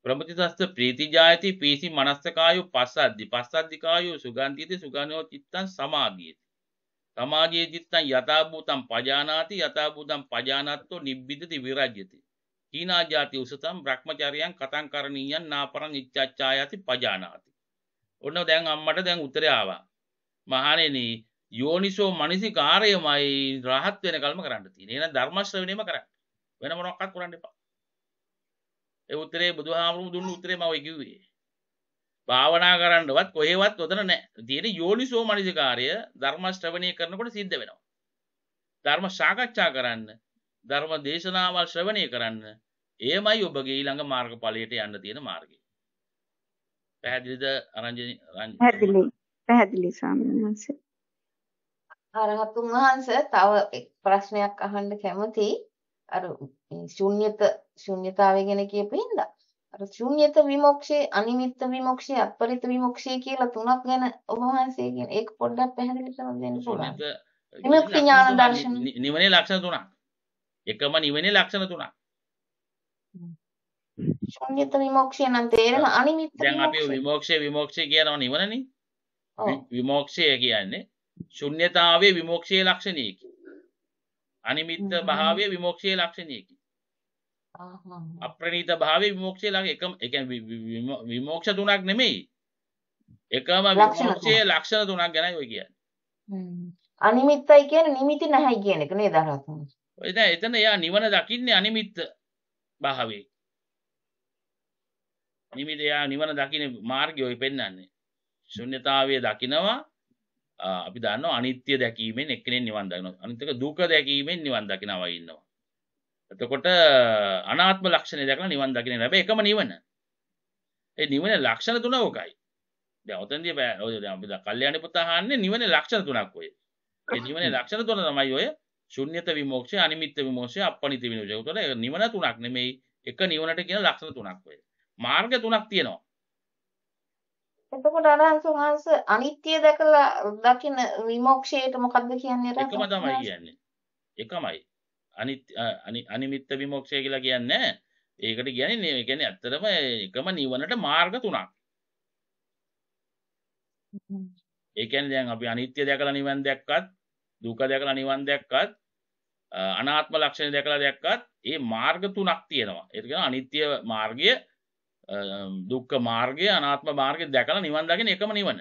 ප්‍රමතිදස්ස ප්‍රීති ජායති පීසි මනස්සකායෝ පස්සද්දි. පස්සද්දි කායෝ සුගන්ධියති සුගනෝ චිත්තං සමාධියති. තමාගේ චිත්තං යථාභූතං පජානාති යථාභූතං පජානත්තෝ නිබ්බිදති විරජ්‍යති. හීනා ජාති උසතම් භ්‍රමචර්යයන් කතං කරණීයන් නාපරං ඉච්ඡාචායති පජානාති. ඔන්න දැන් අම්මට දැන් උත්තරය ආවා. මහණෙනි යෝනිසෝ මනසිකාරයමයි රහත් වෙනකල්ම කරන්න තියෙන්නේ. එහෙනම් ධර්ම ශ්‍රවණයම කරන්න. වෙන මොනක්වත් කරන්න එපා. ඒ උත්තරේ බුදුහාමුදුරුවෝ දුන්න උත්තරේ මම ඔය කිව්වේ. භාවනා කරන්නවත් කොහෙවත් ඔතන නැහැ. තියෙන යෝනිසෝ මනසිකාර්ය ධර්ම ශ්‍රවණය කරනකොට සිද්ධ වෙනවා. ධර්ම සාකච්ඡා කරන්න, ධර්ම දේශනාවල් ශ්‍රවණය කරන්න, එයමයි ඔබගේ ඊළඟ මාර්ගඵලයට යන්න තියෙන මාර්ගය. පැහැදිලිද අරංජනි? පැහැදිලි. පැහැදිලි ස්වාමීන් වහන්සේ. ආරහතුන් වහන්සේ තව එක් ප්‍රශ්නයක් අහන්න කැමතියි. අර ශුන්්‍යත ශුන්්‍යතාවය ගැන කියපු හින්දා අර ශුන්්‍යත විමුක්ෂේ අනිමිත්ත විමුක්ෂේ අපරිත විමුක්ෂේ කියලා තුනක් ගැන ඔබ වහන්සේ කියන ඒක පොඩ්ඩක් පැහැදිලි කරලා දෙන්න පුළුවන්. විමුක්ති ඥාන දර්ශන නිවනේ ලක්ෂණ තුනක්. එකම නිවනේ ලක්ෂණ තුනක්. ශුන්්‍යත විමුක්ෂේ නම් තේරෙන අනිමිත්ත දැන් අපි විමුක්ෂේ විමුක්ෂේ කියනවා නිවනනේ. විමුක්ෂය කියන්නේ ශුන්්‍යතාවයේ විමුක්ෂයේ ලක්ෂණයකි. අනිමිත්ත භාවයේ විමුක්ෂයේ ලක්ෂණයකි. අප්‍රණීත භාවයේ විමුක්තිය ළඟ එකම ඒ කියන්නේ විමුක්ෂ තුනක් නෙමෙයි එකම විමුක්තියේ ලක්ෂණ තුනක් ගැනයි ඔය කියන්නේ අනිමිත්තයි කියන්නේ නිමිති නැහැ කියන එක නේද රහතන් ඔය දැන් එතන එයා නිවන දකින්නේ අනිමිත්ත භාවයේ නිමිති එයා නිවන දකින්නේ මාර්ගය ඔය පෙන්වන්නේ ශුන්්‍යතාවය දකිනවා අපි දන්නවා අනිත්‍ය දැකීමෙන් එක්කෙනෙක් නිවන් දකිනවා අනිත් එක දුක දැකීමෙන් නිවන් දකිනවා ඉන්නවා එතකොට අනාත්ම ලක්ෂණය දැකලා නිවන් දකින්න හැබැයි එකම නිවන. ඒ නිවන ලක්ෂණ තුන ඕකයි. දැන් ඔතනදී බෑ. ඔය දැන් අපි කල්යාණ පුතා අහන්නේ නිවනේ ලක්ෂණ තුනක් ඔය. ඒ නිවනේ ලක්ෂණ තුන තමයි ඔය ශුන්්‍යත විමෝක්ෂය, අනිමිත්ත විමෝක්ෂය, අපනිත විමෝක්ෂය. උතල නිවන තුනක් නෙමෙයි. එක නිවනට කියන ලක්ෂණ තුනක් ඔය. මාර්ග තුනක් තියෙනවා. එතකොට අරහන්ස වහන්ස අනිත්‍ය දැකලා දකින විමෝක්ෂයට මොකද්ද කියන්නේ? එකම තමයි කියන්නේ. එකමයි. අනිමිත්ත විමෝක්ෂය කියලා කියන්න ඒකට ගැන ගැන ඇත්තරම එකම නිවනට මාර්ග තුනක් ඒකැන් දැන් අපි අනිත්‍ය දැකල නිවන් දැක්කත් දුක දැකල නිවන් දැක්කත් අනාත්ම ලක්ෂණ දැකලා දැක්කත් ඒ මාර්ග තුනක් තියෙනවා ඒකන අනිත්‍ය මාර්ගය දුක්ක මාර්ගය අනාත්ම මාර්ගය දැකලා නිවන් දකින එකම නිවන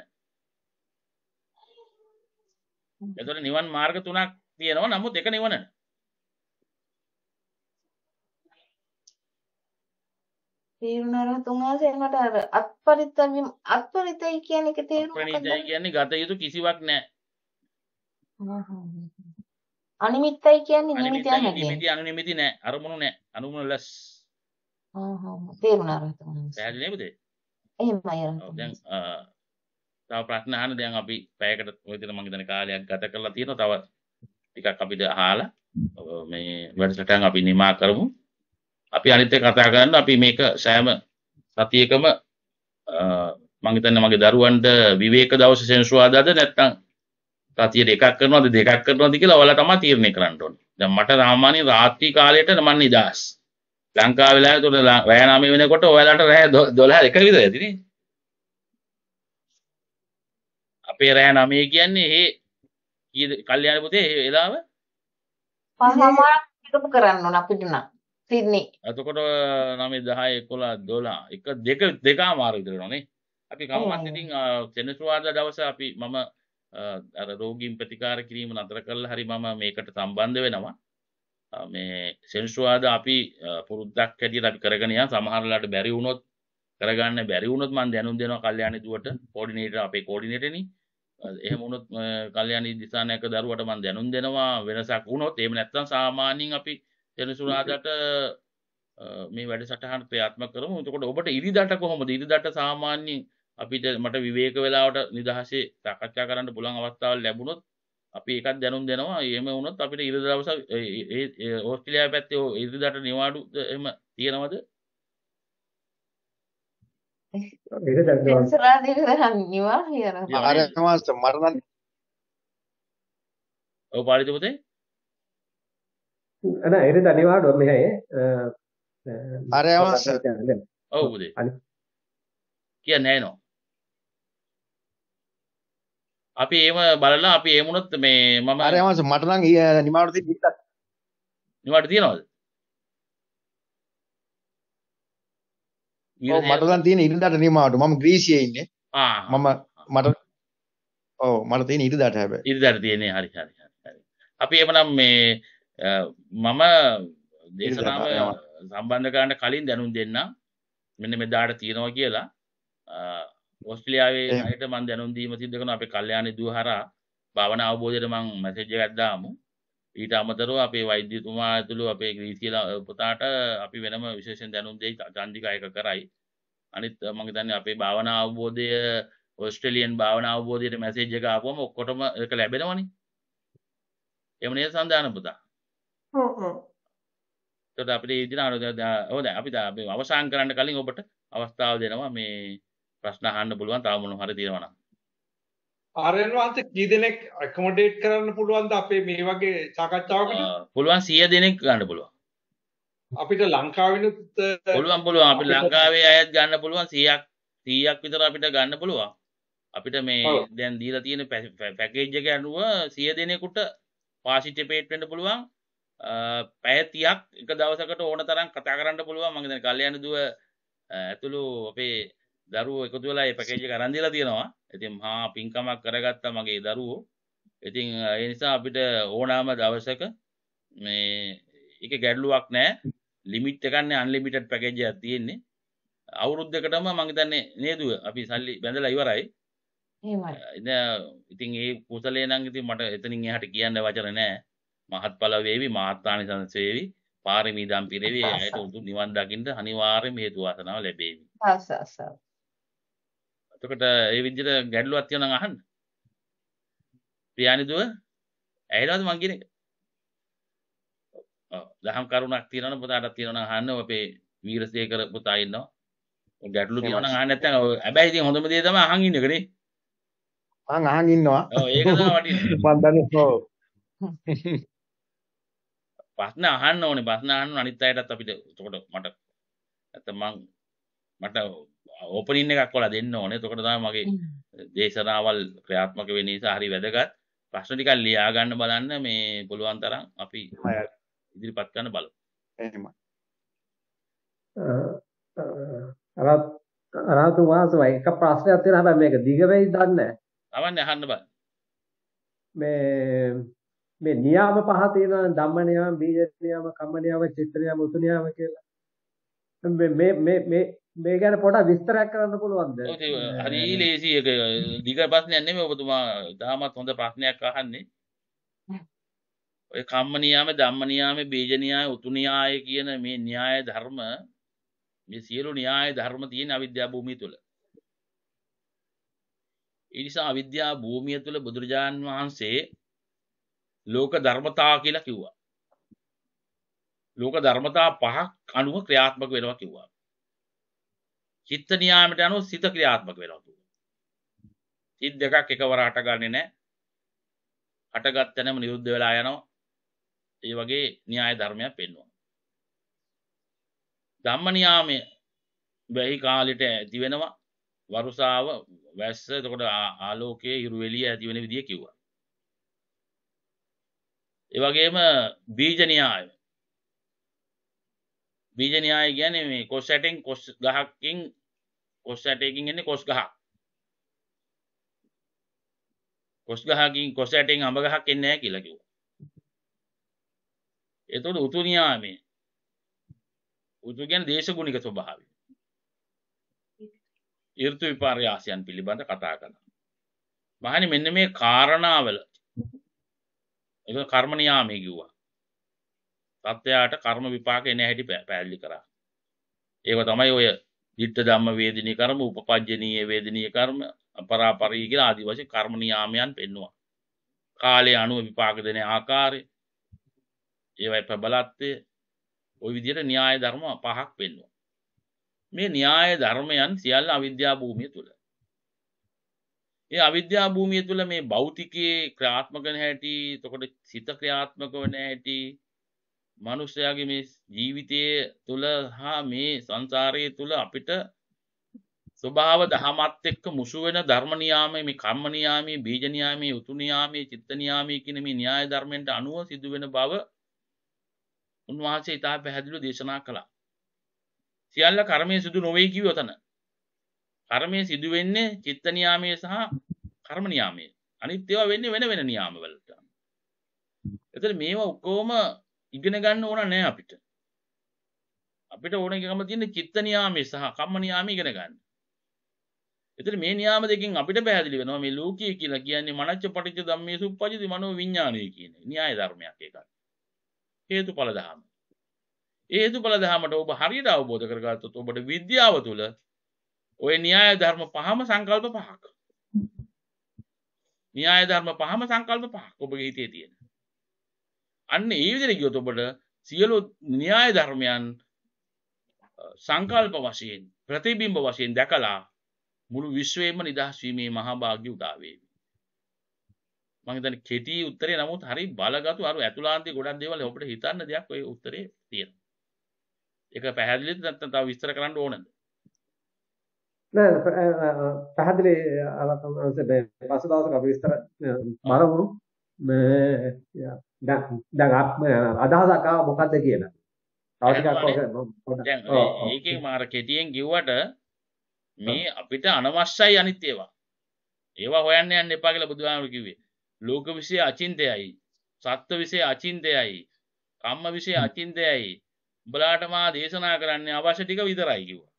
එතකොට නිවන් මාර්ග තුනක් තියෙනවා නමුත් එක නිවන තේරුණා නම් තුන්වැසෙන් මට අර අත්පරිත්‍ය අත්පරිත්‍යයි කියන එක තේරුම් ගන්න. අත්පරිත්‍යයි කියන්නේ ගත යුතු කිසිවක් නැහැ. අනිමිත්තයි කියන්නේ නිමිතියක් නැහැ. නිමිති අනුනිමිති නැහැ. අරමුණු නැහැ. අනුමුණු ලස්. ආ හා තේරුණා රහත මහන්සි. පැහැදිලි නේද? එහෙමයි අර. ඔව් දැන් තව ප්‍රශ්න අහන්න දැන් අපි පැයකට ඔය දින මම හිතන කාලයක් ගත කරලා තියෙනවා. තව ටිකක් අපිට අහලා මේ වැඩසටහන් අපි නිමා කරමු. අපි අනිත් එක කතා කරන්න අපි මේක සෑම සතියකම මම හිතන්නේ මගේ දරුවන්ට විවේක දවසේ සෙන්සුවාදාද නැත්නම් සතියට එකක් කරනවද දෙකක් කරනවද කියලා ඔයාලා තමයි තීරණය කරන්න ඕනේ. දැන් මට සාමාන්‍ය රාත්‍රී කාලයට මම නිදාස්. ලංකාවේ වෙලාවට උඩ රැය 9 වෙනකොට ඔයාලට රැය 12 එක විතර ඇතිනේ. අපේ රැය 9 කියන්නේ හේ කීයද කල්යාණ පුතේ ඒ වෙලාව? පහමාරක් එකපු කරන්න ඕන අපිට නම්. තින්නේ ඇතකොට නමේ දහය එකොලා දොලා එක දෙක දෙකා මාර්ගරනනේ අපි කමත් ඉතින් සෙනසුවාද දවස අපි මම අර රෝගීන් ප්‍රතිකාර කිරීම නතර කරලා හරි මම මේකට සම්බන්ධ වෙනවා මේ සෙනසුවාද අපි පුරුද්දක් හැටියට අපි කරගෙන යන සමහරලාට බැරි වුණොත් කරගන්න බැරි වුණොත් මම දැනුම් දෙනවා කල්යාණ දුවට කෝඩිනේටර් අපේ කෝඩිනේටර්නේ එහෙම වුණොත් කල්යාණ දිසානායක දරුවට මම දැනුම් දෙනවා වෙනසක් වුණොත් එහෙම නැත්නම් සාමාන්‍යයෙන් අපි ජනසුරාදට මේ වැඩ සටහන් ක්‍රියාත්ම කරම තකොට ඔබට ඉරිදට කොහොමද ඉරිදට සාමාන්‍යින් අපිට මට විවේක වෙලාවට නිදහසේ තකච්ඡා කරන්න පුළන් අවස්ථාව ලැබුණොත් අපි එකත් දැනුම් දෙනවා ඒම වුණොත් අපිට ඉරිදවස ඕස්ට්‍රලයා පැත්තේ ඉරිදට නිවාඩු එම තියෙනවද නිවා මරණ පාරිතපතේ அதான் இருந்தா நிவாடும் මෙහේ අර අවශ්‍ය ඔව් පුතේ කියන්නේ නෑනෝ අපි ඒම බලලා අපි ඒ වුණොත් මේ මම අර අවශ්‍ය මට නම් නිමාවට තියෙන ඉන්නත් නිමාවට තියනවද ඔව් මට නම් තියෙන ඉරිදාට නිමාවට මම ග්‍රීසියේ ඉන්නේ ආ මම මට ඔව් මට තියෙන ඉරිදාට හැබැයි ඉරිදාට තියෙන්නේ හරි හරි හරි අපි එමනම් මේ මම දේශනාව සම්බන්ධ කරන්න කලින් දැනුම් දෙන්නම් මෙන්න මෙදාට තියෙනවා කියලා ඔස්ට්‍රලියාවේ අයට මන් දැනුම් දීම සිද්ධ කරන අපේ කල්යාණ දුවහරා භාවනා අවබෝධයට මං මැසේජ් එකක් දාමු ඊට අමතරව අපේ වෛද්‍යතුමා ඇතුළු අපේ ග්‍රීසියලා පුතාට අපි වෙනම විශේෂයෙන් දැනුම් දෙයි චන්දිකා එක කරයි අනිත් මම හිතන්නේ අපේ භාවනා අවබෝධය ඔස්ට්‍රේලියන් භාවනා අවබෝධයට මැසේජ් එක ආපුවම ඔක්කොටම ඒක ලැබෙනවනේ එහෙම නේද සඳහන පුතා තොට අපි ඉදින හොද අපි අවසාන් කරන්න කලින් ඔබට අවස්ථාව දෙනවා මේ ප්‍රශ්න හන්න පුළුවන් තාමුණු හරි තියෙනවා ආරයන්වන්ත කී දෙනෙක් ඇකමඩේට් කරන්න පුළුවන්ද අපේ මේ වගේ සාකච්ඡාවකට පුළුවන් සිය දෙනෙක් ගන්න පුළුවන් අපිට ලංකාවෙනුත් පුළුවන් පුළුවන් අපි ලංකාවේ අයත් ගන්න පුළුවන් සියයක් සීයක් විතර අපිට ගන්න පුළුවන් අපිට මේ දැන් දීලා තියෙන පැකේජ් එක අනුව සිය දෙනෙකුට පාසිටිපේට් වෙන්න පුළුවන් පැෑතියක් එක දවසකට ඕන තරම් කතා කරන්න පුළුවන් මගේද කල්යන දුව ඇතුළු අපේ දරුව එකතුවෙලා පැකේජි කරන්දිලා තියෙනවා ඇතින් හා පින්කමක් කරගත්තා මගේ දරුවෝ ඉතිං එනිසා අපිට ඕනාම දවසක මේ එක ගැඩලුවක් නෑ ලිමිට් එකන්න අන්ලිමිටඩ් පැකේජයක් තියෙන්නේ අවුරුද්ධකටම මගේතන්නේ නේදුව අපි සල්ලි බැඳලා ඉවරයි ඉතින් ඒ කුසලේ නංගති මට එතනින් හට කියන්න වචර නෑ මහත්ඵල වේවි මහත්තානිසංස වේවි පාරමීදම් පිරෙවි ඇයට උතුම් නිවන් දකින්න අනිවාර්යම හේතු වාසනාව ලැබේවි. ආසස. එතකොට ඒ විදිහට ගැටලුවක් තියෙනවා අහන්න. ප්‍රියානිදුව ඇහෙනවද මං කියන එක? ඔව් දහම් කරුණක් තියෙනවනම් පුතාටත් තියෙනවනම් අහන්න අපේ වීරසේකර පුතා ඉන්නවා. ගැටලු තියෙනවනම් අහන්න නැත්නම් හැබැයි ඉතින් හොඳම දේ තමයි අහන් ඉන්න එක නේ. මං අහන් ඉන්නවා. ඔව් ඒක තමයි වටින්නේ. මං දන්නේ ඔව්. ප්‍රශ්න අහන්න ඕනේ ප්‍රශ්න අහන්න අනිත් අයටත් අපිට එතකොට මට නැත්නම් මං මට ඕපනින් එකක් කොලා දෙන්න ඕනේ. එතකොට තමයි මගේ දේශනාවල් ක්‍රියාත්මක වෙන නිසා හරි වැදගත්. ප්‍රශ්න ටිකක් ලියා ගන්න බලන්න මේ පුළුවන් තරම් අපි ඉදිරිපත් කරන්න බලමු. එහෙමයි. අරත් අරහතු වහන්සේ එක ප්‍රශ්නයක් තියෙනවා හැබැයි මේක දිග වෙයි දන්නේ නැහැ. අවන්නේ අහන්න බෑ. මේ මේ නියාම පහ තියෙනවා ධම්ම නියාම, බීජ නියාම, කම්ම නියාම, චිත්ත නියාම, උතු නියාම කියලා. මේ මේ මේ මේ ගැන පොඩක් විස්තරයක් කරන්න පුළුවන්ද? හරි ලේසි එක දිග ප්‍රශ්නයක් නෙමෙයි ඔබතුමා තාමත් හොඳ ප්‍රශ්නයක් අහන්නේ. ඔය කම්ම නියාම, ධම්ම නියාම, බීජ නියාය, උතු නියාය කියන මේ න්‍යාය ධර්ම මේ සියලු න්‍යාය ධර්ම තියෙන අවිද්‍යා භූමිය තුල. ඒ නිසා අවිද්‍යා භූමිය තුල බුදුරජාන් වහන්සේ ලෝක ධර්මතා කියලා කිව්වා. ලෝක ධර්මතා පහක් අනුව ක්‍රියාත්මක වෙනවා කිව්වා. චිත්ත නියාමයට අනුව සිත ක්‍රියාත්මක වෙනවා කිව්වා. සිත් දෙකක් එකවර හටගන්නේ නැහැ. හටගත්ත නැම නිරුද්ධ වෙලා යනවා. ඒ වගේ න්‍යාය ධර්මයක් පෙන්වනවා. ධම්ම නියාමය වැහි කාලෙට ඇති වෙනවා වරුසාව වැස්ස එතකොට ආලෝකයේ ඉරු එළිය ඇති වෙන විදිය කිව්වා. ඒවගේම බීජනයාය බීජනයාය ගැන මේ කොස්සැටෙන් කොස් ගහක්කින් කොස්සැටයකින් එන්න කොස් ගහ කොස් ගහකින් කොස්සැටෙන් අඹ ගහක් එන්නෑ කියලකිව එතුොට උතුනියාමේ උතු ගැන දේශගුණික ස්වභාව ඍතු විපාර්යාසයන් පිළිබඳ කතා කරන මහනි මෙන්න මේ කාරණාවල එක කර්මණයාමය කිව්වා තත්ත්වයාට කර්ම විපාක එන හැටි පැල්ලි කරා ඒක තමයි ඔය ඉට්ට ධම්ම වේදිනී කර්ම උපපජ්ජනීය වේදිනීය කර්ම අපරාපරී කියලා ආදි වශයෙන් කර්ම නියාමයන් පෙන්නවා කාලය අනුව විපාක දෙන ආකාරය ඒවයි ප්‍රබලත්වය ඔය විදිහට න්‍යාය ධර්ම පහක් පෙන්වනවා මේ න්‍යාය ධර්මයන් සියල්ල අවිද්‍යා භූමිය තුල ඒ අවිද්‍යා භූමිය තුළ මේ බෞතිකයේ ක්‍රාත්මකන හැටි තොකොට සිත ක්‍රියාත්මක වන හැටි මනුෂ්‍යයාගේ මේ ජීවිතය තුළ හා මේ සංසාරය තුළ අපිට ස්වභාව දහමත් එක්ක මුසු වෙන ධර්මනියාමේ මේ කම්මනියාමේ බීජනියාමේ උතුනියාමේ චිත්තනියාමේ කියන මේ න්‍යාය ධර්මයන්ට අනුව සිදුවෙන බව උන්වහන්සේ ඉතා පැහැදිලිව දේශනා කළා. සියල්ල කර්මය සිදු නොවේ කිව්ව තැන. කර්මය සිදුවෙන්නේ චිත්ත නියාමය සහ කර්ම නියාමය. අනිත් ඒවා වෙන්නේ වෙන වෙන නියාමවලට. එතන මේවා ඔක්කොම ඉගෙන ගන්න ඕන නෑ අපිට. අපිට ඕන එකම තියෙන චිත්ත නියාමය සහ කම්ම නියාමය ඉගෙන ගන්න. එතන මේ නියාම දෙකෙන් අපිට පැහැදිලි වෙනවා මේ ලෝකීය කියලා කියන්නේ මනච්ච පටිච්ච ධම්මේ සුප්පජිති මනෝ විඥානය කියන න්‍යාය ධර්මයක් ඒකක්. හේතුඵල ධර්ම. හේතුඵල ධර්මයට ඔබ හරියට අවබෝධ කරගත්තොත් ඔබට විද්‍යාව තුළ ඔය න්‍යාය ධර්ම පහම සංකල්ප පහක්. න්‍යාය ධර්ම පහම සංකල්ප පහක් ඔබගේ හිතේ තියෙන. අන්න ඒ විදිහට ගියොත් ඔබට සියලු න්‍යාය ධර්මයන් සංකල්ප වශයෙන් ප්‍රතිබිම්බ වශයෙන් දැකලා මුළු විශ්වයේම නිදහස් වීමේ මහා භාග්‍ය උදා වේවි. මම හිතන්නේ කෙටි උත්තරේ නමුත් හරි බලගතු අර ඇතුළාන්තයේ ගොඩක් දේවල් ඔබට හිතන්න දෙයක් ওই උත්තරේ තියෙනවා. ඒක පැහැදිලිද නැත්නම් තව විස්තර කරන්න ඕනද? නෑ පැහැදිලි අවතමසේ පස්සේ දවසක අපි විස්තර බලමු මේ දැන් දැන් අදහසක් ආව මොකද්ද කියලා. තව ටිකක් පොඩ්ඩක් ඔව් ඒකේ මාර කෙටියෙන් කිව්වට මේ අපිට අනවශ්‍යයි අනිත් ඒවා. ඒවා හොයන්න යන්න එපා කියලා බුදුහාමුදුරු කිව්වේ. ලෝක විශ්ේ අචින්තයයි. සත්ත්ව විශ්ේ අචින්තයයි. කම්ම විශ්ේ අචින්තයයි. උඹලාට මා දේශනා කරන්න අවශ්‍ය ටික විතරයි කිව්වා.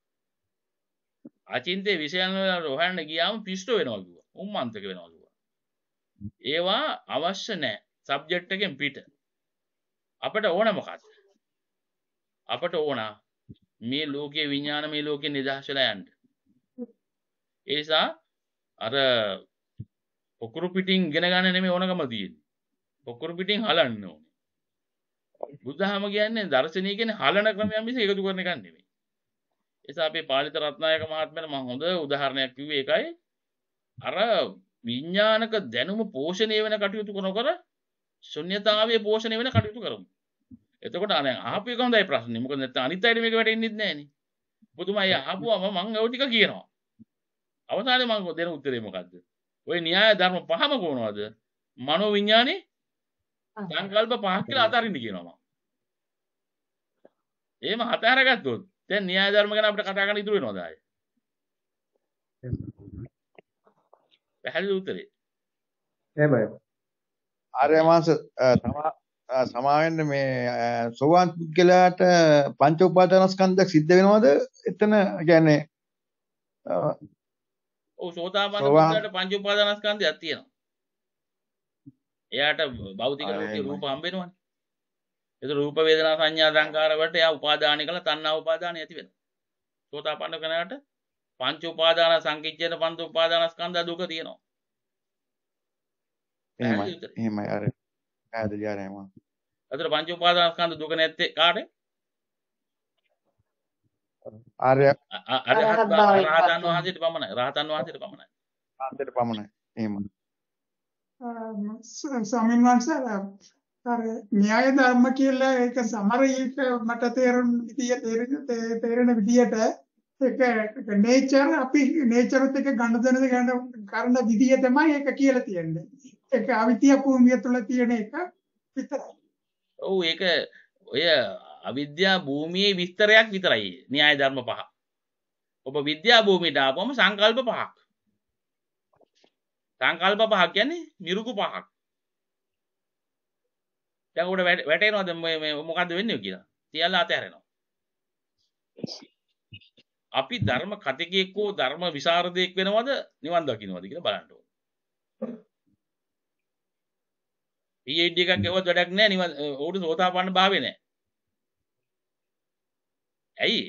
අචින්තේ විෂයන් වල හොයන්න ගියාම පිස්සු වෙනවා කිව්වා. උම්මන්තක වෙනවා කිව්වා. ඒවා අවශ්‍ය නැහැ. සබ්ජෙක්ට් එකෙන් පිට. අපට ඕන මොකක්ද? අපට ඕන මේ ලෝකයේ විඥානමය ලෝකෙ නිදහස් වෙලා යන්න. ඒ නිසා අර පොකුරු පිටින් ඉගෙන ගන්න නෙමෙයි ඕනකම තියෙන්නේ. පොකුරු පිටින් හලන්න ඕනේ. බුදුහාම කියන්නේ දර්ශනීය කියන්නේ හලන ක්‍රමයක් මිස එකතු කරන එකක් නෙමෙයි. එසා අපේ පාලිත රත්නායක මහත්මයට මම හොඳ උදාහරණයක් කිව්වේ ඒකයි අර විඥානක දැනුම පෝෂණය වෙන කටයුතු කරනකොට ශුන්‍යතාවයේ පෝෂණය වෙන කටයුතු කරමු. එතකොට අර ආපු එක හොඳයි ප්‍රශ්නේ. මොකද නැත්නම් අනිත් අයට මේක වැටෙන්නේ නැහැ නේ. පුතුමයි ආපුවම මම ඔය ටික කියනවා. අවසානයේ මම දෙන උත්තරේ මොකද්ද? ওই න්‍යාය ධර්ම පහම කොනවද? මනෝ විඥානේ සංකල්ප පහක් කියලා අතරින්න කියනවා මම. එහෙම හතර ගත්තොත් දැන් න්‍යාය ධර්ම ගැන අපිට කතා කරන්න ඉතුරු වෙනවද ආයේ? පැහැදිලි උත්තරේ. එහෙමයි. ආර්ය මාස සමාවෙන්න මේ සෝවාන් පුද්ගලයාට පංච උපාදානස්කන්ධයක් සිද්ධ වෙනවද? එතන කියන්නේ ඔව් සෝතාපන්න පුද්ගලයාට පංච උපාදානස්කන්ධයක් තියෙනවා. එයාට භෞතික රූප හම්බ වෙනවනේ. ඒක රූප වේදනා සංඥා සංකාර වලට එයා උපාදාන කළ තණ්හා උපාදාන ඇති වෙනවා. සෝතාපන්න කෙනාට පංච උපාදාන සංකිච්ඡේද පංච උපාදාන ස්කන්ධ දුක තියෙනවා. එහෙමයි. එහෙමයි අර පැහැදිලි ආරයි මම. අතර පංච උපාදාන ස්කන්ධ දුක නැත්තේ කාට? ආර්ය අර රහතන් වහන්සේට පමණයි. රහතන් වහන්සේට පමණයි. රහතන්ට පමණයි. එහෙමයි. ස්වාමීන් වහන්සේ අර න්‍යාය ධර්ම කියලා ඒක සමහර ඒක මට තේරෙන විදිය තේරෙන තේරෙන විදියට ඒක නේචර් අපි නේචරත් එක්ක ගන්න දෙන ගන්න කරන විදිය තමයි ඒක කියලා තියෙන්නේ. ඒක අවිද්‍ය භූමිය තුල තියෙන එක විතරයි. ඔව් ඒක ඔය අවිද්‍යා භූමියේ විස්තරයක් විතරයි න්‍යාය ධර්ම පහ. ඔබ විද්‍යා භූමියට ආවම සංකල්ප පහක්. සංකල්ප පහක් කියන්නේ නිරුකු පහක්. දැන් උඩ වැටේනවද මේ මොකද්ද වෙන්නේ කියලා තියලා අතහැරෙනවා අපි ධර්ම කතිකයෙක් හෝ ධර්ම විසරදයෙක් වෙනවද නිවන් දකින්නවද කියලා බලන්න ඕනේ. PhD එකක් ගෙවුවත් වැඩක් නැහැ නිවන් ඕඩු සෝතාපන්න භාවේ නැහැ. ඇයි?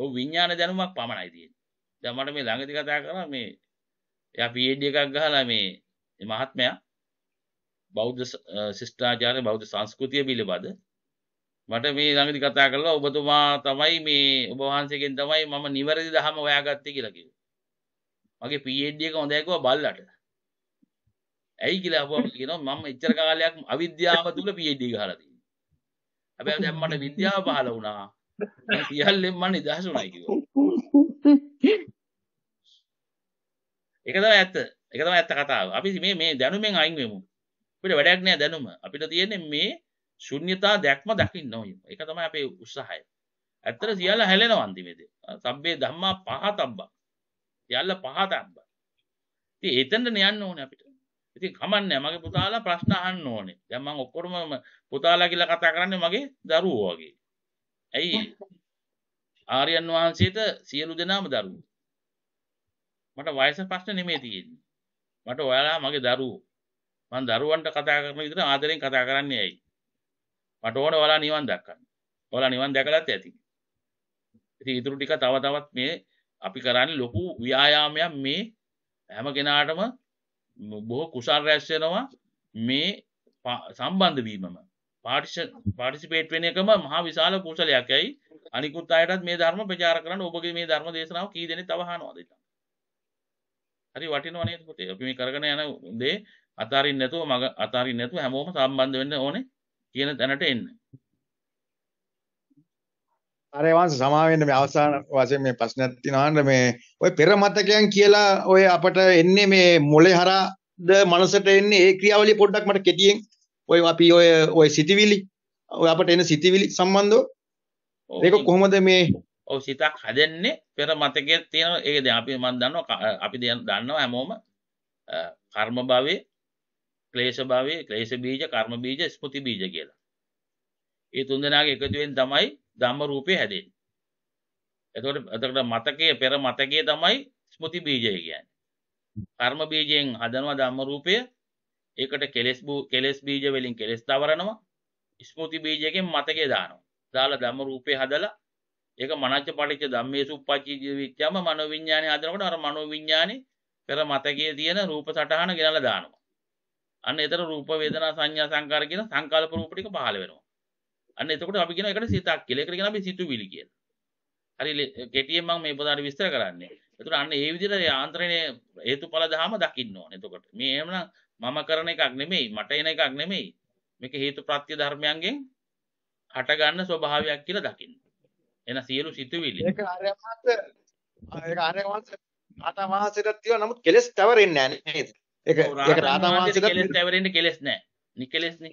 ඔව් විඥාන දැනුමක් පමණයි තියෙන්නේ. දැන් මට මේ ළඟදී කතා කරා මේ එයා PhD එකක් ගහලා මේ මහත්මයා බෞද්ධ ශිෂ්ඨාචාරය බෞද්ධ සංස්කෘතිය පිළිබඳ මට මේ ළඟදි කතා කරලා ඔබතුමා තමයි මේ ඔබ වහන්සේගෙන් තමයි මම නිවැරදි දහම හොයාගත්තේ කියලා කිව්වේ. මගේ PhD එක හොඳයි කිව්වා බල්ලට. ඇයි කියලා අහුවම කියනවා මම එච්චර කාලයක් අවිද්‍යාව තුල PhD ගහලා තියෙනවා. හැබැයි දැන් මට විද්‍යාව පහළ වුණා. මම සියල්ලෙන් මම නිදහස් වුණා කිව්වා. ඒක තමයි ඇත්ත. ඒක තමයි ඇත්ත කතාව. අපි මේ මේ දැනුමෙන් අයින් වෙමු. අපිට වැඩක් නෑ දැනුම අපිට තියෙන්නේ මේ ශුන්්‍යතා දැක්ම දකින්න ඕයි ඒක තමයි අපේ උත්සාහය ඇත්තට සියල්ල හැලෙනවා අන්තිමේදී සබ්බේ ධම්මා පහතබ්බා සියල්ල පහතබ්බා ඉතින් එතනට යන්න ඕනේ අපිට ඉතින් කමන්නේ මගේ පුතාලා ප්‍රශ්න අහන්න ඕනේ දැන් මම ඔක්කොම පුතාලා කියලා කතා කරන්නේ මගේ දරුවෝ වගේ ඇයි ආර්යයන් වහන්සේට සියලු දෙනාම දරුවෝ මට වයස ප්‍රශ්න නෙමෙයි තියෙන්නේ මට ඔයාලා මගේ දරුවෝ මං දරුවන්ට කතා කරන විදිහට ආදරෙන් කතා කරන්නේ ඇයි? මට ඕන ඔයාලා නිවන් දක්කන්න. ඔයාලා නිවන් දැකලත් ඇති. ඉතින් ඊටු ටික තව තවත් මේ අපි කරන්නේ ලොකු ව්‍යායාමයක් මේ හැම කෙනාටම බොහෝ කුසල් රැස් වෙනවා මේ සම්බන්ධ වීමම. පාටිසිපේට් වෙන එකම මහා විශාල කුසලයක් ඇයි අනිකුත් අයටත් මේ ධර්ම ප්‍රචාර කරන්න ඔබගේ මේ ධර්ම දේශනාව කී දෙනෙක් තව අහනවද හරි වටිනව නේද පුතේ අපි මේ කරගෙන යන දේ අතාරින් නැතුව මග අතාරින් නැතුව හැමෝම සම්බන්ධ වෙන්න ඕනේ කියන තැනට එන්න. අර එවන් සමාවෙන්න මේ අවසාන වශයෙන් මේ ප්‍රශ්නයක් තියෙනවා මේ ඔය පෙර මතකයන් කියලා ඔය අපට එන්නේ මේ මොලේ හරහාද මනසට එන්නේ ඒ ක්‍රියාවලිය පොඩ්ඩක් මට කෙටියෙන් ඔය අපි ඔය ඔය සිටිවිලි ඔය අපට එන සිටිවිලි සම්බන්ධව ඒක කොහොමද මේ ඔව් සිතක් හදන්නේ පෙර මතකයේ තියෙන ඒක දැන් අපි මම දන්නවා අපි දැන් දන්නවා හැමෝම කර්ම භවයේ ක්ලේශ භාවය ක්ලේශ බීජ කර්ම බීජ ස්මෘති බීජ කියලා. ඒ තුන්දෙනාගේ එකතුවෙන් තමයි ධම්ම රූපය හැදෙන්නේ. එතකොට එතකොට මතකයේ පෙර මතකයේ තමයි ස්මෘති බීජය කියන්නේ. කර්ම බීජයෙන් හදනවා ධම්ම රූපය. ඒකට කෙලස් කෙලස් බීජ වලින් කෙලස් තවරනවා. ස්මෘති බීජයෙන් මතකයේ දානවා. දාලා ධම්ම රූපය හදලා ඒක මනච්ච පටිච්ච ධම්මේසු උප්පච්චී විච්ඡම මනෝවිඤ්ඤාණය හදනකොට අර මනෝවිඤ්ඤාණේ පෙර මතකයේ තියෙන රූප සටහන ගෙනලා දානවා. අන්න එතන රූප වේදනා සංඥා සංකාර කියන සංකල්ප රූප ටික පහළ වෙනවා. අන්න එතකොට අපි කියන එකට සිතක් කියලා. ඒකට කියන අපි සිතුවිලි කියලා. හරි කෙටියෙන් මම මේ පොදාට විස්තර කරන්නේ. ඒතර අන්න ඒ විදිහට යාන්ත්‍රණයේ හේතුඵල දහම දකින්න ඕනේ. එතකොට මේ එහෙමනම් මම කරන එකක් නෙමෙයි, මට එන එකක් නෙමෙයි. මේක හේතු ප්‍රත්‍ය ධර්මයන්ගෙන් හටගන්න ස්වභාවයක් කියලා දකින්න. එන සියලු සිතුවිලි. ඒක ආර්යමහත් ඒක ආර්යමහත් අටමහසෙටත් තියෙනවා. නමුත් කෙලස් තවරෙන්නේ නැහැ නේද? ඒක ඒක රාතන් වහන්සේට කෙලස් නැවරෙන්න කෙලස් නැහැ. නිකලස්නේ.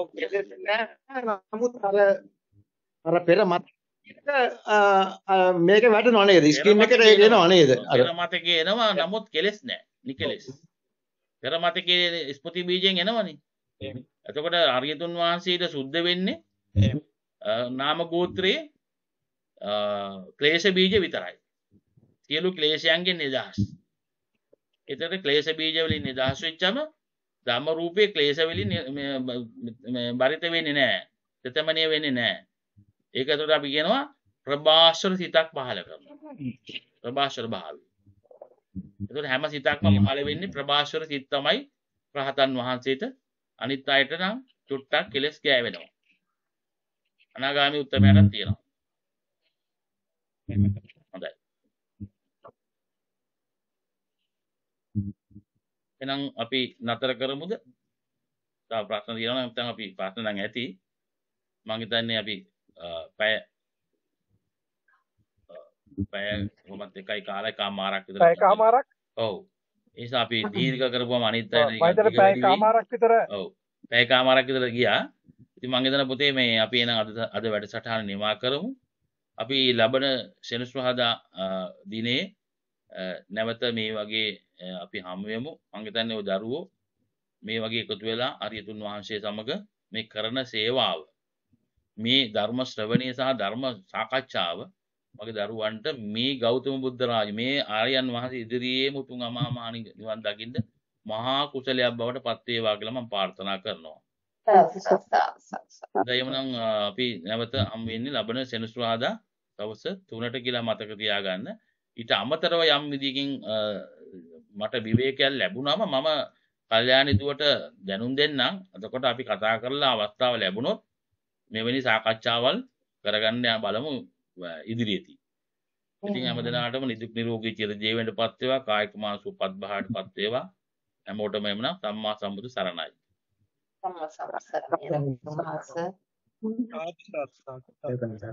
ඔව් කෙලස් නැහැ. නමුත් අර අර පෙර මත මේක වැටෙනව නේද? ස්කීම් එකට ඒක එනව නේද? අර මතකේ එනවා නමුත් කෙලස් නැහැ. නිකලස්. පෙර මතකේ ස්පති බීජයෙන් එනවනේ. එතකොට අරියතුන් වහන්සේට සුද්ධ වෙන්නේ නාම ගෝත්‍රයේ ක්ලේශ බීජ විතරයි. සියලු ක්ලේශයන්ගෙන් නිදහස්. එතට ක්ලේශ බීජවලින් නිදහස් වෙච්චම ධම්ම රූපය ක්ලේශවලින් බරිත වෙන්නේ නෑ තතමනය වෙන්නේ නෑ ඒකතුට අපි කියනවා ප්‍රභාෂර සිතක් පහල කරන ප්‍රභාෂර භාව එතුට හැම සිතක්ම පහල වෙන්නේ ප්‍රභාෂර සිත් තමයි රහතන් වහන්සේට අනිත් අයට නම් චුට්ටක් කෙලෙස් ගෑවෙනවා අනාගාමි උත්තමයටත් තියෙනවා එනම් අපි නතර කරමුද ප්‍රශ්න තියෙනවා නැත්නම් අපි ප්‍රශ්න නම් ඇති මම හිතන්නේ අපි පැය පැය කොහොමද එකයි කාලයි කාමාරක් විතර පැය කාමාරක් ඔව් ඒ නිසා අපි දීර්ඝ කරපුවම අනිත් අය මම පැය කාමාරක් විතර ඔව් පැය කාමාරක් විතර ගියා ඉතින් මම හිතන පුතේ මේ අපි එනම් අද අද වැඩසටහන නිමා කරමු අපි ලබන සෙනසුරාදා දිනේ නැවත මේ වගේ අපි හමුවමු මංගතන්න දරුවෝ මේ වගේ එකතු වෙලා අරියතුන් වහන්සේ සමඟ මේ කරන සේවාව මේ ධර්ම ශ්‍රවණය සහ ධර්ම සාකච්ඡාව මගේ දරුවන්ට මේ ගෞතම බුද්ධරාජ මේ ආරයන් වහස ඉදිරියේ මුතුන් අමාමානි නිවන් දකිින්ද මහා කුසලයක් බවට පත්වේවා කියලම පාර්ථනා කරනවා දයමනං අපි නැවත අම්වෙන්නේ ලබන සෙනස්වාදා තවස තුනට කියලා මතක තියාගන්න ඉට අමතරව යම් විදිකින් මට විවේකැල් ලැබුණම මම කල්්‍යයානිතුවට දැනුම් දෙන්නම් අතකොට අපි කතා කරලා අවස්ථාව ලැබුණොත් මෙවැනි සාකච්ඡාවල් කරගන්න බලමු ඉදිරියති ඉතින් ඇමදනාටම නිදුක් නිරෝගී චිර ජීවෙන්ට පත්වවා කායික මාසු පත් බහට පත්වේවා හැමෝටම එමන සම්මා සම්බුදු සරණයි සම්මා සම්බුදු සරණයි